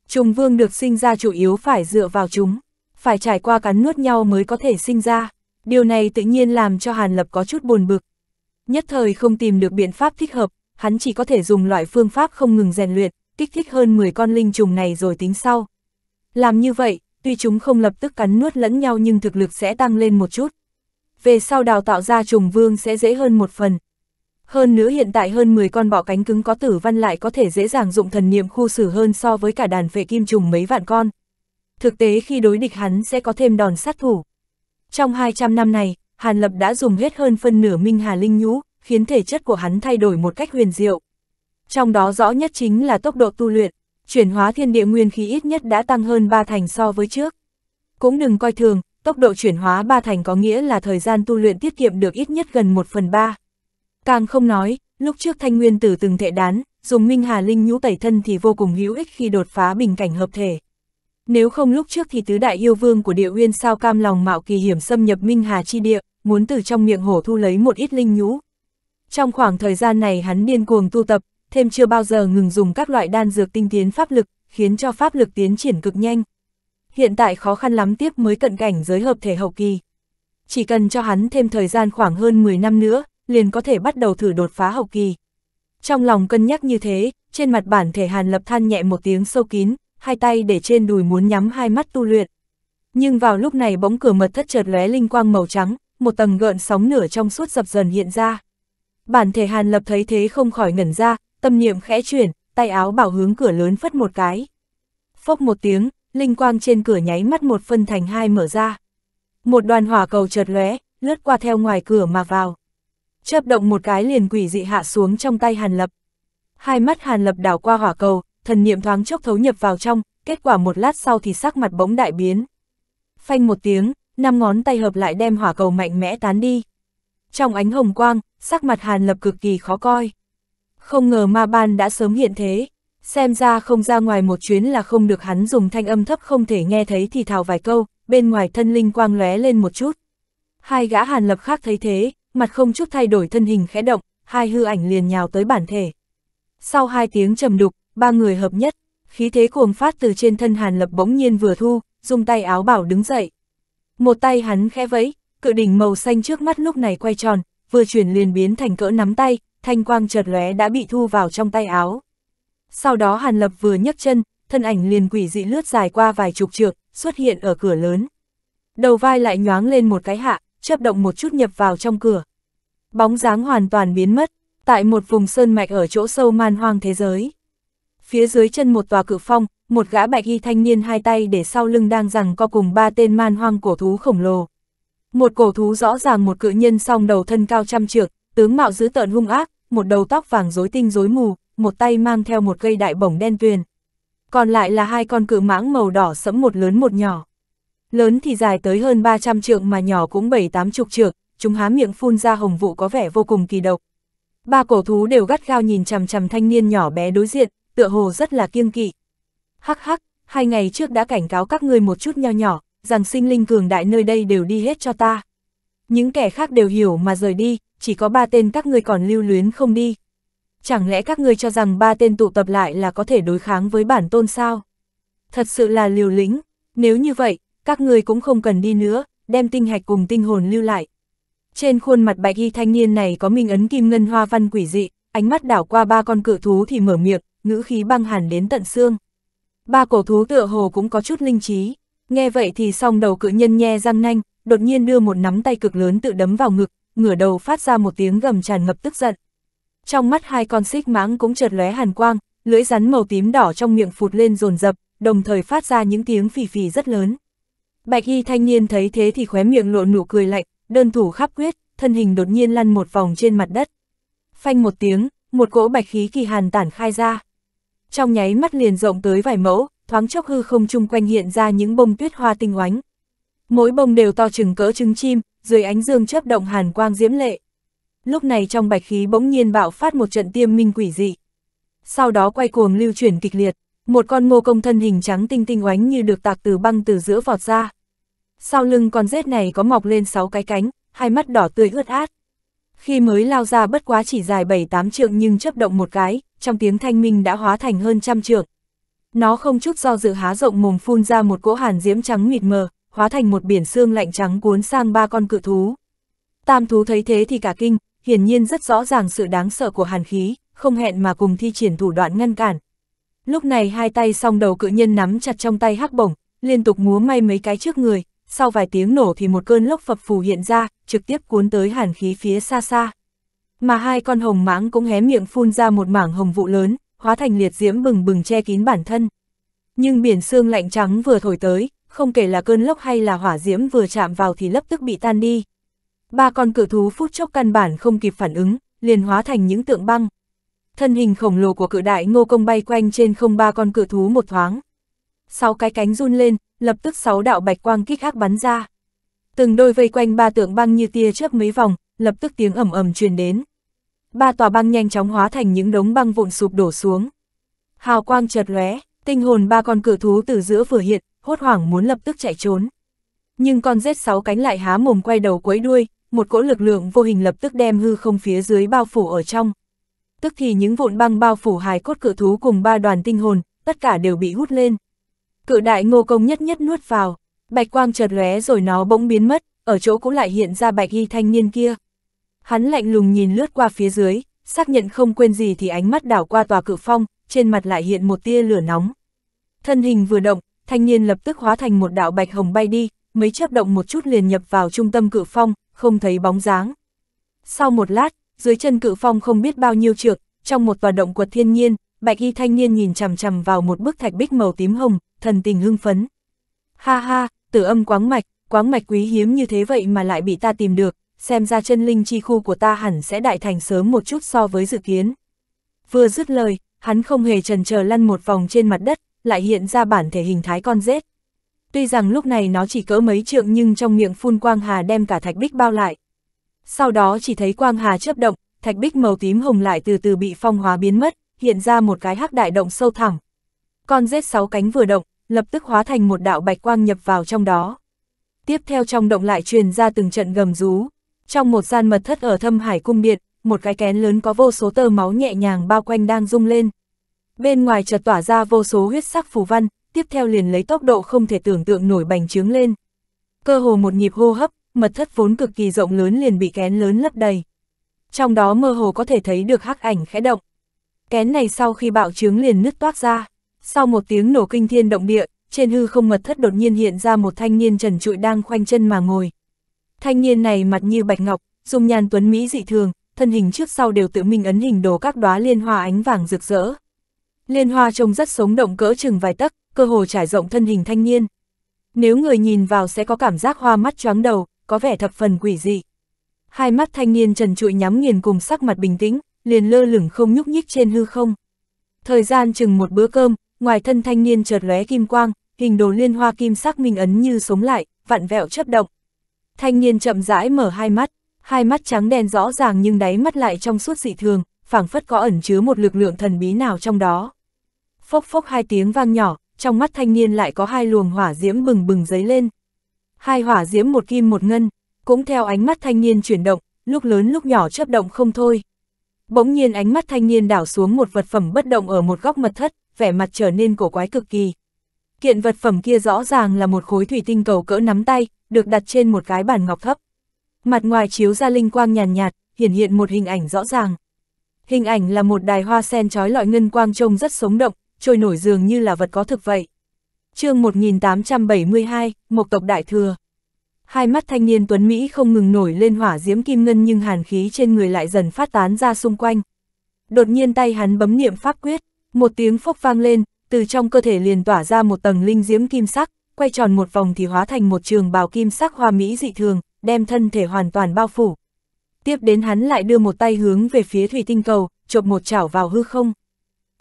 Trùng vương được sinh ra chủ yếu phải dựa vào chúng, phải trải qua cắn nuốt nhau mới có thể sinh ra. Điều này tự nhiên làm cho Hàn Lập có chút buồn bực. Nhất thời không tìm được biện pháp thích hợp, hắn chỉ có thể dùng loại phương pháp không ngừng rèn luyện, kích thích hơn 10 con linh trùng này rồi tính sau. Làm như vậy, tuy chúng không lập tức cắn nuốt lẫn nhau nhưng thực lực sẽ tăng lên một chút. Về sau đào tạo ra trùng vương sẽ dễ hơn một phần. Hơn nữa hiện tại hơn 10 con bọ cánh cứng có tử văn lại có thể dễ dàng dụng thần niệm khu xử hơn so với cả đàn phệ kim trùng mấy vạn con. Thực tế khi đối địch hắn sẽ có thêm đòn sát thủ. Trong 200 năm này, Hàn Lập đã dùng hết hơn phân nửa Minh Hà Linh Nhũ, khiến thể chất của hắn thay đổi một cách huyền diệu. Trong đó rõ nhất chính là tốc độ tu luyện chuyển hóa thiên địa nguyên khí ít nhất đã tăng hơn 3 thành so với trước. Cũng đừng coi thường, tốc độ chuyển hóa 3 thành có nghĩa là thời gian tu luyện tiết kiệm được ít nhất gần 1 phần 3. Càng không nói, lúc trước thanh nguyên tử từng thể đán, dùng minh hà linh nhũ tẩy thân thì vô cùng hữu ích khi đột phá bình cảnh hợp thể. Nếu không lúc trước thì tứ đại yêu vương của địa uyên sao cam lòng mạo kỳ hiểm xâm nhập minh hà chi địa, muốn từ trong miệng hổ thu lấy một ít linh nhũ. Trong khoảng thời gian này hắn điên cuồng tu tập, thêm chưa bao giờ ngừng dùng các loại đan dược tinh tiến pháp lực, khiến cho pháp lực tiến triển cực nhanh. Hiện tại khó khăn lắm tiếp mới cận cảnh giới hợp thể hậu kỳ. Chỉ cần cho hắn thêm thời gian khoảng hơn 10 năm nữa, liền có thể bắt đầu thử đột phá hậu kỳ. Trong lòng cân nhắc như thế, trên mặt bản thể Hàn Lập than nhẹ một tiếng sâu kín, hai tay để trên đùi muốn nhắm hai mắt tu luyện. Nhưng vào lúc này bỗng cửa mật thất chợt lóe linh quang màu trắng, một tầng gợn sóng nửa trong suốt dập dần hiện ra. Bản thể Hàn Lập thấy thế không khỏi ngẩn ra, tâm niệm khẽ chuyển, tay áo bảo hướng cửa lớn phất một cái. Phốc một tiếng, linh quang trên cửa nháy mắt một phân thành hai mở ra. Một đoàn hỏa cầu chợt lóe, lướt qua theo ngoài cửa mà vào. Chớp động một cái liền quỷ dị hạ xuống trong tay Hàn Lập. Hai mắt Hàn Lập đảo qua hỏa cầu, thần niệm thoáng chốc thấu nhập vào trong, kết quả một lát sau thì sắc mặt bỗng đại biến. Phanh một tiếng, năm ngón tay hợp lại đem hỏa cầu mạnh mẽ tán đi. Trong ánh hồng quang, sắc mặt Hàn Lập cực kỳ khó coi. Không ngờ ma ban đã sớm hiện thế, xem ra không ra ngoài một chuyến là không được hắn dùng thanh âm thấp không thể nghe thấy thì thào vài câu, bên ngoài thân linh quang lóe lên một chút. Hai gã hàn lập khác thấy thế, mặt không chút thay đổi thân hình khẽ động, hai hư ảnh liền nhào tới bản thể. Sau hai tiếng trầm đục, ba người hợp nhất, khí thế cuồng phát từ trên thân hàn lập bỗng nhiên vừa thu, dùng tay áo bảo đứng dậy. Một tay hắn khẽ vẫy, cự đỉnh màu xanh trước mắt lúc này quay tròn, vừa chuyển liền biến thành cỡ nắm tay, thanh quang chợt lóe đã bị thu vào trong tay áo. Sau đó Hàn Lập vừa nhấc chân, thân ảnh liền quỷ dị lướt dài qua vài chục trượng, xuất hiện ở cửa lớn. Đầu vai lại nhoáng lên một cái hạ, chớp động một chút nhập vào trong cửa. Bóng dáng hoàn toàn biến mất, tại một vùng sơn mạch ở chỗ sâu man hoang thế giới. Phía dưới chân một tòa cự phong, một gã bạch y thanh niên hai tay để sau lưng đang rằng co cùng ba tên man hoang cổ thú khổng lồ. Một cổ thú rõ ràng một cự nhân song đầu thân cao trăm trượng, Tướng mạo dữ tợn hung ác, một đầu tóc vàng rối tinh rối mù, một tay mang theo một cây đại bổng đen tuyền. Còn lại là hai con cự mãng màu đỏ sẫm một lớn một nhỏ. Lớn thì dài tới hơn 300 trượng mà nhỏ cũng bảy tám chục trượng, chúng há miệng phun ra hồng vụ có vẻ vô cùng kỳ độc. Ba cổ thú đều gắt gao nhìn chằm chằm thanh niên nhỏ bé đối diện, tựa hồ rất là kiêng kỵ. Hắc hắc, hai ngày trước đã cảnh cáo các ngươi một chút nho nhỏ, rằng sinh linh cường đại nơi đây đều đi hết cho ta. Những kẻ khác đều hiểu mà rời đi, chỉ có ba tên các ngươi còn lưu luyến không đi. Chẳng lẽ các ngươi cho rằng ba tên tụ tập lại là có thể đối kháng với bản tôn sao? Thật sự là liều lĩnh, nếu như vậy, các ngươi cũng không cần đi nữa, đem tinh hạch cùng tinh hồn lưu lại. Trên khuôn mặt bạch y thanh niên này có minh ấn kim ngân hoa văn quỷ dị, ánh mắt đảo qua ba con cự thú thì mở miệng, ngữ khí băng hàn đến tận xương. Ba cổ thú tựa hồ cũng có chút linh trí, nghe vậy thì song đầu cự nhân nhe răng nanh, đột nhiên đưa một nắm tay cực lớn tự đấm vào ngực, ngửa đầu phát ra một tiếng gầm tràn ngập tức giận. Trong mắt hai con xích mãng cũng chợt lóe hàn quang, lưỡi rắn màu tím đỏ trong miệng phụt lên rồn rập, đồng thời phát ra những tiếng phì phì rất lớn. Bạch y thanh niên thấy thế thì khóe miệng lộ nụ cười lạnh, đơn thủ khắp quyết, thân hình đột nhiên lăn một vòng trên mặt đất. Phanh một tiếng, một cỗ bạch khí kỳ hàn tản khai ra. Trong nháy mắt liền rộng tới vài mẫu, thoáng chốc hư không chung quanh hiện ra những bông tuyết hoa tinh oánh. Mỗi bông đều to chừng cỡ trứng chim, dưới ánh dương chớp động hàn quang diễm lệ. Lúc này trong bạch khí bỗng nhiên bạo phát một trận tiêm minh quỷ dị. Sau đó quay cuồng lưu chuyển kịch liệt, một con ngô công thân hình trắng tinh tinh oánh như được tạc từ băng từ giữa vọt ra. Sau lưng con rết này có mọc lên 6 cái cánh, hai mắt đỏ tươi ướt át. Khi mới lao ra bất quá chỉ dài 7-8 trượng nhưng chớp động một cái, trong tiếng thanh minh đã hóa thành hơn trăm trượng. Nó không chút do dự há rộng mồm phun ra một cỗ hàn diễm trắng mịt mờ, hóa thành một biển xương lạnh trắng cuốn sang ba con cự thú. Tam thú thấy thế thì cả kinh, hiển nhiên rất rõ ràng sự đáng sợ của hàn khí, không hẹn mà cùng thi triển thủ đoạn ngăn cản. Lúc này hai tay song đầu cự nhân nắm chặt trong tay hắc bổng, liên tục múa may mấy cái trước người, sau vài tiếng nổ thì một cơn lốc phập phù hiện ra, trực tiếp cuốn tới hàn khí phía xa xa. Mà hai con hồng mãng cũng hé miệng phun ra một mảng hồng vụ lớn, hóa thành liệt diễm bừng bừng che kín bản thân. Nhưng biển xương lạnh trắng vừa thổi tới, không kể là cơn lốc hay là hỏa diễm vừa chạm vào thì lập tức bị tan đi. Ba con cự thú phút chốc căn bản không kịp phản ứng, liền hóa thành những tượng băng. Thân hình khổng lồ của cự đại ngô công bay quanh trên không ba con cự thú một thoáng. Sáu cái cánh run lên, lập tức sáu đạo bạch quang kích hắc bắn ra. Từng đôi vây quanh ba tượng băng như tia chớp mấy vòng, lập tức tiếng ầm ầm truyền đến. Ba tòa băng nhanh chóng hóa thành những đống băng vụn sụp đổ xuống. Hào quang chợt lóe, tinh hồn ba con cự thú từ giữa vừa hiện, hốt hoảng muốn lập tức chạy trốn. Nhưng con rết sáu cánh lại há mồm quay đầu quấy đuôi, một cỗ lực lượng vô hình lập tức đem hư không phía dưới bao phủ ở trong. Tức thì những vụn băng bao phủ hài cốt cự thú cùng ba đoàn tinh hồn, tất cả đều bị hút lên. Cự đại ngô công nhất nhất nuốt vào, bạch quang chợt lóe rồi nó bỗng biến mất, ở chỗ cũng lại hiện ra bạch y thanh niên kia. Hắn lạnh lùng nhìn lướt qua phía dưới, xác nhận không quên gì thì ánh mắt đảo qua tòa cự phong, trên mặt lại hiện một tia lửa nóng. Thân hình vừa động, thanh niên lập tức hóa thành một đạo bạch hồng bay đi, mấy chớp động một chút liền nhập vào trung tâm cự phong, không thấy bóng dáng. Sau một lát, dưới chân cự phong không biết bao nhiêu trượt, trong một tòa động quật thiên nhiên, bạch y thanh niên nhìn chằm chằm vào một bức thạch bích màu tím hồng, thần tình hưng phấn. Ha ha, tử âm quáng mạch, quáng mạch quý hiếm như thế vậy mà lại bị ta tìm được, xem ra chân linh chi khu của ta hẳn sẽ đại thành sớm một chút so với dự kiến. Vừa dứt lời, hắn không hề trần chờ lăn một vòng trên mặt đất, lại hiện ra bản thể hình thái con rết. Tuy rằng lúc này nó chỉ cỡ mấy trượng nhưng trong miệng phun quang hà đem cả thạch bích bao lại. Sau đó chỉ thấy quang hà chớp động, thạch bích màu tím hồng lại từ từ bị phong hóa biến mất, hiện ra một cái hắc đại động sâu thẳm. Con rết sáu cánh vừa động, lập tức hóa thành một đạo bạch quang nhập vào trong đó. Tiếp theo trong động lại truyền ra từng trận gầm rú. Trong một gian mật thất ở thâm hải cung biệt, một cái kén lớn có vô số tơ máu nhẹ nhàng bao quanh đang rung lên bên ngoài chợt tỏa ra vô số huyết sắc phù văn, tiếp theo liền lấy tốc độ không thể tưởng tượng nổi bành trướng lên. Cơ hồ một nhịp hô hấp, mật thất vốn cực kỳ rộng lớn liền bị kén lớn lấp đầy. Trong đó mơ hồ có thể thấy được hắc ảnh khẽ động. Kén này sau khi bạo trướng liền nứt toát ra, sau một tiếng nổ kinh thiên động địa, trên hư không mật thất đột nhiên hiện ra một thanh niên trần trụi đang khoanh chân mà ngồi. Thanh niên này mặt như bạch ngọc, dung nhan tuấn mỹ dị thường, thân hình trước sau đều tự mình ấn hình đồ các đóa liên hoa ánh vàng rực rỡ. Liên hoa trông rất sống động cỡ chừng vài tấc, cơ hồ trải rộng thân hình thanh niên. Nếu người nhìn vào sẽ có cảm giác hoa mắt choáng đầu, có vẻ thập phần quỷ dị. Hai mắt thanh niên trần trụi nhắm nghiền cùng sắc mặt bình tĩnh, liền lơ lửng không nhúc nhích trên hư không. Thời gian chừng một bữa cơm, ngoài thân thanh niên chợt lóe kim quang, hình đồ liên hoa kim sắc minh ấn như sống lại, vặn vẹo chấp động. Thanh niên chậm rãi mở hai mắt, hai mắt trắng đen rõ ràng nhưng đáy mắt lại trong suốt dị thường, phảng phất có ẩn chứa một lực lượng thần bí nào trong đó phốc phốc hai tiếng vang nhỏ, trong mắt thanh niên lại có hai luồng hỏa diễm bừng bừng dấy lên. Hai hỏa diễm một kim một ngân, cũng theo ánh mắt thanh niên chuyển động, lúc lớn lúc nhỏ chớp động không thôi. Bỗng nhiên ánh mắt thanh niên đảo xuống một vật phẩm bất động ở một góc mật thất, vẻ mặt trở nên cổ quái cực kỳ. Kiện vật phẩm kia rõ ràng là một khối thủy tinh cầu cỡ nắm tay, được đặt trên một cái bàn ngọc thấp. Mặt ngoài chiếu ra linh quang nhàn nhạt, nhạt, hiển hiện một hình ảnh rõ ràng. Hình ảnh là một đài hoa sen trói lọi ngân quang trông rất sống động, trôi nổi dường như là vật có thực vậy. chương 1872, Mộc tộc Đại Thừa Hai mắt thanh niên Tuấn Mỹ không ngừng nổi lên hỏa diễm kim ngân nhưng hàn khí trên người lại dần phát tán ra xung quanh. Đột nhiên tay hắn bấm niệm pháp quyết, một tiếng phốc vang lên, từ trong cơ thể liền tỏa ra một tầng linh diễm kim sắc, quay tròn một vòng thì hóa thành một trường bào kim sắc hoa mỹ dị thường, đem thân thể hoàn toàn bao phủ. Tiếp đến hắn lại đưa một tay hướng về phía thủy tinh cầu, chộp một chảo vào hư không.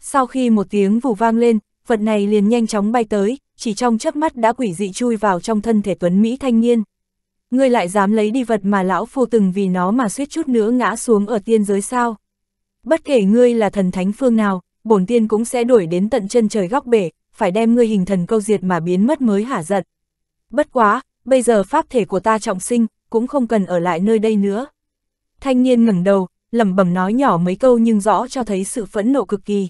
Sau khi một tiếng vù vang lên, vật này liền nhanh chóng bay tới, chỉ trong chớp mắt đã quỷ dị chui vào trong thân thể tuấn Mỹ thanh niên. Ngươi lại dám lấy đi vật mà lão phu từng vì nó mà suýt chút nữa ngã xuống ở tiên giới sao. Bất kể ngươi là thần thánh phương nào, bổn tiên cũng sẽ đuổi đến tận chân trời góc bể, phải đem ngươi hình thần câu diệt mà biến mất mới hả giận. Bất quá, bây giờ pháp thể của ta trọng sinh, cũng không cần ở lại nơi đây nữa. Thanh niên ngẩng đầu, lẩm bẩm nói nhỏ mấy câu nhưng rõ cho thấy sự phẫn nộ cực kỳ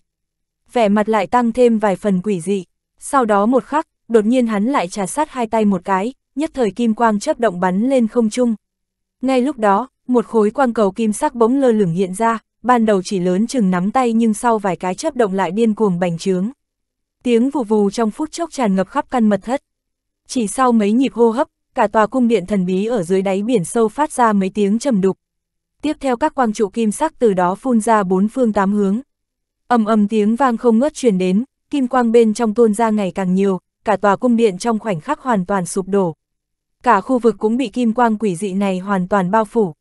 vẻ mặt lại tăng thêm vài phần quỷ dị. Sau đó một khắc, đột nhiên hắn lại trà sát hai tay một cái, nhất thời kim quang chớp động bắn lên không trung. Ngay lúc đó, một khối quang cầu kim sắc bỗng lơ lửng hiện ra, ban đầu chỉ lớn chừng nắm tay nhưng sau vài cái chớp động lại điên cuồng bành trướng. Tiếng vù vù trong phút chốc tràn ngập khắp căn mật thất. Chỉ sau mấy nhịp hô hấp, cả tòa cung điện thần bí ở dưới đáy biển sâu phát ra mấy tiếng trầm đục. Tiếp theo các quang trụ kim sắc từ đó phun ra bốn phương tám hướng, ầm ầm tiếng vang không ngớt truyền đến, kim quang bên trong tuôn ra ngày càng nhiều, cả tòa cung điện trong khoảnh khắc hoàn toàn sụp đổ. Cả khu vực cũng bị kim quang quỷ dị này hoàn toàn bao phủ.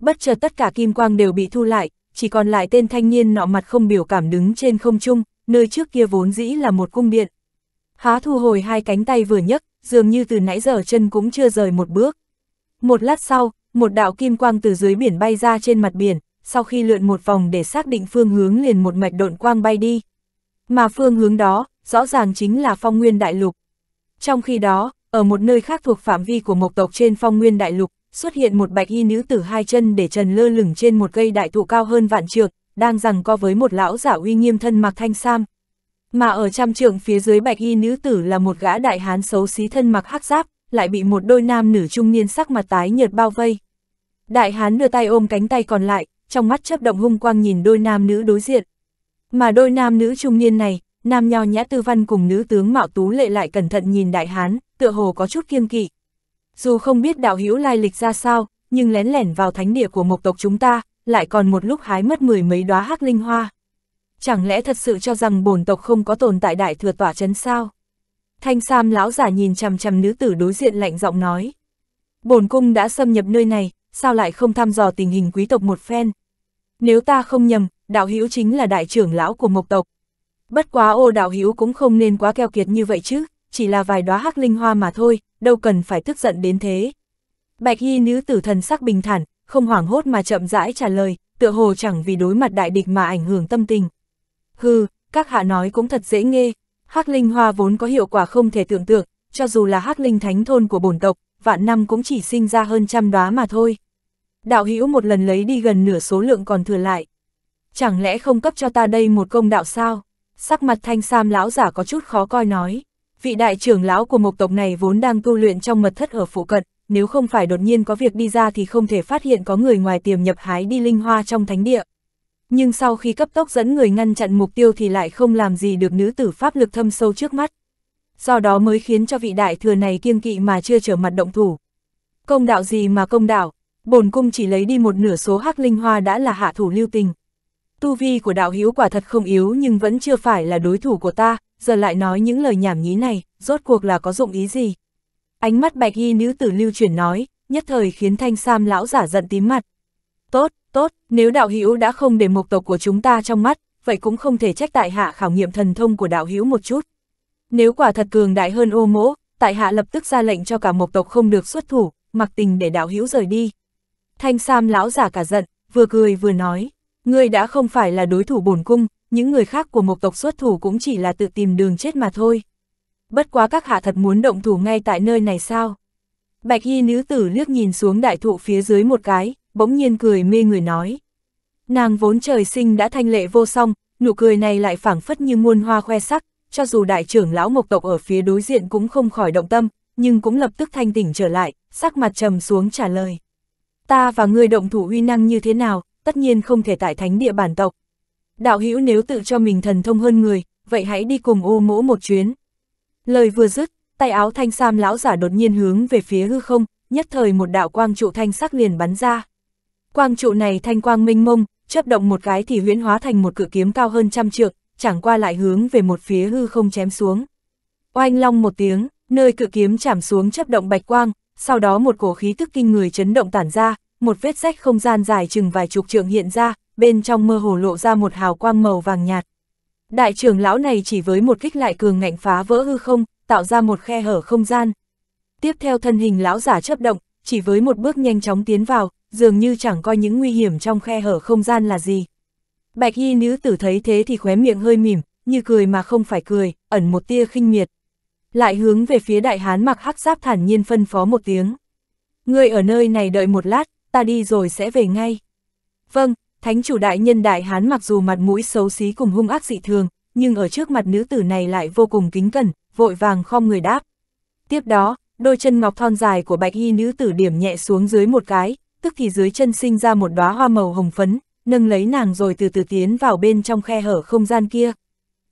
Bất chợt tất cả kim quang đều bị thu lại, chỉ còn lại tên thanh niên nọ mặt không biểu cảm đứng trên không trung, nơi trước kia vốn dĩ là một cung điện. Há thu hồi hai cánh tay vừa nhấc, dường như từ nãy giờ chân cũng chưa rời một bước. Một lát sau, một đạo kim quang từ dưới biển bay ra trên mặt biển, sau khi lượn một vòng để xác định phương hướng liền một mạch độn quang bay đi. Mà phương hướng đó, rõ ràng chính là phong nguyên đại lục. Trong khi đó, ở một nơi khác thuộc phạm vi của mộc tộc trên phong nguyên đại lục, xuất hiện một bạch y nữ tử hai chân để trần lơ lửng trên một cây đại thụ cao hơn vạn trượng, đang rằng co với một lão giả uy nghiêm thân mặc thanh sam. Mà ở trăm trượng phía dưới bạch y nữ tử là một gã đại hán xấu xí thân mặc hắc giáp, lại bị một đôi nam nữ trung niên sắc mặt tái nhợt bao vây. Đại hán đưa tay ôm cánh tay còn lại, trong mắt chấp động hung quang nhìn đôi nam nữ đối diện. Mà đôi nam nữ trung niên này, nam nho nhã tư văn cùng nữ tướng mạo tú lệ lại cẩn thận nhìn đại hán, tựa hồ có chút kiêng kỵ. Dù không biết đạo hữu lai lịch ra sao, nhưng lén lẻn vào thánh địa của một tộc chúng ta, lại còn một lúc hái mất mười mấy đóa hắc linh hoa. Chẳng lẽ thật sự cho rằng bổn tộc không có tồn tại đại thừa tỏa chấn sao? Thanh Sam lão giả nhìn chằm chằm nữ tử đối diện lạnh giọng nói. Bổn cung đã xâm nhập nơi này, sao lại không thăm dò tình hình quý tộc một phen? Nếu ta không nhầm, đạo hữu chính là đại trưởng lão của mộc tộc. Bất quá ô đạo hữu cũng không nên quá keo kiệt như vậy chứ, chỉ là vài đóa hắc linh hoa mà thôi, đâu cần phải tức giận đến thế. Bạch y nữ tử thần sắc bình thản, không hoảng hốt mà chậm rãi trả lời, tựa hồ chẳng vì đối mặt đại địch mà ảnh hưởng tâm tình. Hừ, các hạ nói cũng thật dễ nghe, hắc linh hoa vốn có hiệu quả không thể tưởng tượng, cho dù là hắc linh thánh thôn của bổn tộc, vạn năm cũng chỉ sinh ra hơn trăm đóa mà thôi đạo hữu một lần lấy đi gần nửa số lượng còn thừa lại. Chẳng lẽ không cấp cho ta đây một công đạo sao? Sắc mặt thanh sam lão giả có chút khó coi nói. Vị đại trưởng lão của mộc tộc này vốn đang tu luyện trong mật thất ở phụ cận, nếu không phải đột nhiên có việc đi ra thì không thể phát hiện có người ngoài tiềm nhập hái đi linh hoa trong thánh địa. Nhưng sau khi cấp tốc dẫn người ngăn chặn mục tiêu thì lại không làm gì được nữ tử pháp lực thâm sâu trước mắt. Do đó mới khiến cho vị đại thừa này kiêng kỵ mà chưa trở mặt động thủ. Công đạo gì mà công đạo, bổn cung chỉ lấy đi một nửa số hắc linh hoa đã là hạ thủ lưu tình. Tu vi của đạo hữu quả thật không yếu nhưng vẫn chưa phải là đối thủ của ta, giờ lại nói những lời nhảm nhí này, rốt cuộc là có dụng ý gì. Ánh mắt bạch y nữ tử lưu chuyển nói, nhất thời khiến thanh sam lão giả giận tím mặt. Tốt, tốt, nếu đạo hữu đã không để mục tộc của chúng ta trong mắt, vậy cũng không thể trách tại hạ khảo nghiệm thần thông của đạo hữu một chút. Nếu quả thật cường đại hơn ô mỗ, tại hạ lập tức ra lệnh cho cả mộc tộc không được xuất thủ, mặc tình để đạo hữu rời đi. Thanh Sam lão giả cả giận, vừa cười vừa nói, ngươi đã không phải là đối thủ bổn cung, những người khác của mộc tộc xuất thủ cũng chỉ là tự tìm đường chết mà thôi. Bất quá các hạ thật muốn động thủ ngay tại nơi này sao? Bạch y nữ tử liếc nhìn xuống đại thụ phía dưới một cái, bỗng nhiên cười mê người nói. Nàng vốn trời sinh đã thanh lệ vô song, nụ cười này lại phảng phất như muôn hoa khoe sắc, cho dù đại trưởng lão mộc tộc ở phía đối diện cũng không khỏi động tâm, nhưng cũng lập tức thanh tỉnh trở lại, sắc mặt trầm xuống trả lời ta và ngươi động thủ uy năng như thế nào, tất nhiên không thể tại thánh địa bản tộc. Đạo hữu nếu tự cho mình thần thông hơn người, vậy hãy đi cùng ô mỗ một chuyến. Lời vừa dứt, tay áo thanh sam lão giả đột nhiên hướng về phía hư không, nhất thời một đạo quang trụ thanh sắc liền bắn ra. Quang trụ này thanh quang minh mông, chấp động một cái thì huyễn hóa thành một cự kiếm cao hơn trăm trượng, chẳng qua lại hướng về một phía hư không chém xuống. Oanh long một tiếng, nơi cự kiếm chạm xuống chấp động bạch quang, sau đó một cổ khí tức kinh người chấn động tản ra, một vết rách không gian dài chừng vài chục trượng hiện ra, bên trong mơ hồ lộ ra một hào quang màu vàng nhạt. Đại trưởng lão này chỉ với một kích lại cường ngạnh phá vỡ hư không, tạo ra một khe hở không gian. Tiếp theo thân hình lão giả chấp động, chỉ với một bước nhanh chóng tiến vào, dường như chẳng coi những nguy hiểm trong khe hở không gian là gì. Bạch y nữ tử thấy thế thì khóe miệng hơi mỉm, như cười mà không phải cười, ẩn một tia khinh miệt, lại hướng về phía đại hán mặc hắc giáp thản nhiên phân phó một tiếng. người ở nơi này đợi một lát, ta đi rồi sẽ về ngay. Vâng, thánh chủ đại nhân đại hán mặc dù mặt mũi xấu xí cùng hung ác dị thường, nhưng ở trước mặt nữ tử này lại vô cùng kính cẩn, vội vàng khom người đáp. Tiếp đó, đôi chân ngọc thon dài của bạch y nữ tử điểm nhẹ xuống dưới một cái, tức thì dưới chân sinh ra một đóa hoa màu hồng phấn, nâng lấy nàng rồi từ từ tiến vào bên trong khe hở không gian kia.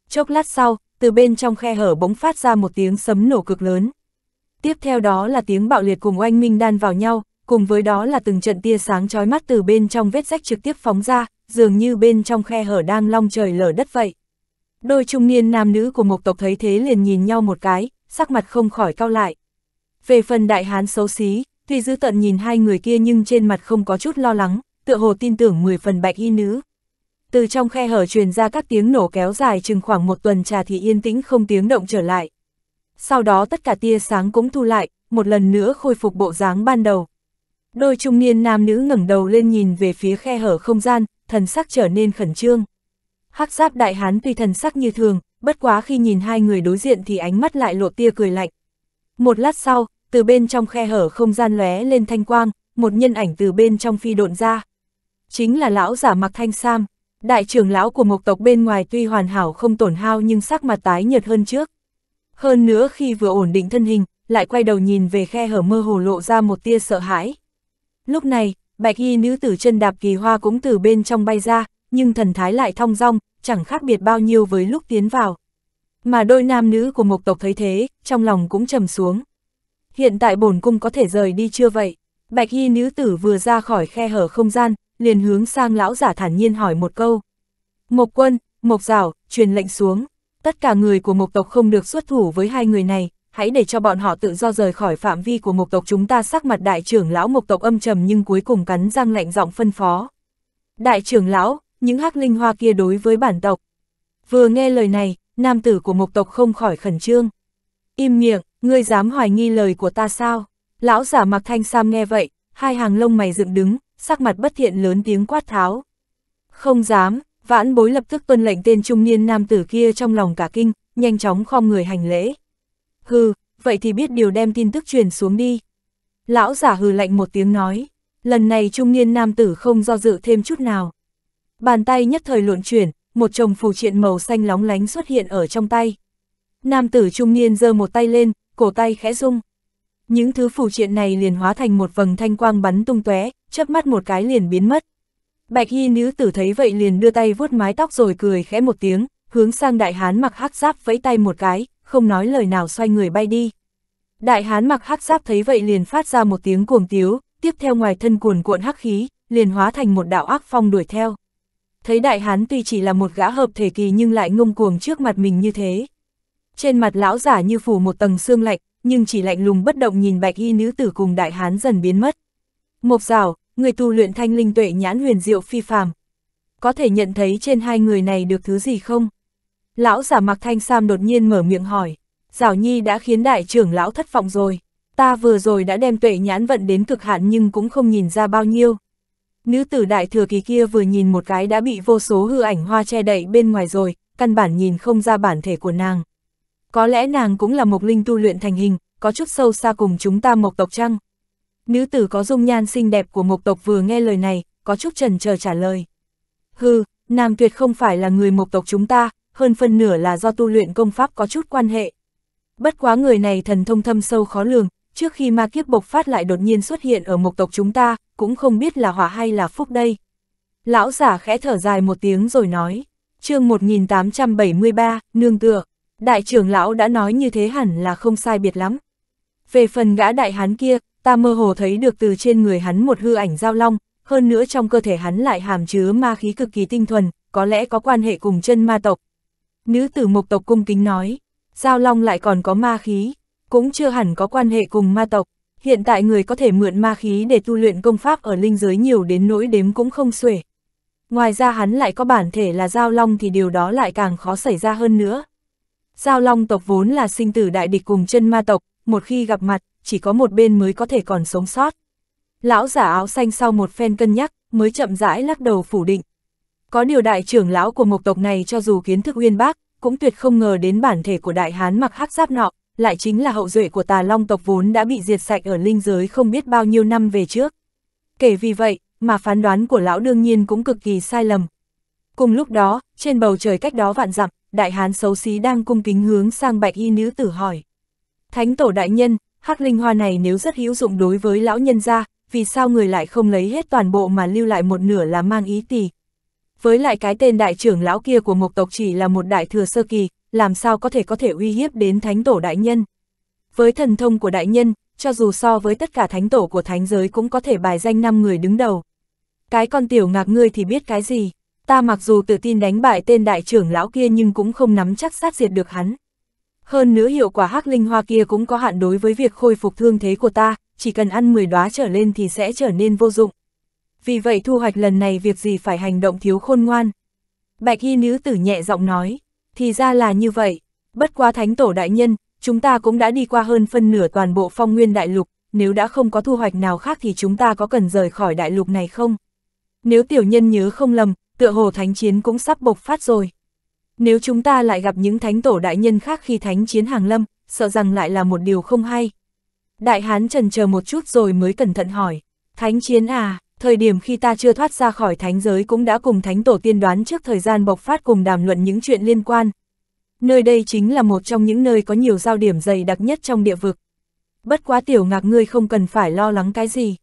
Chốc lát sau, từ bên trong khe hở bỗng phát ra một tiếng sấm nổ cực lớn. Tiếp theo đó là tiếng bạo liệt cùng oanh minh đan vào nhau, cùng với đó là từng trận tia sáng chói mắt từ bên trong vết rách trực tiếp phóng ra, dường như bên trong khe hở đang long trời lở đất vậy. Đôi trung niên nam nữ của một tộc thấy thế liền nhìn nhau một cái, sắc mặt không khỏi cao lại. Về phần đại hán xấu xí, tuy dư tận nhìn hai người kia nhưng trên mặt không có chút lo lắng, tựa hồ tin tưởng 10 phần bạch y nữ, từ trong khe hở truyền ra các tiếng nổ kéo dài chừng khoảng một tuần trà thì yên tĩnh không tiếng động trở lại. Sau đó tất cả tia sáng cũng thu lại, một lần nữa khôi phục bộ dáng ban đầu. Đôi trung niên nam nữ ngẩng đầu lên nhìn về phía khe hở không gian, thần sắc trở nên khẩn trương. Hắc giáp đại hán tuy thần sắc như thường, bất quá khi nhìn hai người đối diện thì ánh mắt lại lộ tia cười lạnh. Một lát sau, từ bên trong khe hở không gian lóe lên thanh quang, một nhân ảnh từ bên trong phi độn ra. Chính là lão giả mặc thanh sam. Đại trưởng lão của Mộc tộc bên ngoài tuy hoàn hảo không tổn hao nhưng sắc mặt tái nhợt hơn trước. Hơn nữa khi vừa ổn định thân hình, lại quay đầu nhìn về khe hở mơ hồ lộ ra một tia sợ hãi. Lúc này, bạch y nữ tử chân đạp kỳ hoa cũng từ bên trong bay ra, nhưng thần thái lại thong dong, chẳng khác biệt bao nhiêu với lúc tiến vào. Mà đôi nam nữ của Mộc tộc thấy thế, trong lòng cũng trầm xuống. Hiện tại bổn cung có thể rời đi chưa vậy? Bạch y nữ tử vừa ra khỏi khe hở không gian, liền hướng sang lão giả thản nhiên hỏi một câu. Mộc quân, mộc rào truyền lệnh xuống, tất cả người của mộc tộc không được xuất thủ với hai người này, hãy để cho bọn họ tự do rời khỏi phạm vi của mộc tộc chúng ta sắc mặt đại trưởng lão mộc tộc âm trầm nhưng cuối cùng cắn răng lạnh giọng phân phó. Đại trưởng lão, những hắc linh hoa kia đối với bản tộc. Vừa nghe lời này, nam tử của mộc tộc không khỏi khẩn trương. Im miệng, ngươi dám hoài nghi lời của ta sao? Lão giả mặc thanh sam nghe vậy, hai hàng lông mày dựng đứng, sắc mặt bất thiện lớn tiếng quát tháo. Không dám, vãn bối lập tức tuân lệnh tên trung niên nam tử kia trong lòng cả kinh, nhanh chóng khom người hành lễ. Hừ, vậy thì biết điều đem tin tức truyền xuống đi. Lão giả hừ lạnh một tiếng nói, lần này trung niên nam tử không do dự thêm chút nào. Bàn tay nhất thời luộn chuyển, một chồng phù triện màu xanh lóng lánh xuất hiện ở trong tay. Nam tử trung niên giơ một tay lên, cổ tay khẽ rung. Những thứ phù triện này liền hóa thành một vầng thanh quang bắn tung tóe, chớp mắt một cái liền biến mất. Bạch y nữ tử thấy vậy liền đưa tay vuốt mái tóc rồi cười khẽ một tiếng, hướng sang đại hán mặc hắc giáp vẫy tay một cái, không nói lời nào xoay người bay đi. Đại hán mặc hắc giáp thấy vậy liền phát ra một tiếng cuồng tiếu, tiếp theo ngoài thân cuồn cuộn hắc khí, liền hóa thành một đạo ác phong đuổi theo. Thấy đại hán tuy chỉ là một gã hợp thể kỳ nhưng lại ngông cuồng trước mặt mình như thế. Trên mặt lão giả như phủ một tầng xương lạnh, nhưng chỉ lạnh lùng bất động nhìn bạch y nữ tử cùng đại hán dần biến mất. Mộc rào, người tu luyện thanh linh tuệ nhãn huyền diệu phi phàm. Có thể nhận thấy trên hai người này được thứ gì không? Lão giả mặc thanh sam đột nhiên mở miệng hỏi, Giảo Nhi đã khiến đại trưởng lão thất vọng rồi, ta vừa rồi đã đem tuệ nhãn vận đến cực hạn nhưng cũng không nhìn ra bao nhiêu. Nữ tử đại thừa kỳ kia vừa nhìn một cái đã bị vô số hư ảnh hoa che đậy bên ngoài rồi, căn bản nhìn không ra bản thể của nàng. Có lẽ nàng cũng là một linh tu luyện thành hình, có chút sâu xa cùng chúng ta mộc tộc chăng? Nữ tử có dung nhan xinh đẹp của Mộc tộc vừa nghe lời này, có chút trần chờ trả lời. Hừ, Nam Tuyệt không phải là người Mộc tộc chúng ta, hơn phân nửa là do tu luyện công pháp có chút quan hệ. Bất quá người này thần thông thâm sâu khó lường, trước khi ma kiếp bộc phát lại đột nhiên xuất hiện ở Mộc tộc chúng ta, cũng không biết là hỏa hay là phúc đây. Lão giả khẽ thở dài một tiếng rồi nói, chương 1873, nương tựa, đại trưởng lão đã nói như thế hẳn là không sai biệt lắm. Về phần gã đại hán kia, ta mơ hồ thấy được từ trên người hắn một hư ảnh giao long, hơn nữa trong cơ thể hắn lại hàm chứa ma khí cực kỳ tinh thuần, có lẽ có quan hệ cùng chân ma tộc. Nữ tử mộc tộc cung kính nói, giao long lại còn có ma khí, cũng chưa hẳn có quan hệ cùng ma tộc. Hiện tại người có thể mượn ma khí để tu luyện công pháp ở linh giới nhiều đến nỗi đếm cũng không xuể. Ngoài ra hắn lại có bản thể là giao long thì điều đó lại càng khó xảy ra hơn nữa. Giao long tộc vốn là sinh tử đại địch cùng chân ma tộc, một khi gặp mặt, chỉ có một bên mới có thể còn sống sót. Lão giả áo xanh sau một phen cân nhắc, mới chậm rãi lắc đầu phủ định. Có điều đại trưởng lão của một tộc này cho dù kiến thức uyên bác, cũng tuyệt không ngờ đến bản thể của đại hán mặc hắc giáp nọ, lại chính là hậu duệ của tà long tộc vốn đã bị diệt sạch ở linh giới không biết bao nhiêu năm về trước. Kể vì vậy, mà phán đoán của lão đương nhiên cũng cực kỳ sai lầm. Cùng lúc đó, trên bầu trời cách đó vạn dặm, đại hán xấu xí đang cung kính hướng sang bạch y nữ tử hỏi. Thánh tổ đại nhân, hắc linh hoa này nếu rất hữu dụng đối với lão nhân gia, vì sao người lại không lấy hết toàn bộ mà lưu lại một nửa là mang ý tỷ. Với lại cái tên đại trưởng lão kia của Mộc tộc chỉ là một đại thừa sơ kỳ, làm sao có thể có thể uy hiếp đến thánh tổ đại nhân. Với thần thông của đại nhân, cho dù so với tất cả thánh tổ của thánh giới cũng có thể bài danh 5 người đứng đầu. Cái con tiểu ngạc ngươi thì biết cái gì, ta mặc dù tự tin đánh bại tên đại trưởng lão kia nhưng cũng không nắm chắc sát diệt được hắn. Hơn nữa hiệu quả hắc linh hoa kia cũng có hạn đối với việc khôi phục thương thế của ta, chỉ cần ăn 10 đóa trở lên thì sẽ trở nên vô dụng. Vì vậy thu hoạch lần này việc gì phải hành động thiếu khôn ngoan. Bạch y nữ tử nhẹ giọng nói, thì ra là như vậy. Bất quá thánh tổ đại nhân, chúng ta cũng đã đi qua hơn phân nửa toàn bộ phong nguyên đại lục, nếu đã không có thu hoạch nào khác thì chúng ta có cần rời khỏi đại lục này không? Nếu tiểu nhân nhớ không lầm, tựa hồ thánh chiến cũng sắp bộc phát rồi. Nếu chúng ta lại gặp những thánh tổ đại nhân khác khi thánh chiến hàng lâm, sợ rằng lại là một điều không hay. Đại hán trần chờ một chút rồi mới cẩn thận hỏi, thánh chiến à, thời điểm khi ta chưa thoát ra khỏi thánh giới cũng đã cùng thánh tổ tiên đoán trước thời gian bộc phát cùng đàm luận những chuyện liên quan. Nơi đây chính là một trong những nơi có nhiều giao điểm dày đặc nhất trong địa vực. Bất quá tiểu ngạc ngươi không cần phải lo lắng cái gì.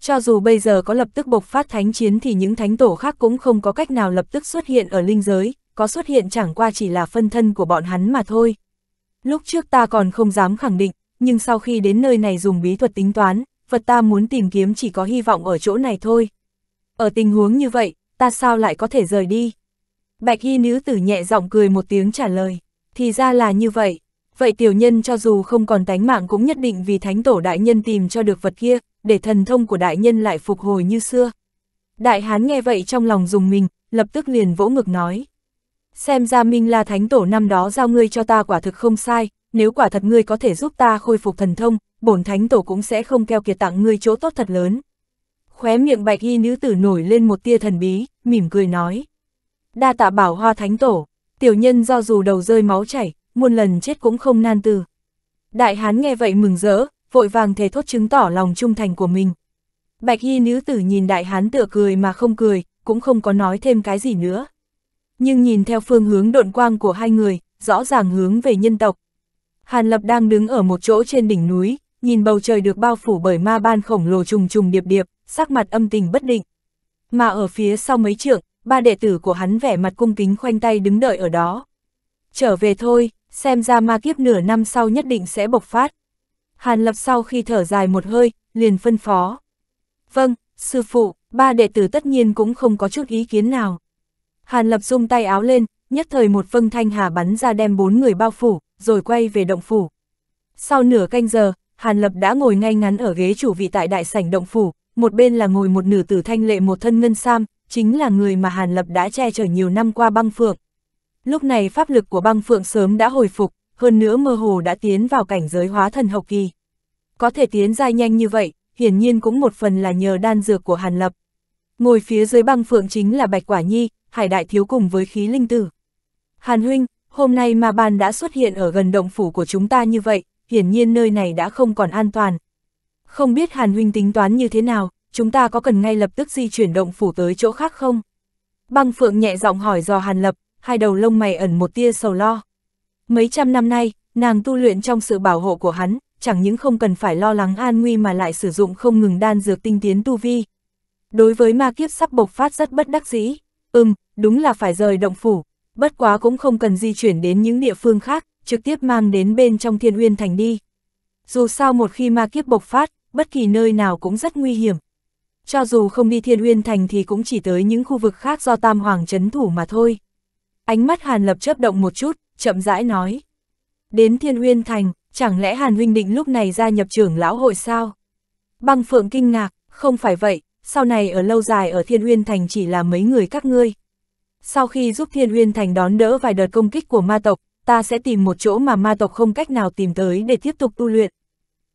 Cho dù bây giờ có lập tức bộc phát thánh chiến thì những thánh tổ khác cũng không có cách nào lập tức xuất hiện ở linh giới, có xuất hiện chẳng qua chỉ là phân thân của bọn hắn mà thôi. Lúc trước ta còn không dám khẳng định, nhưng sau khi đến nơi này dùng bí thuật tính toán, vật ta muốn tìm kiếm chỉ có hy vọng ở chỗ này thôi. Ở tình huống như vậy, ta sao lại có thể rời đi? Bạch y nữ tử nhẹ giọng cười một tiếng trả lời, thì ra là như vậy. Vậy tiểu nhân cho dù không còn tánh mạng cũng nhất định vì thánh tổ đại nhân tìm cho được vật kia, để thần thông của đại nhân lại phục hồi như xưa. Đại hán nghe vậy trong lòng dùng mình, lập tức liền vỗ ngực nói. Xem ra Minh La Thánh Tổ năm đó giao ngươi cho ta quả thực không sai, nếu quả thật ngươi có thể giúp ta khôi phục thần thông, bổn Thánh Tổ cũng sẽ không keo kiệt tặng ngươi chỗ tốt thật lớn. Khóe miệng bạch y nữ tử nổi lên một tia thần bí, mỉm cười nói. Đa tạ bảo hoa Thánh Tổ, tiểu nhân do dù đầu rơi máu chảy, muôn lần chết cũng không nan từ. Đại hán nghe vậy mừng rỡ, vội vàng thề thốt chứng tỏ lòng trung thành của mình. Bạch y nữ tử nhìn đại hán tựa cười mà không cười, cũng không có nói thêm cái gì nữa nhưng nhìn theo phương hướng độn quang của hai người, rõ ràng hướng về nhân tộc. Hàn Lập đang đứng ở một chỗ trên đỉnh núi, nhìn bầu trời được bao phủ bởi ma ban khổng lồ trùng trùng điệp điệp, sắc mặt âm tình bất định. Mà ở phía sau mấy trượng, ba đệ tử của hắn vẻ mặt cung kính khoanh tay đứng đợi ở đó. Trở về thôi, xem ra ma kiếp nửa năm sau nhất định sẽ bộc phát. Hàn Lập sau khi thở dài một hơi, liền phân phó. Vâng, sư phụ, ba đệ tử tất nhiên cũng không có chút ý kiến nào. Hàn Lập rung tay áo lên, nhất thời một vâng thanh hà bắn ra đem bốn người bao phủ, rồi quay về động phủ. Sau nửa canh giờ, Hàn Lập đã ngồi ngay ngắn ở ghế chủ vị tại đại sảnh động phủ, một bên là ngồi một nữ tử thanh lệ một thân ngân sam, chính là người mà Hàn Lập đã che chở nhiều năm qua băng phượng. Lúc này pháp lực của băng phượng sớm đã hồi phục, hơn nữa mơ hồ đã tiến vào cảnh giới hóa thần hậu kỳ. Có thể tiến ra nhanh như vậy, hiển nhiên cũng một phần là nhờ đan dược của Hàn Lập. Ngồi phía dưới băng phượng chính là Bạch Quả Nhi, Hải Đại Thiếu cùng với khí linh tử. Hàn huynh, hôm nay mà ban đã xuất hiện ở gần động phủ của chúng ta như vậy, hiển nhiên nơi này đã không còn an toàn. Không biết Hàn huynh tính toán như thế nào, chúng ta có cần ngay lập tức di chuyển động phủ tới chỗ khác không? Băng Phượng nhẹ giọng hỏi dò Hàn Lập, hai đầu lông mày ẩn một tia sầu lo. Mấy trăm năm nay, nàng tu luyện trong sự bảo hộ của hắn, chẳng những không cần phải lo lắng an nguy mà lại sử dụng không ngừng đan dược tinh tiến tu vi, Đối với ma kiếp sắp bộc phát rất bất đắc dĩ, ừm, đúng là phải rời động phủ, bất quá cũng không cần di chuyển đến những địa phương khác, trực tiếp mang đến bên trong thiên uyên thành đi. Dù sao một khi ma kiếp bộc phát, bất kỳ nơi nào cũng rất nguy hiểm. Cho dù không đi thiên uyên thành thì cũng chỉ tới những khu vực khác do tam hoàng chấn thủ mà thôi. Ánh mắt Hàn Lập chớp động một chút, chậm rãi nói. Đến thiên uyên thành, chẳng lẽ Hàn Huynh định lúc này gia nhập trưởng lão hội sao? Băng Phượng kinh ngạc, không phải vậy, sau này ở lâu dài ở Thiên Uyên Thành chỉ là mấy người các ngươi. Sau khi giúp Thiên Uyên Thành đón đỡ vài đợt công kích của ma tộc, ta sẽ tìm một chỗ mà ma tộc không cách nào tìm tới để tiếp tục tu luyện.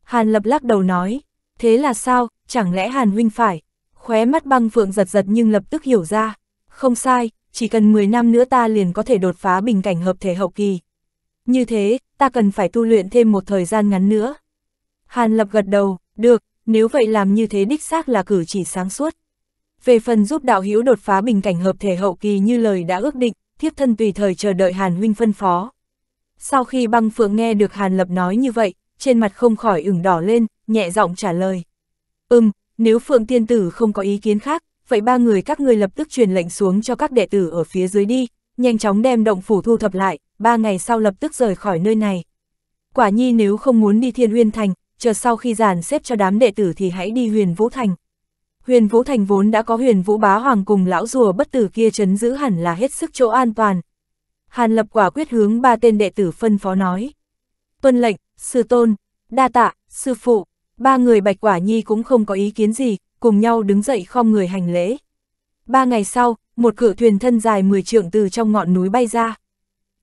Hàn lập lắc đầu nói, thế là sao, chẳng lẽ Hàn huynh phải? Khóe mắt băng phượng giật giật nhưng lập tức hiểu ra, không sai, chỉ cần 10 năm nữa ta liền có thể đột phá bình cảnh hợp thể hậu kỳ. Như thế, ta cần phải tu luyện thêm một thời gian ngắn nữa. Hàn lập gật đầu, được, nếu vậy làm như thế đích xác là cử chỉ sáng suốt. Về phần giúp đạo hữu đột phá bình cảnh hợp thể hậu kỳ như lời đã ước định, thiếp thân tùy thời chờ đợi Hàn huynh phân phó. Sau khi băng phượng nghe được Hàn Lập nói như vậy, trên mặt không khỏi ửng đỏ lên, nhẹ giọng trả lời. Ừm, nếu phượng tiên tử không có ý kiến khác, vậy ba người các ngươi lập tức truyền lệnh xuống cho các đệ tử ở phía dưới đi, nhanh chóng đem động phủ thu thập lại, ba ngày sau lập tức rời khỏi nơi này. Quả nhi nếu không muốn đi thiên uyên thành, chờ sau khi giàn xếp cho đám đệ tử thì hãy đi huyền Vũ Thành. Huyền Vũ Thành vốn đã có huyền Vũ Bá Hoàng cùng lão rùa bất tử kia chấn giữ hẳn là hết sức chỗ an toàn. Hàn lập quả quyết hướng ba tên đệ tử phân phó nói. Tuân lệnh, sư tôn, đa tạ, sư phụ, ba người bạch quả nhi cũng không có ý kiến gì, cùng nhau đứng dậy khom người hành lễ. Ba ngày sau, một cự thuyền thân dài 10 trượng từ trong ngọn núi bay ra.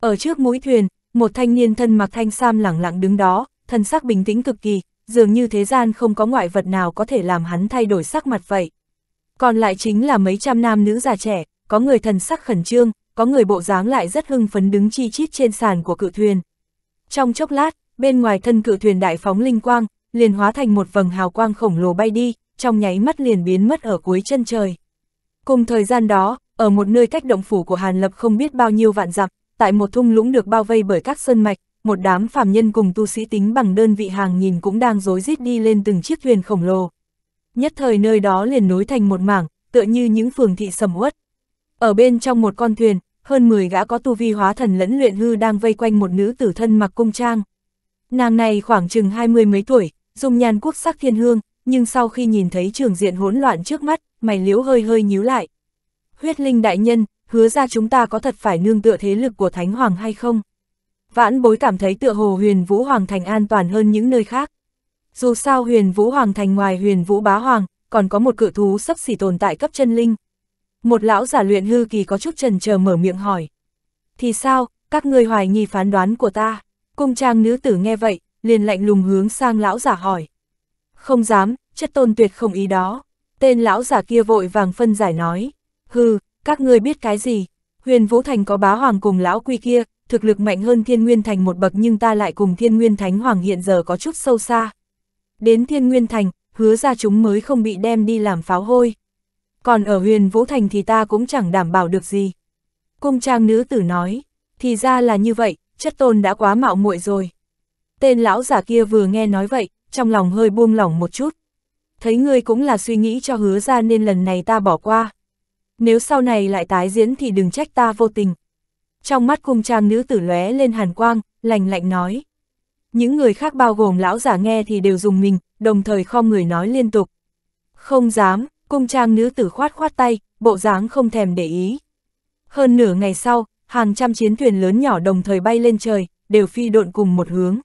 Ở trước mũi thuyền, một thanh niên thân mặc thanh sam lẳng lặng đứng đó, thân sắc bình tĩnh cực kỳ, dường như thế gian không có ngoại vật nào có thể làm hắn thay đổi sắc mặt vậy. Còn lại chính là mấy trăm nam nữ già trẻ, có người thần sắc khẩn trương, có người bộ dáng lại rất hưng phấn đứng chi chít trên sàn của cự thuyền. Trong chốc lát, bên ngoài thân cự thuyền đại phóng linh quang, liền hóa thành một vầng hào quang khổng lồ bay đi, trong nháy mắt liền biến mất ở cuối chân trời. Cùng thời gian đó, ở một nơi cách động phủ của Hàn Lập không biết bao nhiêu vạn dặm, tại một thung lũng được bao vây bởi các sơn mạch, một đám phàm nhân cùng tu sĩ tính bằng đơn vị hàng nghìn cũng đang rối rít đi lên từng chiếc thuyền khổng lồ. Nhất thời nơi đó liền nối thành một mảng, tựa như những phường thị sầm uất. Ở bên trong một con thuyền, hơn 10 gã có tu vi hóa thần lẫn luyện hư đang vây quanh một nữ tử thân mặc cung trang. Nàng này khoảng chừng hai mươi mấy tuổi, dung nhan quốc sắc thiên hương, nhưng sau khi nhìn thấy trường diện hỗn loạn trước mắt, mày liễu hơi hơi nhíu lại. Huyết linh đại nhân, hứa ra chúng ta có thật phải nương tựa thế lực của Thánh Hoàng hay không? Vãn bối cảm thấy tựa hồ huyền Vũ Hoàng Thành an toàn hơn những nơi khác. Dù sao huyền Vũ Hoàng Thành ngoài huyền Vũ Bá Hoàng, còn có một cự thú sắp xỉ tồn tại cấp chân linh. Một lão giả luyện hư kỳ có chút trần chờ mở miệng hỏi. Thì sao, các ngươi hoài nghi phán đoán của ta? Cung trang nữ tử nghe vậy, liền lạnh lùng hướng sang lão giả hỏi. Không dám, chất tôn tuyệt không ý đó. Tên lão giả kia vội vàng phân giải nói. Hừ, các ngươi biết cái gì, huyền Vũ Thành có bá hoàng cùng lão quy kia, thực lực mạnh hơn Thiên Nguyên Thành một bậc nhưng ta lại cùng Thiên Nguyên Thánh Hoàng hiện giờ có chút sâu xa. Đến Thiên Nguyên Thành, hứa ra chúng mới không bị đem đi làm pháo hôi. Còn ở huyền Vũ Thành thì ta cũng chẳng đảm bảo được gì. Cung trang nữ tử nói, thì ra là như vậy, chất tôn đã quá mạo muội rồi. Tên lão giả kia vừa nghe nói vậy, trong lòng hơi buông lỏng một chút. Thấy ngươi cũng là suy nghĩ cho hứa ra nên lần này ta bỏ qua nếu sau này lại tái diễn thì đừng trách ta vô tình. Trong mắt cung trang nữ tử lóe lên hàn quang, lành lạnh nói. Những người khác bao gồm lão giả nghe thì đều dùng mình, đồng thời khom người nói liên tục. Không dám, cung trang nữ tử khoát khoát tay, bộ dáng không thèm để ý. Hơn nửa ngày sau, hàng trăm chiến thuyền lớn nhỏ đồng thời bay lên trời, đều phi độn cùng một hướng.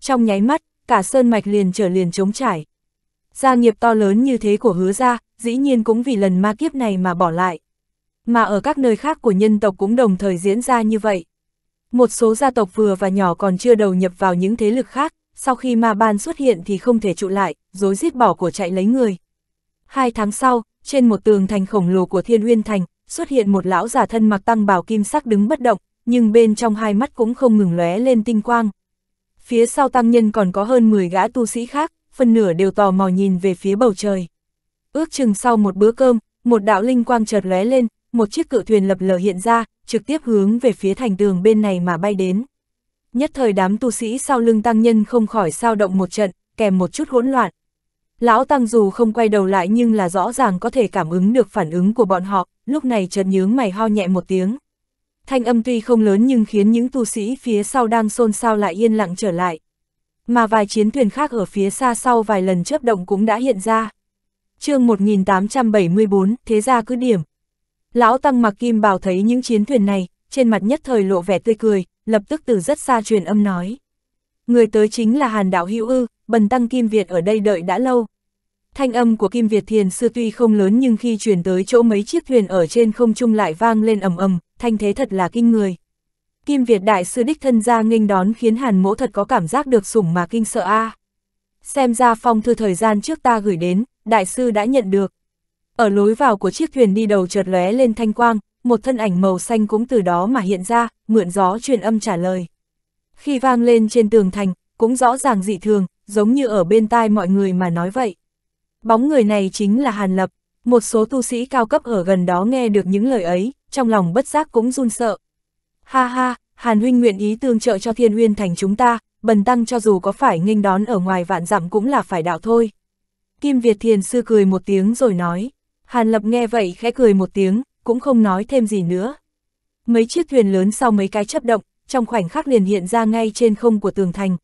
Trong nháy mắt, cả sơn mạch liền trở liền trống trải. Gia nghiệp to lớn như thế của hứa gia dĩ nhiên cũng vì lần ma kiếp này mà bỏ lại. Mà ở các nơi khác của nhân tộc cũng đồng thời diễn ra như vậy. Một số gia tộc vừa và nhỏ còn chưa đầu nhập vào những thế lực khác, sau khi ma ban xuất hiện thì không thể trụ lại, dối giết bỏ của chạy lấy người. Hai tháng sau, trên một tường thành khổng lồ của Thiên Uyên Thành, xuất hiện một lão giả thân mặc tăng bào kim sắc đứng bất động, nhưng bên trong hai mắt cũng không ngừng lóe lên tinh quang. Phía sau tăng nhân còn có hơn 10 gã tu sĩ khác, phần nửa đều tò mò nhìn về phía bầu trời. Ước chừng sau một bữa cơm, một đạo linh quang chợt lóe lên, một chiếc cự thuyền lập lờ hiện ra, trực tiếp hướng về phía thành tường bên này mà bay đến. Nhất thời đám tu sĩ sau lưng tăng nhân không khỏi sao động một trận, kèm một chút hỗn loạn. Lão tăng dù không quay đầu lại nhưng là rõ ràng có thể cảm ứng được phản ứng của bọn họ, lúc này chợt nhướng mày ho nhẹ một tiếng. Thanh âm tuy không lớn nhưng khiến những tu sĩ phía sau đang xôn xao lại yên lặng trở lại. Mà vài chiến thuyền khác ở phía xa sau vài lần chớp động cũng đã hiện ra chương 1874, thế gia cứ điểm. Lão Tăng mặc kim bảo thấy những chiến thuyền này, trên mặt nhất thời lộ vẻ tươi cười, lập tức từ rất xa truyền âm nói. Người tới chính là Hàn Đạo Hữu Ư, bần tăng Kim Việt ở đây đợi đã lâu. Thanh âm của Kim Việt Thiền sư tuy không lớn nhưng khi truyền tới chỗ mấy chiếc thuyền ở trên không trung lại vang lên ầm ầm, thanh thế thật là kinh người. Kim Việt Đại sư đích thân ra nghênh đón khiến Hàn Mỗ thật có cảm giác được sủng mà kinh sợ a. À xem ra phong thư thời gian trước ta gửi đến, đại sư đã nhận được. Ở lối vào của chiếc thuyền đi đầu chợt lóe lên thanh quang, một thân ảnh màu xanh cũng từ đó mà hiện ra, mượn gió truyền âm trả lời. Khi vang lên trên tường thành, cũng rõ ràng dị thường, giống như ở bên tai mọi người mà nói vậy. Bóng người này chính là Hàn Lập, một số tu sĩ cao cấp ở gần đó nghe được những lời ấy, trong lòng bất giác cũng run sợ. Ha ha, Hàn huynh nguyện ý tương trợ cho thiên uyên thành chúng ta, bần tăng cho dù có phải nghênh đón ở ngoài vạn dặm cũng là phải đạo thôi. Kim Việt Thiền Sư cười một tiếng rồi nói, Hàn Lập nghe vậy khẽ cười một tiếng, cũng không nói thêm gì nữa. Mấy chiếc thuyền lớn sau mấy cái chấp động, trong khoảnh khắc liền hiện ra ngay trên không của tường thành.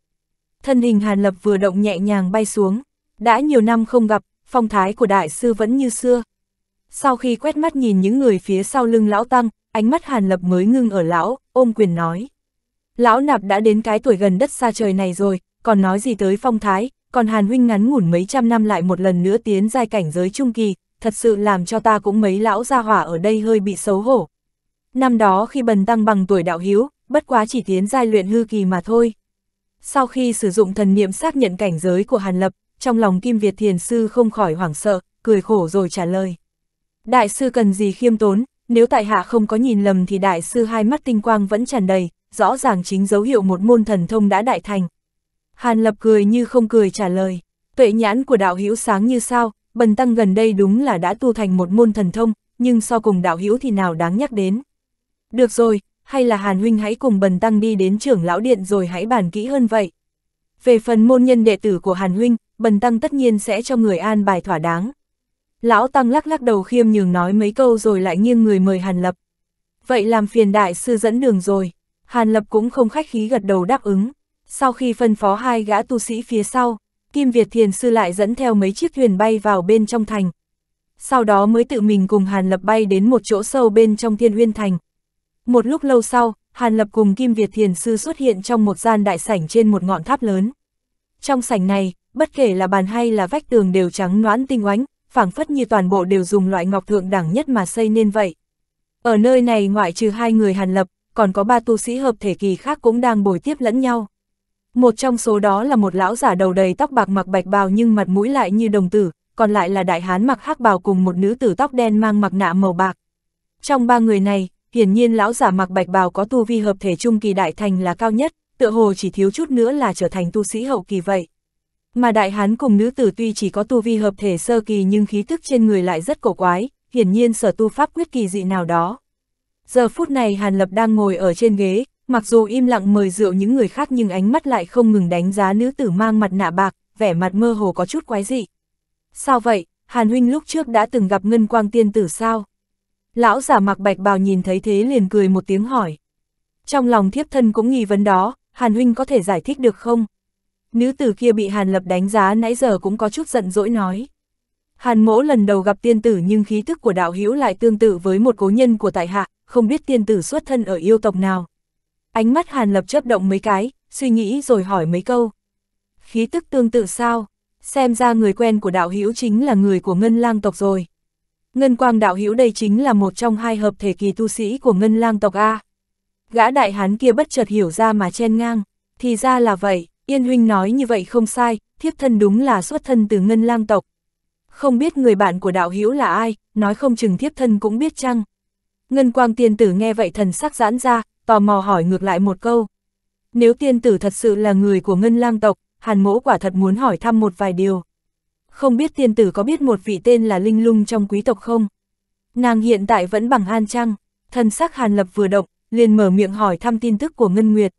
Thân hình Hàn Lập vừa động nhẹ nhàng bay xuống, đã nhiều năm không gặp, phong thái của đại sư vẫn như xưa. Sau khi quét mắt nhìn những người phía sau lưng lão tăng, ánh mắt Hàn Lập mới ngưng ở lão, ôm quyền nói. Lão nạp đã đến cái tuổi gần đất xa trời này rồi, còn nói gì tới phong thái, còn Hàn Huynh ngắn ngủn mấy trăm năm lại một lần nữa tiến giai cảnh giới trung kỳ, thật sự làm cho ta cũng mấy lão gia hỏa ở đây hơi bị xấu hổ. Năm đó khi bần tăng bằng tuổi đạo hiếu, bất quá chỉ tiến giai luyện hư kỳ mà thôi. Sau khi sử dụng thần niệm xác nhận cảnh giới của Hàn Lập, trong lòng Kim Việt Thiền Sư không khỏi hoảng sợ, cười khổ rồi trả lời. Đại sư cần gì khiêm tốn, nếu tại hạ không có nhìn lầm thì đại sư hai mắt tinh quang vẫn tràn đầy, rõ ràng chính dấu hiệu một môn thần thông đã đại thành. Hàn Lập cười như không cười trả lời, tuệ nhãn của đạo hữu sáng như sao, bần tăng gần đây đúng là đã tu thành một môn thần thông, nhưng so cùng đạo hữu thì nào đáng nhắc đến. Được rồi, hay là Hàn Huynh hãy cùng bần tăng đi đến trưởng lão điện rồi hãy bàn kỹ hơn vậy. Về phần môn nhân đệ tử của Hàn Huynh, bần tăng tất nhiên sẽ cho người an bài thỏa đáng. Lão Tăng lắc lắc đầu khiêm nhường nói mấy câu rồi lại nghiêng người mời Hàn Lập. Vậy làm phiền đại sư dẫn đường rồi. Hàn Lập cũng không khách khí gật đầu đáp ứng. Sau khi phân phó hai gã tu sĩ phía sau, Kim Việt Thiền Sư lại dẫn theo mấy chiếc thuyền bay vào bên trong thành. Sau đó mới tự mình cùng Hàn Lập bay đến một chỗ sâu bên trong Thiên Uyên Thành. Một lúc lâu sau, Hàn Lập cùng Kim Việt Thiền Sư xuất hiện trong một gian đại sảnh trên một ngọn tháp lớn. Trong sảnh này, bất kể là bàn hay là vách tường đều trắng noãn tinh oánh, phảng phất như toàn bộ đều dùng loại ngọc thượng đẳng nhất mà xây nên vậy. Ở nơi này ngoại trừ hai người Hàn Lập, còn có ba tu sĩ hợp thể kỳ khác cũng đang bồi tiếp lẫn nhau. Một trong số đó là một lão giả đầu đầy tóc bạc mặc bạch bào nhưng mặt mũi lại như đồng tử, còn lại là đại hán mặc hắc bào cùng một nữ tử tóc đen mang mặc nạ màu bạc. Trong ba người này, hiển nhiên lão giả mặc bạch bào có tu vi hợp thể trung kỳ đại thành là cao nhất, tựa hồ chỉ thiếu chút nữa là trở thành tu sĩ hậu kỳ vậy. Mà đại hán cùng nữ tử tuy chỉ có tu vi hợp thể sơ kỳ nhưng khí thức trên người lại rất cổ quái, hiển nhiên sở tu pháp quyết kỳ dị nào đó. Giờ phút này Hàn Lập đang ngồi ở trên ghế, mặc dù im lặng mời rượu những người khác nhưng ánh mắt lại không ngừng đánh giá nữ tử mang mặt nạ bạc, vẻ mặt mơ hồ có chút quái dị. Sao vậy, Hàn Huynh lúc trước đã từng gặp Ngân Quang Tiên Tử sao? Lão giả mặc bạch bào nhìn thấy thế liền cười một tiếng hỏi. Trong lòng thiếp thân cũng nghi vấn đó, Hàn Huynh có thể giải thích được không? Nữ tử kia bị Hàn Lập đánh giá nãy giờ cũng có chút giận dỗi nói. Hàn mỗ lần đầu gặp tiên tử nhưng khí thức của đạo hữu lại tương tự với một cố nhân của tại hạ, không biết tiên tử xuất thân ở yêu tộc nào. Ánh mắt Hàn lập chấp động mấy cái, suy nghĩ rồi hỏi mấy câu. Khí tức tương tự sao? Xem ra người quen của đạo hữu chính là người của ngân lang tộc rồi. Ngân quang đạo hữu đây chính là một trong hai hợp thể kỳ tu sĩ của ngân lang tộc A. Gã đại hán kia bất chợt hiểu ra mà chen ngang. Thì ra là vậy, Yên Huynh nói như vậy không sai, thiếp thân đúng là xuất thân từ ngân lang tộc, không biết người bạn của đạo hữu là ai, nói không chừng thiếp thân cũng biết chăng. Ngân quang tiên tử nghe vậy thần sắc giãn ra, tò mò hỏi ngược lại một câu. Nếu tiên tử thật sự là người của Ngân lang tộc, hàn mỗ quả thật muốn hỏi thăm một vài điều. Không biết tiên tử có biết một vị tên là Linh Lung trong quý tộc không? Nàng hiện tại vẫn bằng an trăng, thần sắc hàn lập vừa động, liền mở miệng hỏi thăm tin tức của Ngân Nguyệt.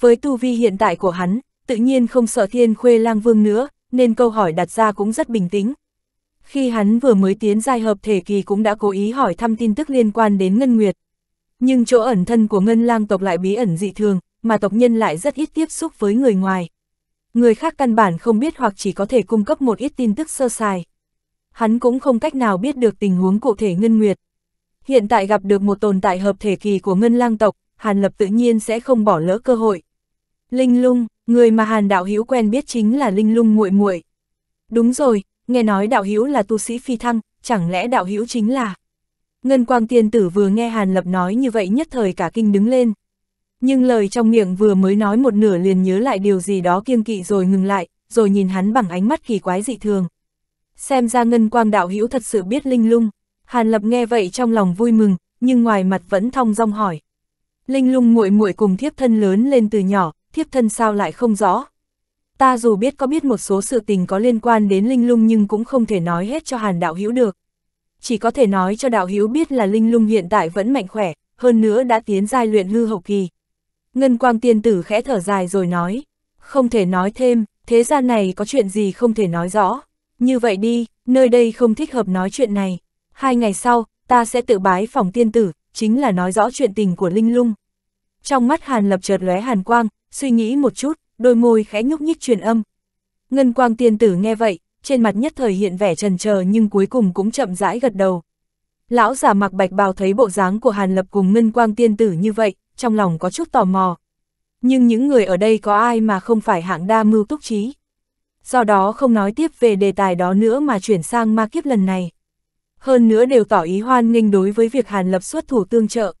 Với tu vi hiện tại của hắn, tự nhiên không sợ thiên khuê lang vương nữa, nên câu hỏi đặt ra cũng rất bình tĩnh, khi hắn vừa mới tiến giai hợp thể kỳ cũng đã cố ý hỏi thăm tin tức liên quan đến Ngân Nguyệt. Nhưng chỗ ẩn thân của Ngân lang tộc lại bí ẩn dị thường, mà tộc nhân lại rất ít tiếp xúc với người ngoài. Người khác căn bản không biết hoặc chỉ có thể cung cấp một ít tin tức sơ sài. Hắn cũng không cách nào biết được tình huống cụ thể Ngân Nguyệt. Hiện tại gặp được một tồn tại hợp thể kỳ của Ngân lang tộc, Hàn Lập tự nhiên sẽ không bỏ lỡ cơ hội. Linh Lung, người mà Hàn Đạo Hữu quen biết chính là Linh Lung muội muội. Đúng rồi, nghe nói đạo hữu là tu sĩ phi thăng, chẳng lẽ đạo hữu chính là... Ngân quang tiên tử vừa nghe Hàn Lập nói như vậy nhất thời cả kinh đứng lên. Nhưng lời trong miệng vừa mới nói một nửa liền nhớ lại điều gì đó kiêng kỵ rồi ngừng lại, rồi nhìn hắn bằng ánh mắt kỳ quái dị thường. Xem ra ngân quang đạo hữu thật sự biết linh lung. Hàn Lập nghe vậy trong lòng vui mừng, nhưng ngoài mặt vẫn thong dong hỏi. Linh lung muội muội cùng thiếp thân lớn lên từ nhỏ, thiếp thân sao lại không rõ ta dù biết có biết một số sự tình có liên quan đến Linh Lung nhưng cũng không thể nói hết cho Hàn Đạo Hữu được. Chỉ có thể nói cho Đạo Hữu biết là Linh Lung hiện tại vẫn mạnh khỏe, hơn nữa đã tiến giai luyện hư hậu kỳ. Ngân Quang Tiên Tử khẽ thở dài rồi nói, không thể nói thêm, thế gian này có chuyện gì không thể nói rõ. Như vậy đi, nơi đây không thích hợp nói chuyện này. Hai ngày sau, ta sẽ tự bái phòng tiên tử, chính là nói rõ chuyện tình của Linh Lung. Trong mắt Hàn Lập chợt lóe hàn quang, suy nghĩ một chút, đôi môi khẽ nhúc nhích truyền âm. Ngân quang tiên tử nghe vậy, trên mặt nhất thời hiện vẻ trần chờ nhưng cuối cùng cũng chậm rãi gật đầu. Lão giả mặc bạch bào thấy bộ dáng của Hàn Lập cùng Ngân Quang tiên tử như vậy, trong lòng có chút tò mò. Nhưng những người ở đây có ai mà không phải hạng đa mưu túc trí. Do đó không nói tiếp về đề tài đó nữa mà chuyển sang ma kiếp lần này. Hơn nữa đều tỏ ý hoan nghênh đối với việc Hàn Lập xuất thủ tương trợ.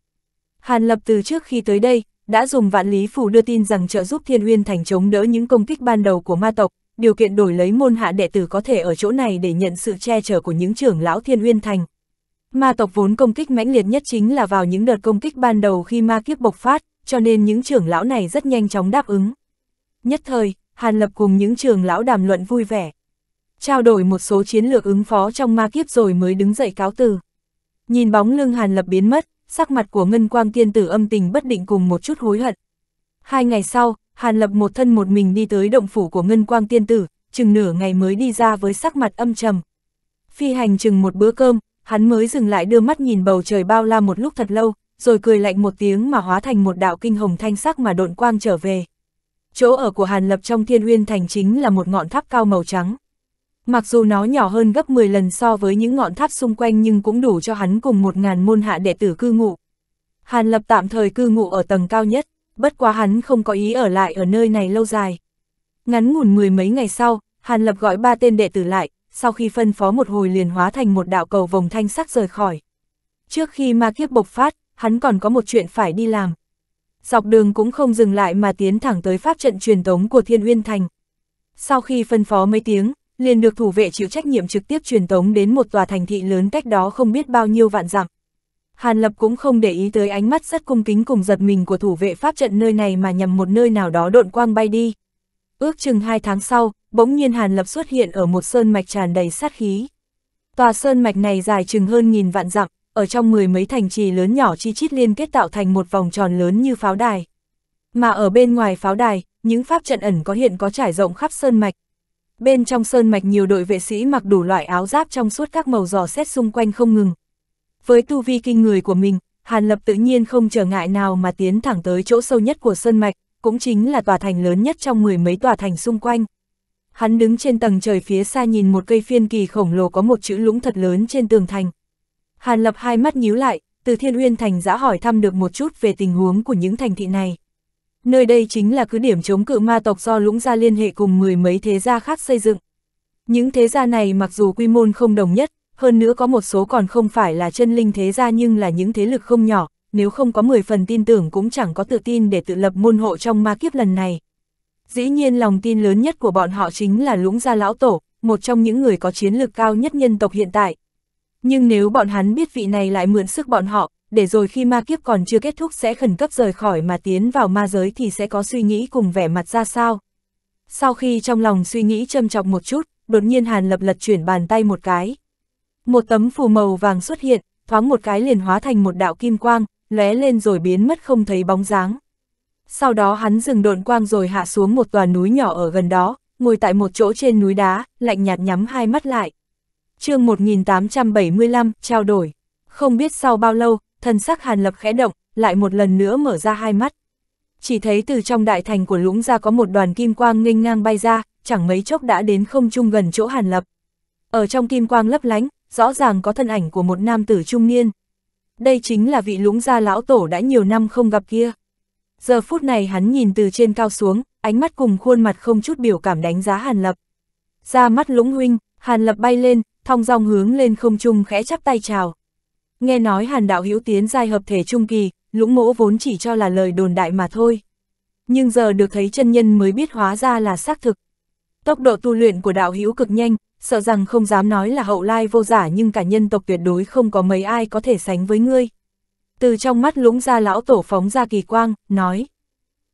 Hàn Lập từ trước khi tới đây, đã dùng vạn lý phủ đưa tin rằng trợ giúp Thiên Uyên Thành chống đỡ những công kích ban đầu của ma tộc, điều kiện đổi lấy môn hạ đệ tử có thể ở chỗ này để nhận sự che chở của những trưởng lão Thiên Uyên Thành. Ma tộc vốn công kích mãnh liệt nhất chính là vào những đợt công kích ban đầu khi ma kiếp bộc phát, cho nên những trưởng lão này rất nhanh chóng đáp ứng. Nhất thời, Hàn Lập cùng những trưởng lão đàm luận vui vẻ. Trao đổi một số chiến lược ứng phó trong ma kiếp rồi mới đứng dậy cáo từ. Nhìn bóng lưng Hàn Lập biến mất, sắc mặt của Ngân Quang Tiên Tử âm tình bất định cùng một chút hối hận. Hai ngày sau, Hàn Lập một thân một mình đi tới động phủ của Ngân Quang Tiên Tử, chừng nửa ngày mới đi ra với sắc mặt âm trầm. Phi hành chừng một bữa cơm, hắn mới dừng lại đưa mắt nhìn bầu trời bao la một lúc thật lâu, rồi cười lạnh một tiếng mà hóa thành một đạo kinh hồng thanh sắc mà độn quang trở về. Chỗ ở của Hàn Lập trong thiên uyên thành chính là một ngọn tháp cao màu trắng. Mặc dù nó nhỏ hơn gấp 10 lần so với những ngọn tháp xung quanh nhưng cũng đủ cho hắn cùng một ngàn môn hạ đệ tử cư ngụ. Hàn Lập tạm thời cư ngụ ở tầng cao nhất, bất quá hắn không có ý ở lại ở nơi này lâu dài. Ngắn ngủn mười mấy ngày sau, Hàn Lập gọi ba tên đệ tử lại, sau khi phân phó một hồi liền hóa thành một đạo cầu vòng thanh sắc rời khỏi. Trước khi ma kiếp bộc phát, hắn còn có một chuyện phải đi làm. Dọc đường cũng không dừng lại mà tiến thẳng tới pháp trận truyền tống của Thiên Uyên Thành. Sau khi phân phó mấy tiếng, liền được thủ vệ chịu trách nhiệm trực tiếp truyền tống đến một tòa thành thị lớn cách đó không biết bao nhiêu vạn dặm. Hàn Lập cũng không để ý tới ánh mắt rất cung kính cùng giật mình của thủ vệ pháp trận nơi này mà nhằm một nơi nào đó độn quang bay đi. Ước chừng hai tháng sau, bỗng nhiên Hàn Lập xuất hiện ở một sơn mạch tràn đầy sát khí. Tòa sơn mạch này dài chừng hơn nghìn vạn dặm, ở trong mười mấy thành trì lớn nhỏ chi chít liên kết tạo thành một vòng tròn lớn như pháo đài. Mà ở bên ngoài pháo đài, những pháp trận ẩn có hiện có trải rộng khắp sơn mạch, Bên trong sơn mạch nhiều đội vệ sĩ mặc đủ loại áo giáp trong suốt các màu giò xét xung quanh không ngừng. Với tu vi kinh người của mình, Hàn Lập tự nhiên không trở ngại nào mà tiến thẳng tới chỗ sâu nhất của sơn mạch, cũng chính là tòa thành lớn nhất trong mười mấy tòa thành xung quanh. Hắn đứng trên tầng trời phía xa nhìn một cây phiên kỳ khổng lồ có một chữ lũng thật lớn trên tường thành. Hàn Lập hai mắt nhíu lại, từ Thiên Uyên Thành giã hỏi thăm được một chút về tình huống của những thành thị này nơi đây chính là cứ điểm chống cự ma tộc do lũng gia liên hệ cùng mười mấy thế gia khác xây dựng. Những thế gia này mặc dù quy môn không đồng nhất, hơn nữa có một số còn không phải là chân linh thế gia nhưng là những thế lực không nhỏ, nếu không có mười phần tin tưởng cũng chẳng có tự tin để tự lập môn hộ trong ma kiếp lần này. Dĩ nhiên lòng tin lớn nhất của bọn họ chính là lũng gia lão tổ, một trong những người có chiến lược cao nhất nhân tộc hiện tại. Nhưng nếu bọn hắn biết vị này lại mượn sức bọn họ, để rồi khi ma kiếp còn chưa kết thúc sẽ khẩn cấp rời khỏi mà tiến vào ma giới thì sẽ có suy nghĩ cùng vẻ mặt ra sao. Sau khi trong lòng suy nghĩ châm chọc một chút, đột nhiên Hàn Lập lật chuyển bàn tay một cái. Một tấm phù màu vàng xuất hiện, thoáng một cái liền hóa thành một đạo kim quang, lóe lên rồi biến mất không thấy bóng dáng. Sau đó hắn dừng độn quang rồi hạ xuống một tòa núi nhỏ ở gần đó, ngồi tại một chỗ trên núi đá, lạnh nhạt nhắm hai mắt lại. chương 1875, trao đổi. Không biết sau bao lâu, thân sắc Hàn Lập khẽ động, lại một lần nữa mở ra hai mắt. Chỉ thấy từ trong đại thành của lũng ra có một đoàn kim quang nghênh ngang bay ra, chẳng mấy chốc đã đến không trung gần chỗ Hàn Lập. Ở trong kim quang lấp lánh, rõ ràng có thân ảnh của một nam tử trung niên. Đây chính là vị lũng gia lão tổ đã nhiều năm không gặp kia. Giờ phút này hắn nhìn từ trên cao xuống, ánh mắt cùng khuôn mặt không chút biểu cảm đánh giá Hàn Lập. Ra mắt lũng huynh, Hàn Lập bay lên, thong dong hướng lên không trung khẽ chắp tay chào. Nghe nói hàn đạo hữu tiến giai hợp thể trung kỳ, lũng mỗ vốn chỉ cho là lời đồn đại mà thôi. Nhưng giờ được thấy chân nhân mới biết hóa ra là xác thực. Tốc độ tu luyện của đạo hữu cực nhanh, sợ rằng không dám nói là hậu lai vô giả nhưng cả nhân tộc tuyệt đối không có mấy ai có thể sánh với ngươi. Từ trong mắt lũng ra lão tổ phóng ra kỳ quang, nói.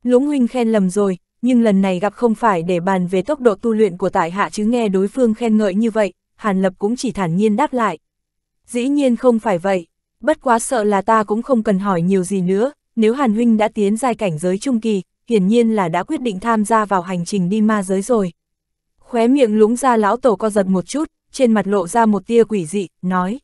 Lũng huynh khen lầm rồi, nhưng lần này gặp không phải để bàn về tốc độ tu luyện của tại hạ chứ nghe đối phương khen ngợi như vậy, Hàn Lập cũng chỉ thản nhiên đáp lại, Dĩ nhiên không phải vậy, bất quá sợ là ta cũng không cần hỏi nhiều gì nữa, nếu Hàn Huynh đã tiến giai cảnh giới trung kỳ, hiển nhiên là đã quyết định tham gia vào hành trình đi ma giới rồi. Khóe miệng lúng ra lão tổ co giật một chút, trên mặt lộ ra một tia quỷ dị, nói.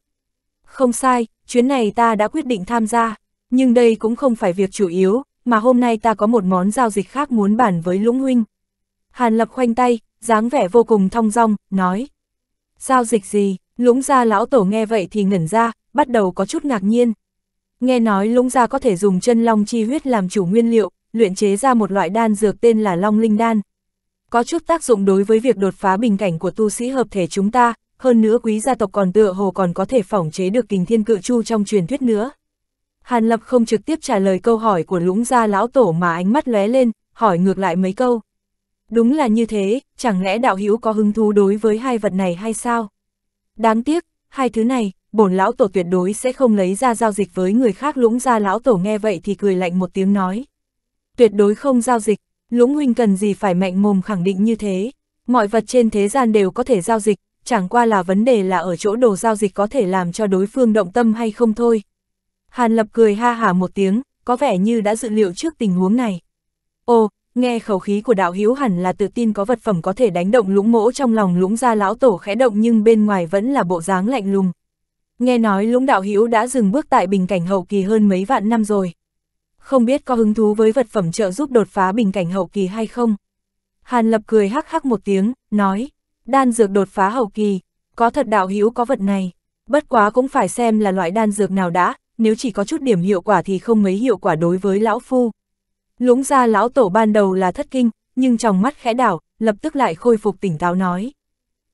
Không sai, chuyến này ta đã quyết định tham gia, nhưng đây cũng không phải việc chủ yếu, mà hôm nay ta có một món giao dịch khác muốn bàn với Lũng Huynh. Hàn Lập khoanh tay, dáng vẻ vô cùng thong dong, nói. Giao dịch gì? Lũng gia lão tổ nghe vậy thì ngẩn ra, bắt đầu có chút ngạc nhiên. Nghe nói lũng gia có thể dùng chân long chi huyết làm chủ nguyên liệu, luyện chế ra một loại đan dược tên là long linh đan. Có chút tác dụng đối với việc đột phá bình cảnh của tu sĩ hợp thể chúng ta, hơn nữa quý gia tộc còn tựa hồ còn có thể phỏng chế được kình thiên cự chu trong truyền thuyết nữa. Hàn Lập không trực tiếp trả lời câu hỏi của lũng gia lão tổ mà ánh mắt lóe lên, hỏi ngược lại mấy câu. Đúng là như thế, chẳng lẽ đạo hữu có hứng thú đối với hai vật này hay sao? Đáng tiếc, hai thứ này, bổn lão tổ tuyệt đối sẽ không lấy ra giao dịch với người khác lũng ra lão tổ nghe vậy thì cười lạnh một tiếng nói. Tuyệt đối không giao dịch, lũng huynh cần gì phải mạnh mồm khẳng định như thế. Mọi vật trên thế gian đều có thể giao dịch, chẳng qua là vấn đề là ở chỗ đồ giao dịch có thể làm cho đối phương động tâm hay không thôi. Hàn Lập cười ha hả một tiếng, có vẻ như đã dự liệu trước tình huống này. Ồ, nghe khẩu khí của đạo hiếu hẳn là tự tin có vật phẩm có thể đánh động lũng mỗ trong lòng lũng ra lão tổ khẽ động nhưng bên ngoài vẫn là bộ dáng lạnh lùng. Nghe nói lũng đạo hiếu đã dừng bước tại bình cảnh hậu kỳ hơn mấy vạn năm rồi. Không biết có hứng thú với vật phẩm trợ giúp đột phá bình cảnh hậu kỳ hay không? Hàn lập cười hắc hắc một tiếng, nói, đan dược đột phá hậu kỳ, có thật đạo hiếu có vật này, bất quá cũng phải xem là loại đan dược nào đã, nếu chỉ có chút điểm hiệu quả thì không mấy hiệu quả đối với lão phu. Lũng gia lão tổ ban đầu là thất kinh, nhưng trong mắt khẽ đảo, lập tức lại khôi phục tỉnh táo nói.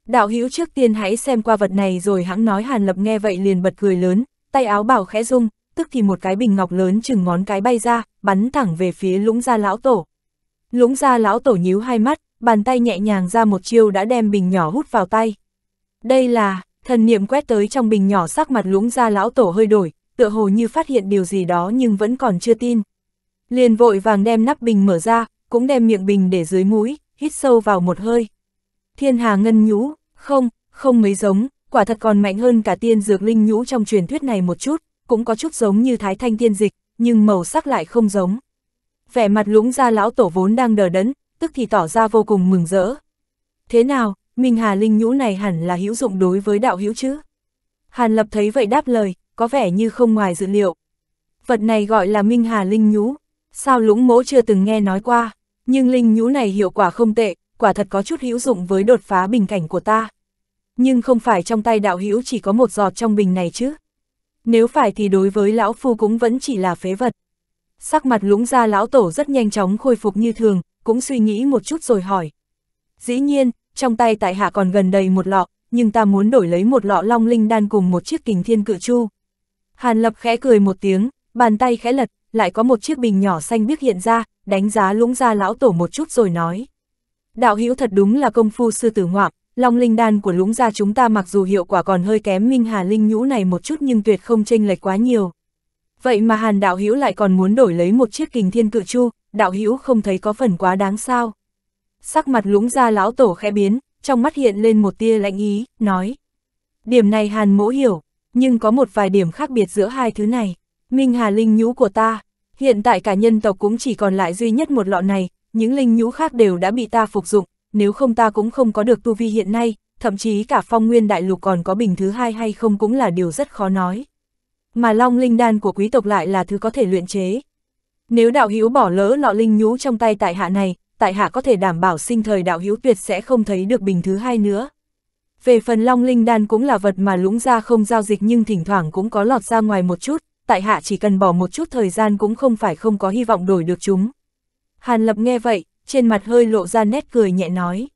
Đạo hữu trước tiên hãy xem qua vật này rồi hãng nói Hàn Lập nghe vậy liền bật cười lớn, tay áo bảo khẽ rung, tức thì một cái bình ngọc lớn chừng ngón cái bay ra, bắn thẳng về phía lũng gia lão tổ. Lũng gia lão tổ nhíu hai mắt, bàn tay nhẹ nhàng ra một chiêu đã đem bình nhỏ hút vào tay. Đây là, thần niệm quét tới trong bình nhỏ sắc mặt lũng gia lão tổ hơi đổi, tựa hồ như phát hiện điều gì đó nhưng vẫn còn chưa tin. Liền vội vàng đem nắp bình mở ra, cũng đem miệng bình để dưới mũi, hít sâu vào một hơi. Thiên hà ngân nhũ, không, không mấy giống, quả thật còn mạnh hơn cả tiên dược linh nhũ trong truyền thuyết này một chút, cũng có chút giống như thái thanh tiên dịch, nhưng màu sắc lại không giống. Vẻ mặt lũng ra lão tổ vốn đang đờ đẫn, tức thì tỏ ra vô cùng mừng rỡ. Thế nào, Minh Hà linh nhũ này hẳn là hữu dụng đối với đạo hữu chứ? Hàn Lập thấy vậy đáp lời, có vẻ như không ngoài dự liệu. Vật này gọi là Minh Hà linh nhũ, Sao lũng mỗ chưa từng nghe nói qua, nhưng linh nhũ này hiệu quả không tệ, quả thật có chút hữu dụng với đột phá bình cảnh của ta. Nhưng không phải trong tay đạo hữu chỉ có một giọt trong bình này chứ. Nếu phải thì đối với lão phu cũng vẫn chỉ là phế vật. Sắc mặt lũng ra lão tổ rất nhanh chóng khôi phục như thường, cũng suy nghĩ một chút rồi hỏi. Dĩ nhiên, trong tay tại hạ còn gần đầy một lọ, nhưng ta muốn đổi lấy một lọ long linh đan cùng một chiếc kình thiên cự chu. Hàn lập khẽ cười một tiếng, bàn tay khẽ lật, lại có một chiếc bình nhỏ xanh biếc hiện ra, đánh giá lũng ra lão tổ một chút rồi nói. Đạo hữu thật đúng là công phu sư tử ngoạm, long linh đan của lũng gia chúng ta mặc dù hiệu quả còn hơi kém minh hà linh nhũ này một chút nhưng tuyệt không chênh lệch quá nhiều. Vậy mà hàn đạo hữu lại còn muốn đổi lấy một chiếc kình thiên cự chu, đạo hữu không thấy có phần quá đáng sao. Sắc mặt lũng gia lão tổ khẽ biến, trong mắt hiện lên một tia lạnh ý, nói. Điểm này hàn mỗ hiểu, nhưng có một vài điểm khác biệt giữa hai thứ này. Minh Hà linh nhũ của ta, hiện tại cả nhân tộc cũng chỉ còn lại duy nhất một lọ này, những linh nhũ khác đều đã bị ta phục dụng, nếu không ta cũng không có được tu vi hiện nay, thậm chí cả phong nguyên đại lục còn có bình thứ hai hay không cũng là điều rất khó nói. Mà long linh đan của quý tộc lại là thứ có thể luyện chế. Nếu đạo hữu bỏ lỡ lọ linh nhũ trong tay tại hạ này, tại hạ có thể đảm bảo sinh thời đạo hữu tuyệt sẽ không thấy được bình thứ hai nữa. Về phần long linh đan cũng là vật mà lũng ra không giao dịch nhưng thỉnh thoảng cũng có lọt ra ngoài một chút, tại hạ chỉ cần bỏ một chút thời gian cũng không phải không có hy vọng đổi được chúng. Hàn Lập nghe vậy, trên mặt hơi lộ ra nét cười nhẹ nói.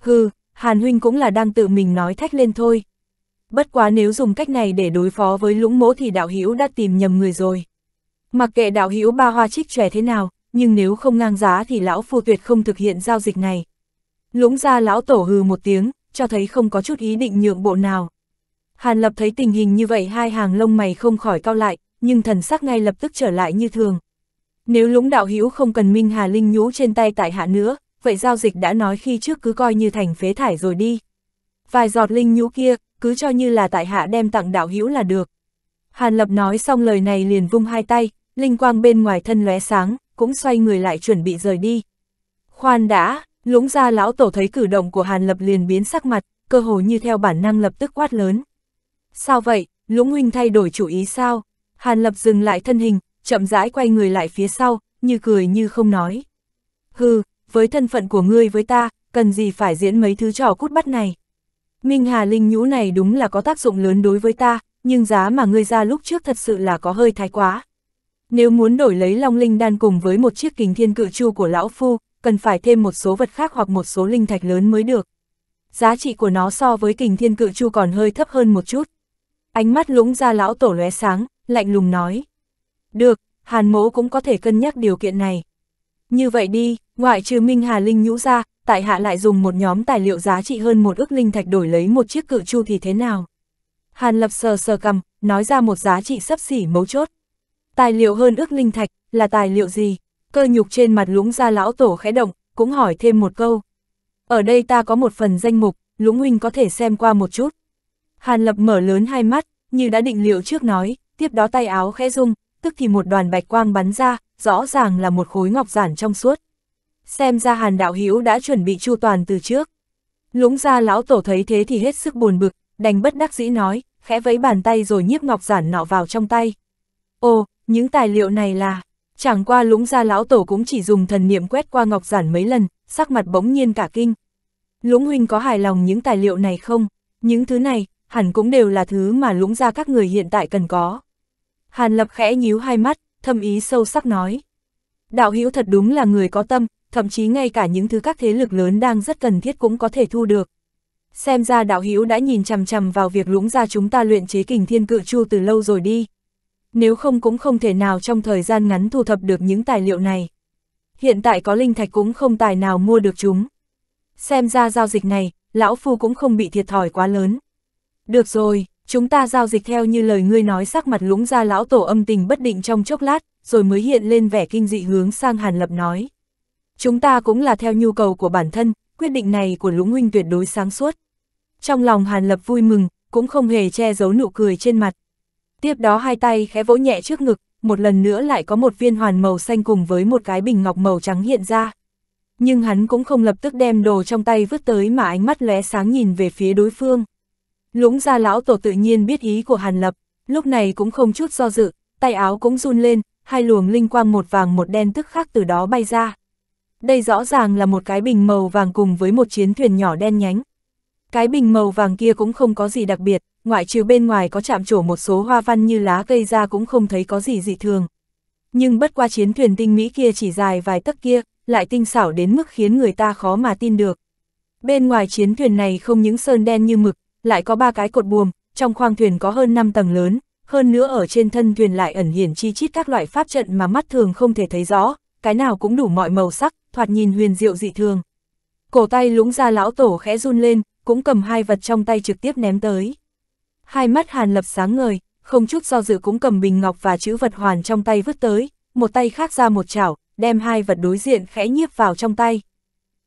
Hừ, Hàn Huynh cũng là đang tự mình nói thách lên thôi. Bất quá nếu dùng cách này để đối phó với lũng mỗ thì đạo hữu đã tìm nhầm người rồi. Mặc kệ đạo hữu ba hoa trích trẻ thế nào, nhưng nếu không ngang giá thì lão phu tuyệt không thực hiện giao dịch này. Lũng ra lão tổ hừ một tiếng, cho thấy không có chút ý định nhượng bộ nào. Hàn Lập thấy tình hình như vậy hai hàng lông mày không khỏi cao lại, nhưng thần sắc ngay lập tức trở lại như thường. Nếu lũng đạo hữu không cần Minh Hà Linh nhũ trên tay tại hạ nữa, vậy giao dịch đã nói khi trước cứ coi như thành phế thải rồi đi. Vài giọt linh nhũ kia, cứ cho như là tại hạ đem tặng đạo hữu là được. Hàn Lập nói xong lời này liền vung hai tay, linh quang bên ngoài thân lóe sáng, cũng xoay người lại chuẩn bị rời đi. Khoan đã, lũng ra lão tổ thấy cử động của Hàn Lập liền biến sắc mặt, cơ hồ như theo bản năng lập tức quát lớn. Sao vậy, Lũng Huynh thay đổi chủ ý sao? Hàn Lập dừng lại thân hình, chậm rãi quay người lại phía sau, như cười như không nói. Hừ, với thân phận của ngươi với ta, cần gì phải diễn mấy thứ trò cút bắt này? Minh Hà Linh nhũ này đúng là có tác dụng lớn đối với ta, nhưng giá mà ngươi ra lúc trước thật sự là có hơi thái quá. Nếu muốn đổi lấy Long Linh đan cùng với một chiếc kính thiên cự chu của lão phu, cần phải thêm một số vật khác hoặc một số linh thạch lớn mới được. Giá trị của nó so với kình thiên cự chu còn hơi thấp hơn một chút. Ánh mắt lũng ra lão tổ lóe sáng, lạnh lùng nói. Được, Hàn mỗ cũng có thể cân nhắc điều kiện này. Như vậy đi, ngoại trừ Minh Hà Linh nhũ ra, tại hạ lại dùng một nhóm tài liệu giá trị hơn một ước linh thạch đổi lấy một chiếc cự chu thì thế nào? Hàn lập sờ sờ cầm, nói ra một giá trị sấp xỉ mấu chốt. Tài liệu hơn ước linh thạch, là tài liệu gì? Cơ nhục trên mặt lũng ra lão tổ khẽ động, cũng hỏi thêm một câu. Ở đây ta có một phần danh mục, lũng huynh có thể xem qua một chút. Hàn Lập mở lớn hai mắt, như đã định liệu trước nói, tiếp đó tay áo khẽ rung, tức thì một đoàn bạch quang bắn ra, rõ ràng là một khối ngọc giản trong suốt. Xem ra Hàn Đạo Hữu đã chuẩn bị chu toàn từ trước. Lũng ra lão tổ thấy thế thì hết sức buồn bực, đành bất đắc dĩ nói, khẽ vẫy bàn tay rồi nhiếp ngọc giản nọ vào trong tay. Ồ, những tài liệu này là... Chẳng qua lũng ra lão tổ cũng chỉ dùng thần niệm quét qua ngọc giản mấy lần, sắc mặt bỗng nhiên cả kinh. Lũng huynh có hài lòng những tài liệu này không? Những thứ này, hẳn cũng đều là thứ mà lũng ra các người hiện tại cần có. Hàn Lập khẽ nhíu hai mắt, thâm ý sâu sắc nói. Đạo hữu thật đúng là người có tâm, thậm chí ngay cả những thứ các thế lực lớn đang rất cần thiết cũng có thể thu được. Xem ra đạo hữu đã nhìn chằm chằm vào việc lũng ra chúng ta luyện chế kình thiên cự chu từ lâu rồi đi. Nếu không cũng không thể nào trong thời gian ngắn thu thập được những tài liệu này. Hiện tại có linh thạch cũng không tài nào mua được chúng. Xem ra giao dịch này, lão phu cũng không bị thiệt thòi quá lớn. Được rồi, chúng ta giao dịch theo như lời ngươi nói sắc mặt lũng ra lão tổ âm tình bất định trong chốc lát, rồi mới hiện lên vẻ kinh dị hướng sang Hàn Lập nói. Chúng ta cũng là theo nhu cầu của bản thân, quyết định này của lũng huynh tuyệt đối sáng suốt. Trong lòng Hàn Lập vui mừng, cũng không hề che giấu nụ cười trên mặt. Tiếp đó hai tay khẽ vỗ nhẹ trước ngực, một lần nữa lại có một viên hoàn màu xanh cùng với một cái bình ngọc màu trắng hiện ra. Nhưng hắn cũng không lập tức đem đồ trong tay vứt tới mà ánh mắt lóe sáng nhìn về phía đối phương. Lũng ra lão tổ tự nhiên biết ý của Hàn Lập, lúc này cũng không chút do dự, tay áo cũng run lên, hai luồng linh quang một vàng một đen tức khắc từ đó bay ra. Đây rõ ràng là một cái bình màu vàng cùng với một chiến thuyền nhỏ đen nhánh. Cái bình màu vàng kia cũng không có gì đặc biệt, ngoại trừ bên ngoài có chạm trổ một số hoa văn như lá cây ra cũng không thấy có gì dị thường. Nhưng bất qua chiến thuyền tinh mỹ kia chỉ dài vài tấc kia, lại tinh xảo đến mức khiến người ta khó mà tin được. Bên ngoài chiến thuyền này không những sơn đen như mực, lại có ba cái cột buồm, trong khoang thuyền có hơn 5 tầng lớn, hơn nữa ở trên thân thuyền lại ẩn hiển chi chít các loại pháp trận mà mắt thường không thể thấy rõ, cái nào cũng đủ mọi màu sắc, thoạt nhìn huyền diệu dị thường. Cổ tay lũng ra lão tổ khẽ run lên, cũng cầm hai vật trong tay trực tiếp ném tới. Hai mắt hàn lập sáng ngời, không chút do dự cũng cầm bình ngọc và chữ vật hoàn trong tay vứt tới, một tay khác ra một chảo, đem hai vật đối diện khẽ nhiếp vào trong tay.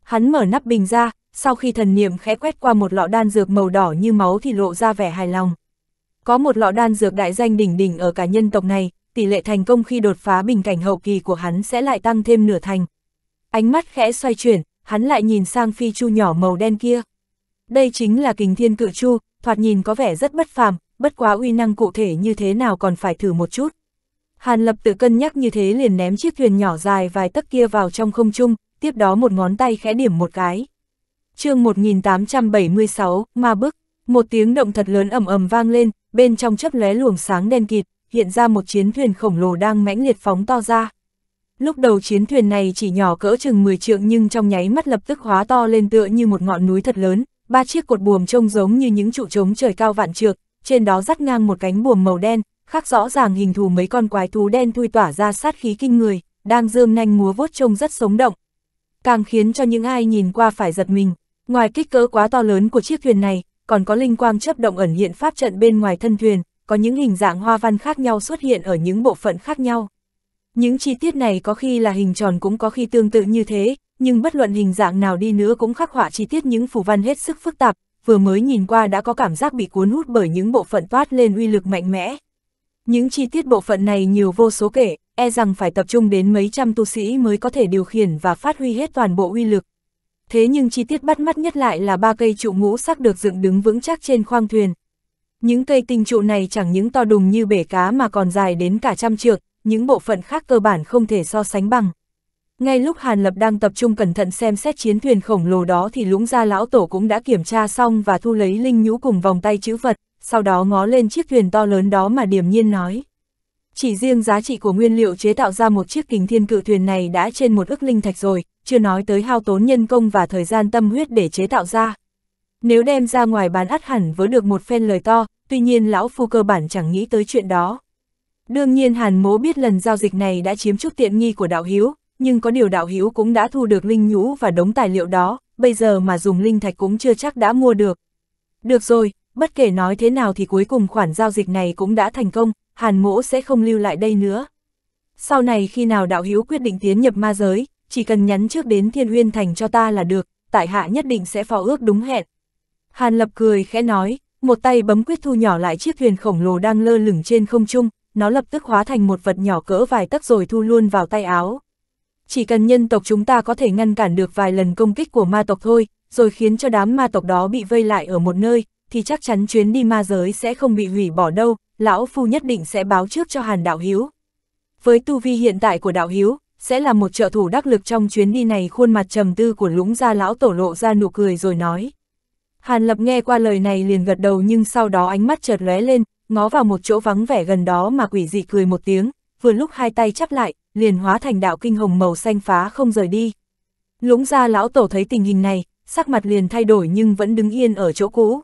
Hắn mở nắp bình ra, sau khi thần niệm khẽ quét qua một lọ đan dược màu đỏ như máu thì lộ ra vẻ hài lòng. Có một lọ đan dược đại danh đỉnh đỉnh ở cả nhân tộc này, tỷ lệ thành công khi đột phá bình cảnh hậu kỳ của hắn sẽ lại tăng thêm nửa thành. Ánh mắt khẽ xoay chuyển, hắn lại nhìn sang phi chu nhỏ màu đen kia. Đây chính là kình thiên cự chu, thoạt nhìn có vẻ rất bất phàm, bất quá uy năng cụ thể như thế nào còn phải thử một chút. Hàn lập tự cân nhắc như thế liền ném chiếc thuyền nhỏ dài vài tấc kia vào trong không trung, tiếp đó một ngón tay khẽ điểm một cái chương 1876, ma bức, một tiếng động thật lớn ầm ầm vang lên, bên trong chấp lóe luồng sáng đen kịt, hiện ra một chiến thuyền khổng lồ đang mãnh liệt phóng to ra. Lúc đầu chiến thuyền này chỉ nhỏ cỡ chừng 10 trượng nhưng trong nháy mắt lập tức hóa to lên tựa như một ngọn núi thật lớn, ba chiếc cột buồm trông giống như những trụ trống trời cao vạn trượng, trên đó dắt ngang một cánh buồm màu đen, khác rõ ràng hình thù mấy con quái thú đen thui tỏa ra sát khí kinh người, đang dương nanh múa vuốt trông rất sống động. Càng khiến cho những ai nhìn qua phải giật mình, Ngoài kích cỡ quá to lớn của chiếc thuyền này, còn có linh quang chấp động ẩn hiện pháp trận bên ngoài thân thuyền, có những hình dạng hoa văn khác nhau xuất hiện ở những bộ phận khác nhau. Những chi tiết này có khi là hình tròn cũng có khi tương tự như thế, nhưng bất luận hình dạng nào đi nữa cũng khắc họa chi tiết những phù văn hết sức phức tạp, vừa mới nhìn qua đã có cảm giác bị cuốn hút bởi những bộ phận toát lên uy lực mạnh mẽ. Những chi tiết bộ phận này nhiều vô số kể, e rằng phải tập trung đến mấy trăm tu sĩ mới có thể điều khiển và phát huy hết toàn bộ uy lực, thế nhưng chi tiết bắt mắt nhất lại là ba cây trụ ngũ sắc được dựng đứng vững chắc trên khoang thuyền. Những cây tinh trụ này chẳng những to đùng như bể cá mà còn dài đến cả trăm trượng, những bộ phận khác cơ bản không thể so sánh bằng. Ngay lúc Hàn Lập đang tập trung cẩn thận xem xét chiến thuyền khổng lồ đó thì lũng gia lão tổ cũng đã kiểm tra xong và thu lấy linh nhũ cùng vòng tay chữ vật, sau đó ngó lên chiếc thuyền to lớn đó mà điềm nhiên nói. Chỉ riêng giá trị của nguyên liệu chế tạo ra một chiếc kính thiên cự thuyền này đã trên một ức linh thạch rồi, chưa nói tới hao tốn nhân công và thời gian tâm huyết để chế tạo ra. Nếu đem ra ngoài bán ắt hẳn với được một phen lời to, tuy nhiên lão phu cơ bản chẳng nghĩ tới chuyện đó. Đương nhiên hàn mố biết lần giao dịch này đã chiếm chút tiện nghi của đạo hiếu, nhưng có điều đạo hiếu cũng đã thu được linh nhũ và đống tài liệu đó, bây giờ mà dùng linh thạch cũng chưa chắc đã mua được. Được rồi, bất kể nói thế nào thì cuối cùng khoản giao dịch này cũng đã thành công, hàn mỗ sẽ không lưu lại đây nữa. Sau này khi nào đạo hiếu quyết định tiến nhập ma giới, chỉ cần nhắn trước đến Thiên Huyên Thành cho ta là được, tại hạ nhất định sẽ phò ước đúng hẹn. Hàn Lập cười khẽ nói, một tay bấm quyết thu nhỏ lại chiếc thuyền khổng lồ đang lơ lửng trên không trung, nó lập tức hóa thành một vật nhỏ cỡ vài tấc rồi thu luôn vào tay áo. Chỉ cần nhân tộc chúng ta có thể ngăn cản được vài lần công kích của ma tộc thôi, rồi khiến cho đám ma tộc đó bị vây lại ở một nơi, thì chắc chắn chuyến đi ma giới sẽ không bị hủy bỏ đâu, lão phu nhất định sẽ báo trước cho Hàn Đạo Hiếu. Với tu vi hiện tại của Đạo Hiếu, sẽ là một trợ thủ đắc lực trong chuyến đi này khuôn mặt trầm tư của lũng gia lão tổ lộ ra nụ cười rồi nói. Hàn Lập nghe qua lời này liền gật đầu nhưng sau đó ánh mắt chợt lóe lên, ngó vào một chỗ vắng vẻ gần đó mà quỷ dị cười một tiếng, vừa lúc hai tay chắp lại, liền hóa thành đạo kinh hồng màu xanh phá không rời đi. Lũng gia lão tổ thấy tình hình này, sắc mặt liền thay đổi nhưng vẫn đứng yên ở chỗ cũ.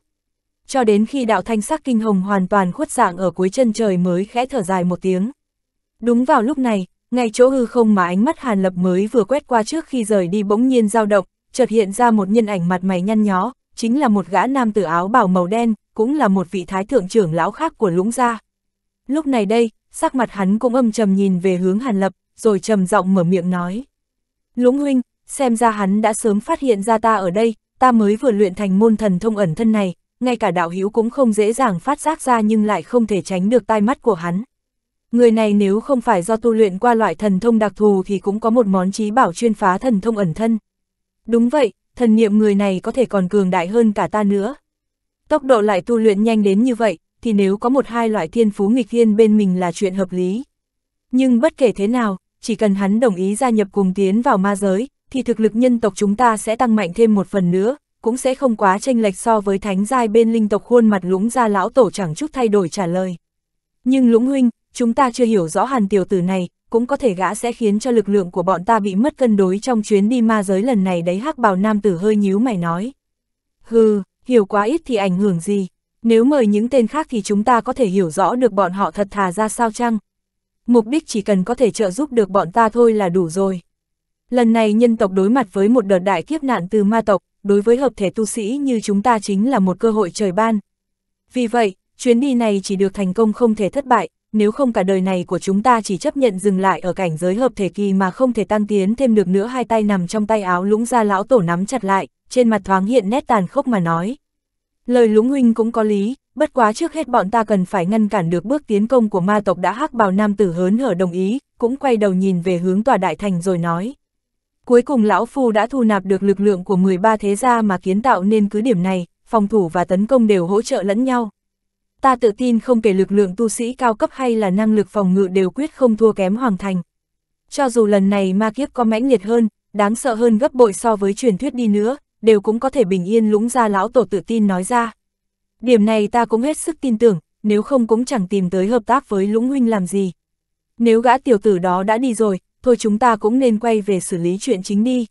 Cho đến khi đạo thanh sắc kinh hồng hoàn toàn khuất dạng ở cuối chân trời mới khẽ thở dài một tiếng. Đúng vào lúc này, ngay chỗ hư không mà ánh mắt Hàn Lập mới vừa quét qua trước khi rời đi bỗng nhiên dao động, chợt hiện ra một nhân ảnh mặt mày nhăn nhó, chính là một gã nam tử áo bào màu đen, cũng là một vị thái thượng trưởng lão khác của lũng gia. Lúc này đây, sắc mặt hắn cũng âm trầm nhìn về hướng Hàn Lập, rồi trầm giọng mở miệng nói. Lũng huynh, xem ra hắn đã sớm phát hiện ra ta ở đây, ta mới vừa luyện thành môn thần thông ẩn thân này, ngay cả đạo hữu cũng không dễ dàng phát giác ra nhưng lại không thể tránh được tai mắt của hắn. Người này nếu không phải do tu luyện qua loại thần thông đặc thù thì cũng có một món trí bảo chuyên phá thần thông ẩn thân. Đúng vậy, thần niệm người này có thể còn cường đại hơn cả ta nữa. Tốc độ lại tu luyện nhanh đến như vậy, thì nếu có một hai loại thiên phú nghịch thiên bên mình là chuyện hợp lý. Nhưng bất kể thế nào, chỉ cần hắn đồng ý gia nhập cùng tiến vào ma giới, thì thực lực nhân tộc chúng ta sẽ tăng mạnh thêm một phần nữa, cũng sẽ không quá tranh lệch so với thánh giai bên linh tộc khuôn mặt lũng ra lão tổ chẳng chút thay đổi trả lời. Nhưng lũng huynh, chúng ta chưa hiểu rõ hàn tiểu tử này, cũng có thể gã sẽ khiến cho lực lượng của bọn ta bị mất cân đối trong chuyến đi ma giới lần này đấy hắc bào nam tử hơi nhíu mày nói. Hừ, hiểu quá ít thì ảnh hưởng gì, nếu mời những tên khác thì chúng ta có thể hiểu rõ được bọn họ thật thà ra sao chăng? Mục đích chỉ cần có thể trợ giúp được bọn ta thôi là đủ rồi. Lần này nhân tộc đối mặt với một đợt đại kiếp nạn từ ma tộc, đối với hợp thể tu sĩ như chúng ta chính là một cơ hội trời ban. Vì vậy, chuyến đi này chỉ được thành công không thể thất bại, nếu không cả đời này của chúng ta chỉ chấp nhận dừng lại ở cảnh giới hợp thể kỳ mà không thể tăng tiến thêm được nữa hai tay nằm trong tay áo lũng ra lão tổ nắm chặt lại, trên mặt thoáng hiện nét tàn khốc mà nói. Lời lũng huynh cũng có lý, bất quá trước hết bọn ta cần phải ngăn cản được bước tiến công của ma tộc đã hắc bào nam tử hớn hở đồng ý, cũng quay đầu nhìn về hướng tòa đại thành rồi nói. Cuối cùng lão phu đã thu nạp được lực lượng của 13 thế gia mà kiến tạo nên cứ điểm này, phòng thủ và tấn công đều hỗ trợ lẫn nhau, ta tự tin không kể lực lượng tu sĩ cao cấp hay là năng lực phòng ngự đều quyết không thua kém hoàng thành. Cho dù lần này ma kiếp có mãnh liệt hơn, đáng sợ hơn gấp bội so với truyền thuyết đi nữa, đều cũng có thể bình yên lũng ra lão tổ tự tin nói ra. Điểm này ta cũng hết sức tin tưởng, nếu không cũng chẳng tìm tới hợp tác với lũng huynh làm gì. Nếu gã tiểu tử đó đã đi rồi, thôi chúng ta cũng nên quay về xử lý chuyện chính đi.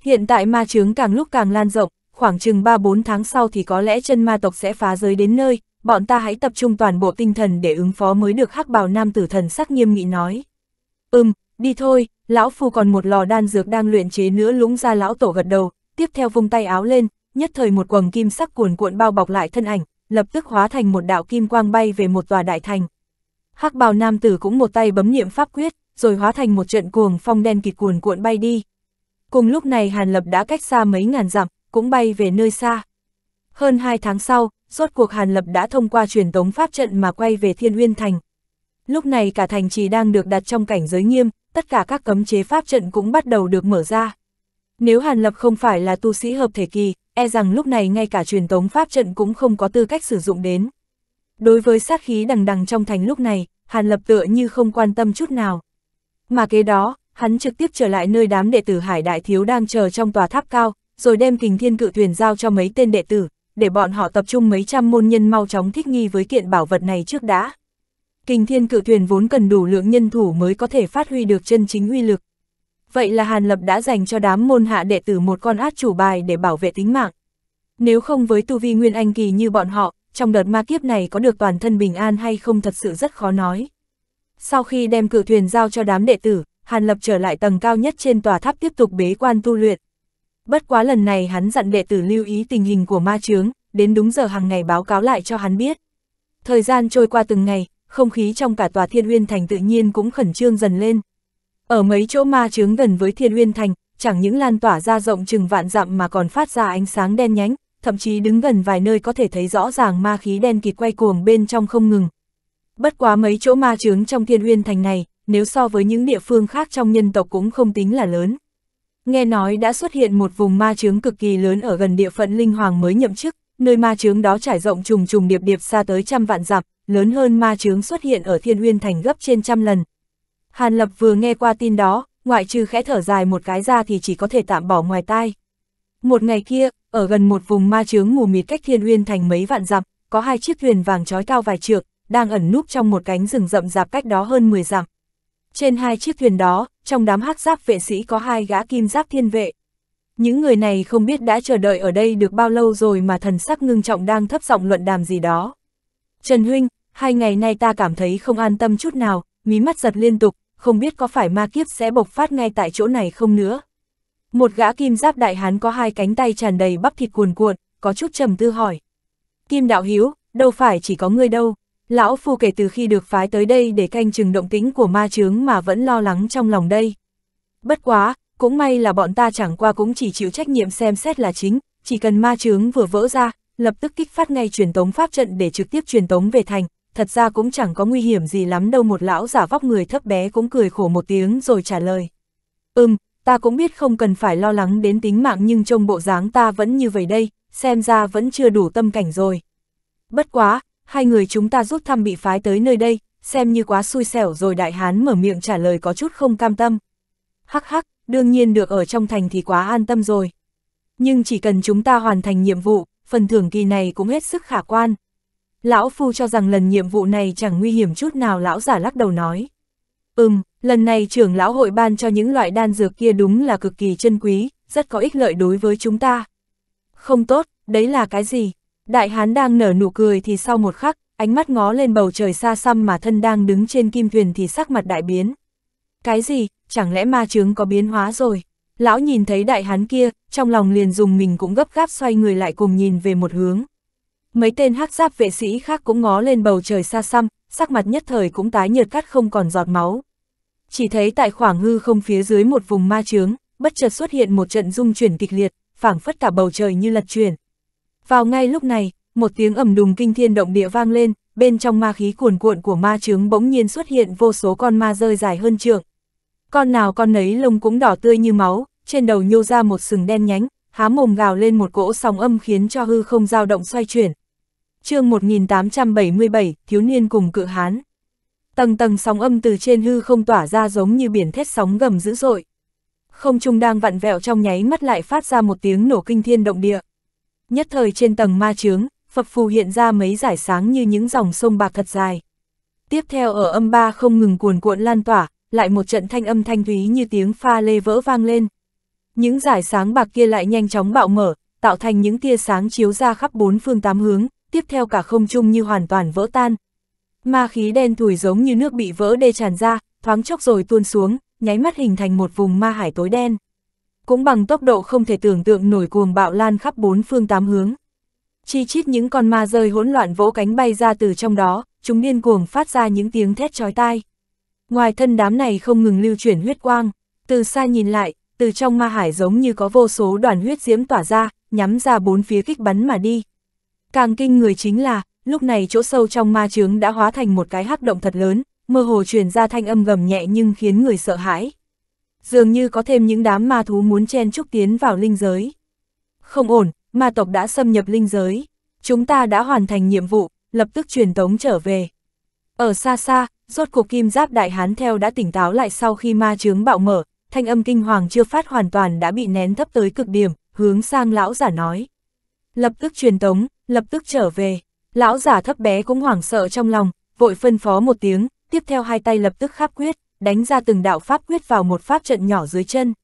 Hiện tại ma chướng càng lúc càng lan rộng, khoảng chừng 3-4 tháng sau thì có lẽ chân ma tộc sẽ phá giới đến nơi, bọn ta hãy tập trung toàn bộ tinh thần để ứng phó mới được hắc bào nam tử thần sắc nghiêm nghị nói. Ừm, đi thôi, lão phu còn một lò đan dược đang luyện chế nữa lũng ra lão tổ gật đầu, tiếp theo vung tay áo lên, nhất thời một quầng kim sắc cuồn cuộn bao bọc lại thân ảnh, lập tức hóa thành một đạo kim quang bay về một tòa đại thành. Hắc bào nam tử cũng một tay bấm niệm pháp quyết, rồi hóa thành một trận cuồng phong đen kịt cuồn cuộn bay đi. Cùng lúc này Hàn Lập đã cách xa mấy ngàn dặm, cũng bay về nơi xa. Hơn hai tháng sau, rốt cuộc Hàn Lập đã thông qua truyền tống pháp trận mà quay về Thiên Uyên Thành. Lúc này cả thành trì đang được đặt trong cảnh giới nghiêm, tất cả các cấm chế pháp trận cũng bắt đầu được mở ra. Nếu Hàn Lập không phải là tu sĩ hợp thể kỳ, e rằng lúc này ngay cả truyền tống pháp trận cũng không có tư cách sử dụng đến. Đối với sát khí đằng đằng trong thành lúc này, Hàn Lập tựa như không quan tâm chút nào. Mà kế đó, hắn trực tiếp trở lại nơi đám đệ tử Hải Đại Thiếu đang chờ trong tòa tháp cao, rồi đem kình thiên cự thuyền giao cho mấy tên đệ tử, để bọn họ tập trung mấy trăm môn nhân mau chóng thích nghi với kiện bảo vật này trước đã. Kình thiên cự thuyền vốn cần đủ lượng nhân thủ mới có thể phát huy được chân chính uy lực. Vậy là Hàn Lập đã dành cho đám môn hạ đệ tử một con át chủ bài để bảo vệ tính mạng. Nếu không với tu vi nguyên anh kỳ như bọn họ, trong đợt ma kiếp này có được toàn thân bình an hay không thật sự rất khó nói. Sau khi đem cự thuyền giao cho đám đệ tử, Hàn Lập trở lại tầng cao nhất trên tòa tháp tiếp tục bế quan tu luyện bất quá lần này hắn dặn đệ tử lưu ý tình hình của ma chướng, đến đúng giờ hàng ngày báo cáo lại cho hắn biết. Thời gian trôi qua từng ngày, không khí trong cả tòa Thiên Uyên Thành tự nhiên cũng khẩn trương dần lên. Ở mấy chỗ ma chướng gần với Thiên Uyên Thành, chẳng những lan tỏa ra rộng chừng vạn dặm mà còn phát ra ánh sáng đen nhánh, thậm chí đứng gần vài nơi có thể thấy rõ ràng ma khí đen kịt quay cuồng bên trong không ngừng. Bất quá mấy chỗ ma chướng trong Thiên Uyên Thành này, nếu so với những địa phương khác trong nhân tộc cũng không tính là lớn. Nghe nói đã xuất hiện một vùng ma chướng cực kỳ lớn ở gần địa phận Linh Hoàng mới nhậm chức, nơi ma chướng đó trải rộng trùng trùng điệp điệp xa tới trăm vạn dặm, lớn hơn ma chướng xuất hiện ở Thiên Uyên thành gấp trên trăm lần. Hàn Lập vừa nghe qua tin đó, ngoại trừ khẽ thở dài một cái ra thì chỉ có thể tạm bỏ ngoài tai. Một ngày kia, ở gần một vùng ma chướng mù mịt cách Thiên Uyên thành mấy vạn dặm, có hai chiếc thuyền vàng trói cao vài trượng, đang ẩn núp trong một cánh rừng rậm rạp cách đó hơn 10 dặm. Trên hai chiếc thuyền đó, trong đám hắc giáp vệ sĩ có hai gã kim giáp thiên vệ. Những người này không biết đã chờ đợi ở đây được bao lâu rồi mà thần sắc ngưng trọng đang thấp giọng luận đàm gì đó. Trần Huynh, hai ngày nay ta cảm thấy không an tâm chút nào, mí mắt giật liên tục, không biết có phải ma kiếp sẽ bộc phát ngay tại chỗ này không nữa. Một gã kim giáp đại hán có hai cánh tay tràn đầy bắp thịt cuồn cuộn, có chút trầm tư hỏi. Kim đạo hiếu, đâu phải chỉ có ngươi đâu, Lão Phu kể từ khi được phái tới đây để canh chừng động tĩnh của ma chướng mà vẫn lo lắng trong lòng đây. Bất quá, cũng may là bọn ta chẳng qua cũng chỉ chịu trách nhiệm xem xét là chính, chỉ cần ma chướng vừa vỡ ra, lập tức kích phát ngay truyền tống pháp trận để trực tiếp truyền tống về thành, thật ra cũng chẳng có nguy hiểm gì lắm đâu một lão giả vóc người thấp bé cũng cười khổ một tiếng rồi trả lời. Ừm, ta cũng biết không cần phải lo lắng đến tính mạng nhưng trông bộ dáng ta vẫn như vậy đây, xem ra vẫn chưa đủ tâm cảnh rồi. Bất quá, hai người chúng ta rút thăm bị phái tới nơi đây, xem như quá xui xẻo rồi đại hán mở miệng trả lời có chút không cam tâm. Hắc hắc, đương nhiên được ở trong thành thì quá an tâm rồi. Nhưng chỉ cần chúng ta hoàn thành nhiệm vụ, phần thưởng kỳ này cũng hết sức khả quan. Lão Phu cho rằng lần nhiệm vụ này chẳng nguy hiểm chút nào lão giả lắc đầu nói. Ừm, lần này trưởng lão hội ban cho những loại đan dược kia đúng là cực kỳ chân quý, rất có ích lợi đối với chúng ta. Không tốt, đấy là cái gì? Đại hán đang nở nụ cười thì sau một khắc, ánh mắt ngó lên bầu trời xa xăm mà thân đang đứng trên kim thuyền thì sắc mặt đại biến. Cái gì, chẳng lẽ ma trướng có biến hóa rồi? Lão nhìn thấy đại hán kia, trong lòng liền dùng mình cũng gấp gáp xoay người lại cùng nhìn về một hướng. Mấy tên hắc giáp vệ sĩ khác cũng ngó lên bầu trời xa xăm, sắc mặt nhất thời cũng tái nhợt cắt không còn giọt máu. Chỉ thấy tại khoảng hư không phía dưới một vùng ma trướng, bất chợt xuất hiện một trận dung chuyển kịch liệt, phảng phất cả bầu trời như lật chuyển, vào ngay lúc này, một tiếng ầm đùng kinh thiên động địa vang lên, bên trong ma khí cuồn cuộn của ma trướng bỗng nhiên xuất hiện vô số con ma rơi dài hơn trượng. Con nào con nấy lông cũng đỏ tươi như máu, trên đầu nhô ra một sừng đen nhánh, há mồm gào lên một cỗ sóng âm khiến cho hư không dao động xoay chuyển. chương 1877, thiếu niên cùng cự hán. Tầng tầng sóng âm từ trên hư không tỏa ra giống như biển thét sóng gầm dữ dội. Không trung đang vặn vẹo trong nháy mắt lại phát ra một tiếng nổ kinh thiên động địa nhất thời trên tầng ma chướng, Phật phù hiện ra mấy giải sáng như những dòng sông bạc thật dài. Tiếp theo ở âm ba không ngừng cuồn cuộn lan tỏa, lại một trận thanh âm thanh thúy như tiếng pha lê vỡ vang lên. Những giải sáng bạc kia lại nhanh chóng bạo mở, tạo thành những tia sáng chiếu ra khắp bốn phương tám hướng, tiếp theo cả không trung như hoàn toàn vỡ tan. Ma khí đen thủi giống như nước bị vỡ đê tràn ra, thoáng chốc rồi tuôn xuống, nháy mắt hình thành một vùng ma hải tối đen cũng bằng tốc độ không thể tưởng tượng nổi cuồng bạo lan khắp bốn phương tám hướng. Chi chít những con ma rơi hỗn loạn vỗ cánh bay ra từ trong đó, chúng điên cuồng phát ra những tiếng thét chói tai. Ngoài thân đám này không ngừng lưu chuyển huyết quang, từ xa nhìn lại, từ trong ma hải giống như có vô số đoàn huyết diễm tỏa ra, nhắm ra bốn phía kích bắn mà đi. Càng kinh người chính là, lúc này chỗ sâu trong ma trướng đã hóa thành một cái hắc động thật lớn, mơ hồ truyền ra thanh âm gầm nhẹ nhưng khiến người sợ hãi dường như có thêm những đám ma thú muốn chen chúc tiến vào linh giới. Không ổn, ma tộc đã xâm nhập linh giới. Chúng ta đã hoàn thành nhiệm vụ, lập tức truyền tống trở về. Ở xa xa, rốt cuộc kim giáp đại hán theo đã tỉnh táo lại sau khi ma chướng bạo mở, thanh âm kinh hoàng chưa phát hoàn toàn đã bị nén thấp tới cực điểm, hướng sang lão giả nói. Lập tức truyền tống, lập tức trở về. Lão giả thấp bé cũng hoảng sợ trong lòng, vội phân phó một tiếng, tiếp theo hai tay lập tức kháp quyết đánh ra từng đạo pháp quyết vào một pháp trận nhỏ dưới chân.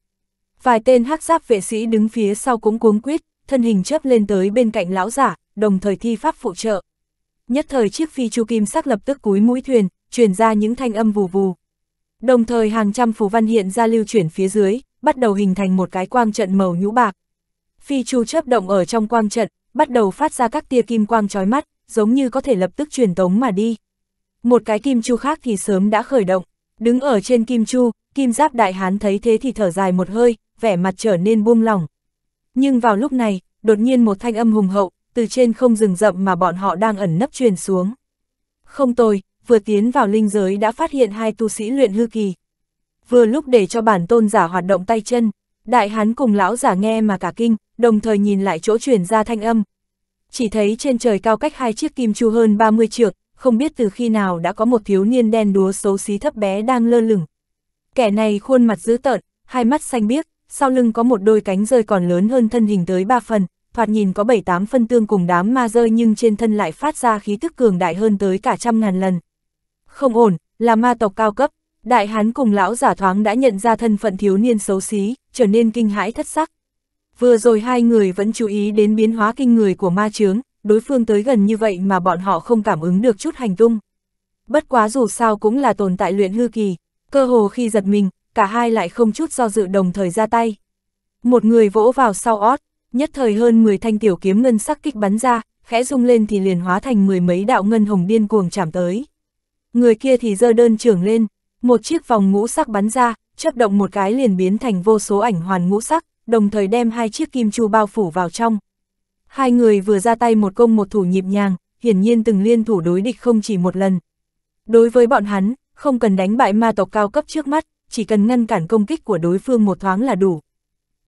Vài tên hắc giáp vệ sĩ đứng phía sau cũng cuống quyết, thân hình chớp lên tới bên cạnh lão giả, đồng thời thi pháp phụ trợ. Nhất thời chiếc phi chu kim sắc lập tức cúi mũi thuyền, truyền ra những thanh âm vù vù. Đồng thời hàng trăm phù văn hiện ra lưu chuyển phía dưới, bắt đầu hình thành một cái quang trận màu nhũ bạc. Phi chu chớp động ở trong quang trận, bắt đầu phát ra các tia kim quang chói mắt, giống như có thể lập tức truyền tống mà đi. Một cái kim chu khác thì sớm đã khởi động. Đứng ở trên kim chu, kim giáp đại hán thấy thế thì thở dài một hơi, vẻ mặt trở nên buông lỏng. Nhưng vào lúc này, đột nhiên một thanh âm hùng hậu, từ trên không rừng rậm mà bọn họ đang ẩn nấp truyền xuống. Không tồi, vừa tiến vào linh giới đã phát hiện hai tu sĩ luyện hư kỳ. Vừa lúc để cho bản tôn giả hoạt động tay chân, đại hán cùng lão giả nghe mà cả kinh, đồng thời nhìn lại chỗ truyền ra thanh âm. Chỉ thấy trên trời cao cách hai chiếc kim chu hơn 30 trượng, không biết từ khi nào đã có một thiếu niên đen đúa xấu xí thấp bé đang lơ lửng. Kẻ này khuôn mặt dữ tợn, hai mắt xanh biếc, sau lưng có một đôi cánh rơi còn lớn hơn thân hình tới ba phần, thoạt nhìn có bảy tám phân tương cùng đám ma rơi nhưng trên thân lại phát ra khí tức cường đại hơn tới cả trăm ngàn lần. Không ổn, là ma tộc cao cấp, đại hán cùng lão giả thoáng đã nhận ra thân phận thiếu niên xấu xí, trở nên kinh hãi thất sắc. Vừa rồi hai người vẫn chú ý đến biến hóa kinh người của ma chướng, đối phương tới gần như vậy mà bọn họ không cảm ứng được chút hành tung. Bất quá dù sao cũng là tồn tại luyện hư kỳ, cơ hồ khi giật mình, cả hai lại không chút do dự đồng thời ra tay. Một người vỗ vào sau ót, nhất thời hơn 10 thanh tiểu kiếm ngân sắc kích bắn ra, khẽ rung lên thì liền hóa thành mười mấy đạo ngân hồng điên cuồng chạm tới. Người kia thì giơ đơn trưởng lên, một chiếc vòng ngũ sắc bắn ra, chấp động một cái liền biến thành vô số ảnh hoàn ngũ sắc, đồng thời đem hai chiếc kim chu bao phủ vào trong. Hai người vừa ra tay một công một thủ nhịp nhàng, hiển nhiên từng liên thủ đối địch không chỉ một lần. Đối với bọn hắn, không cần đánh bại ma tộc cao cấp trước mắt, chỉ cần ngăn cản công kích của đối phương một thoáng là đủ.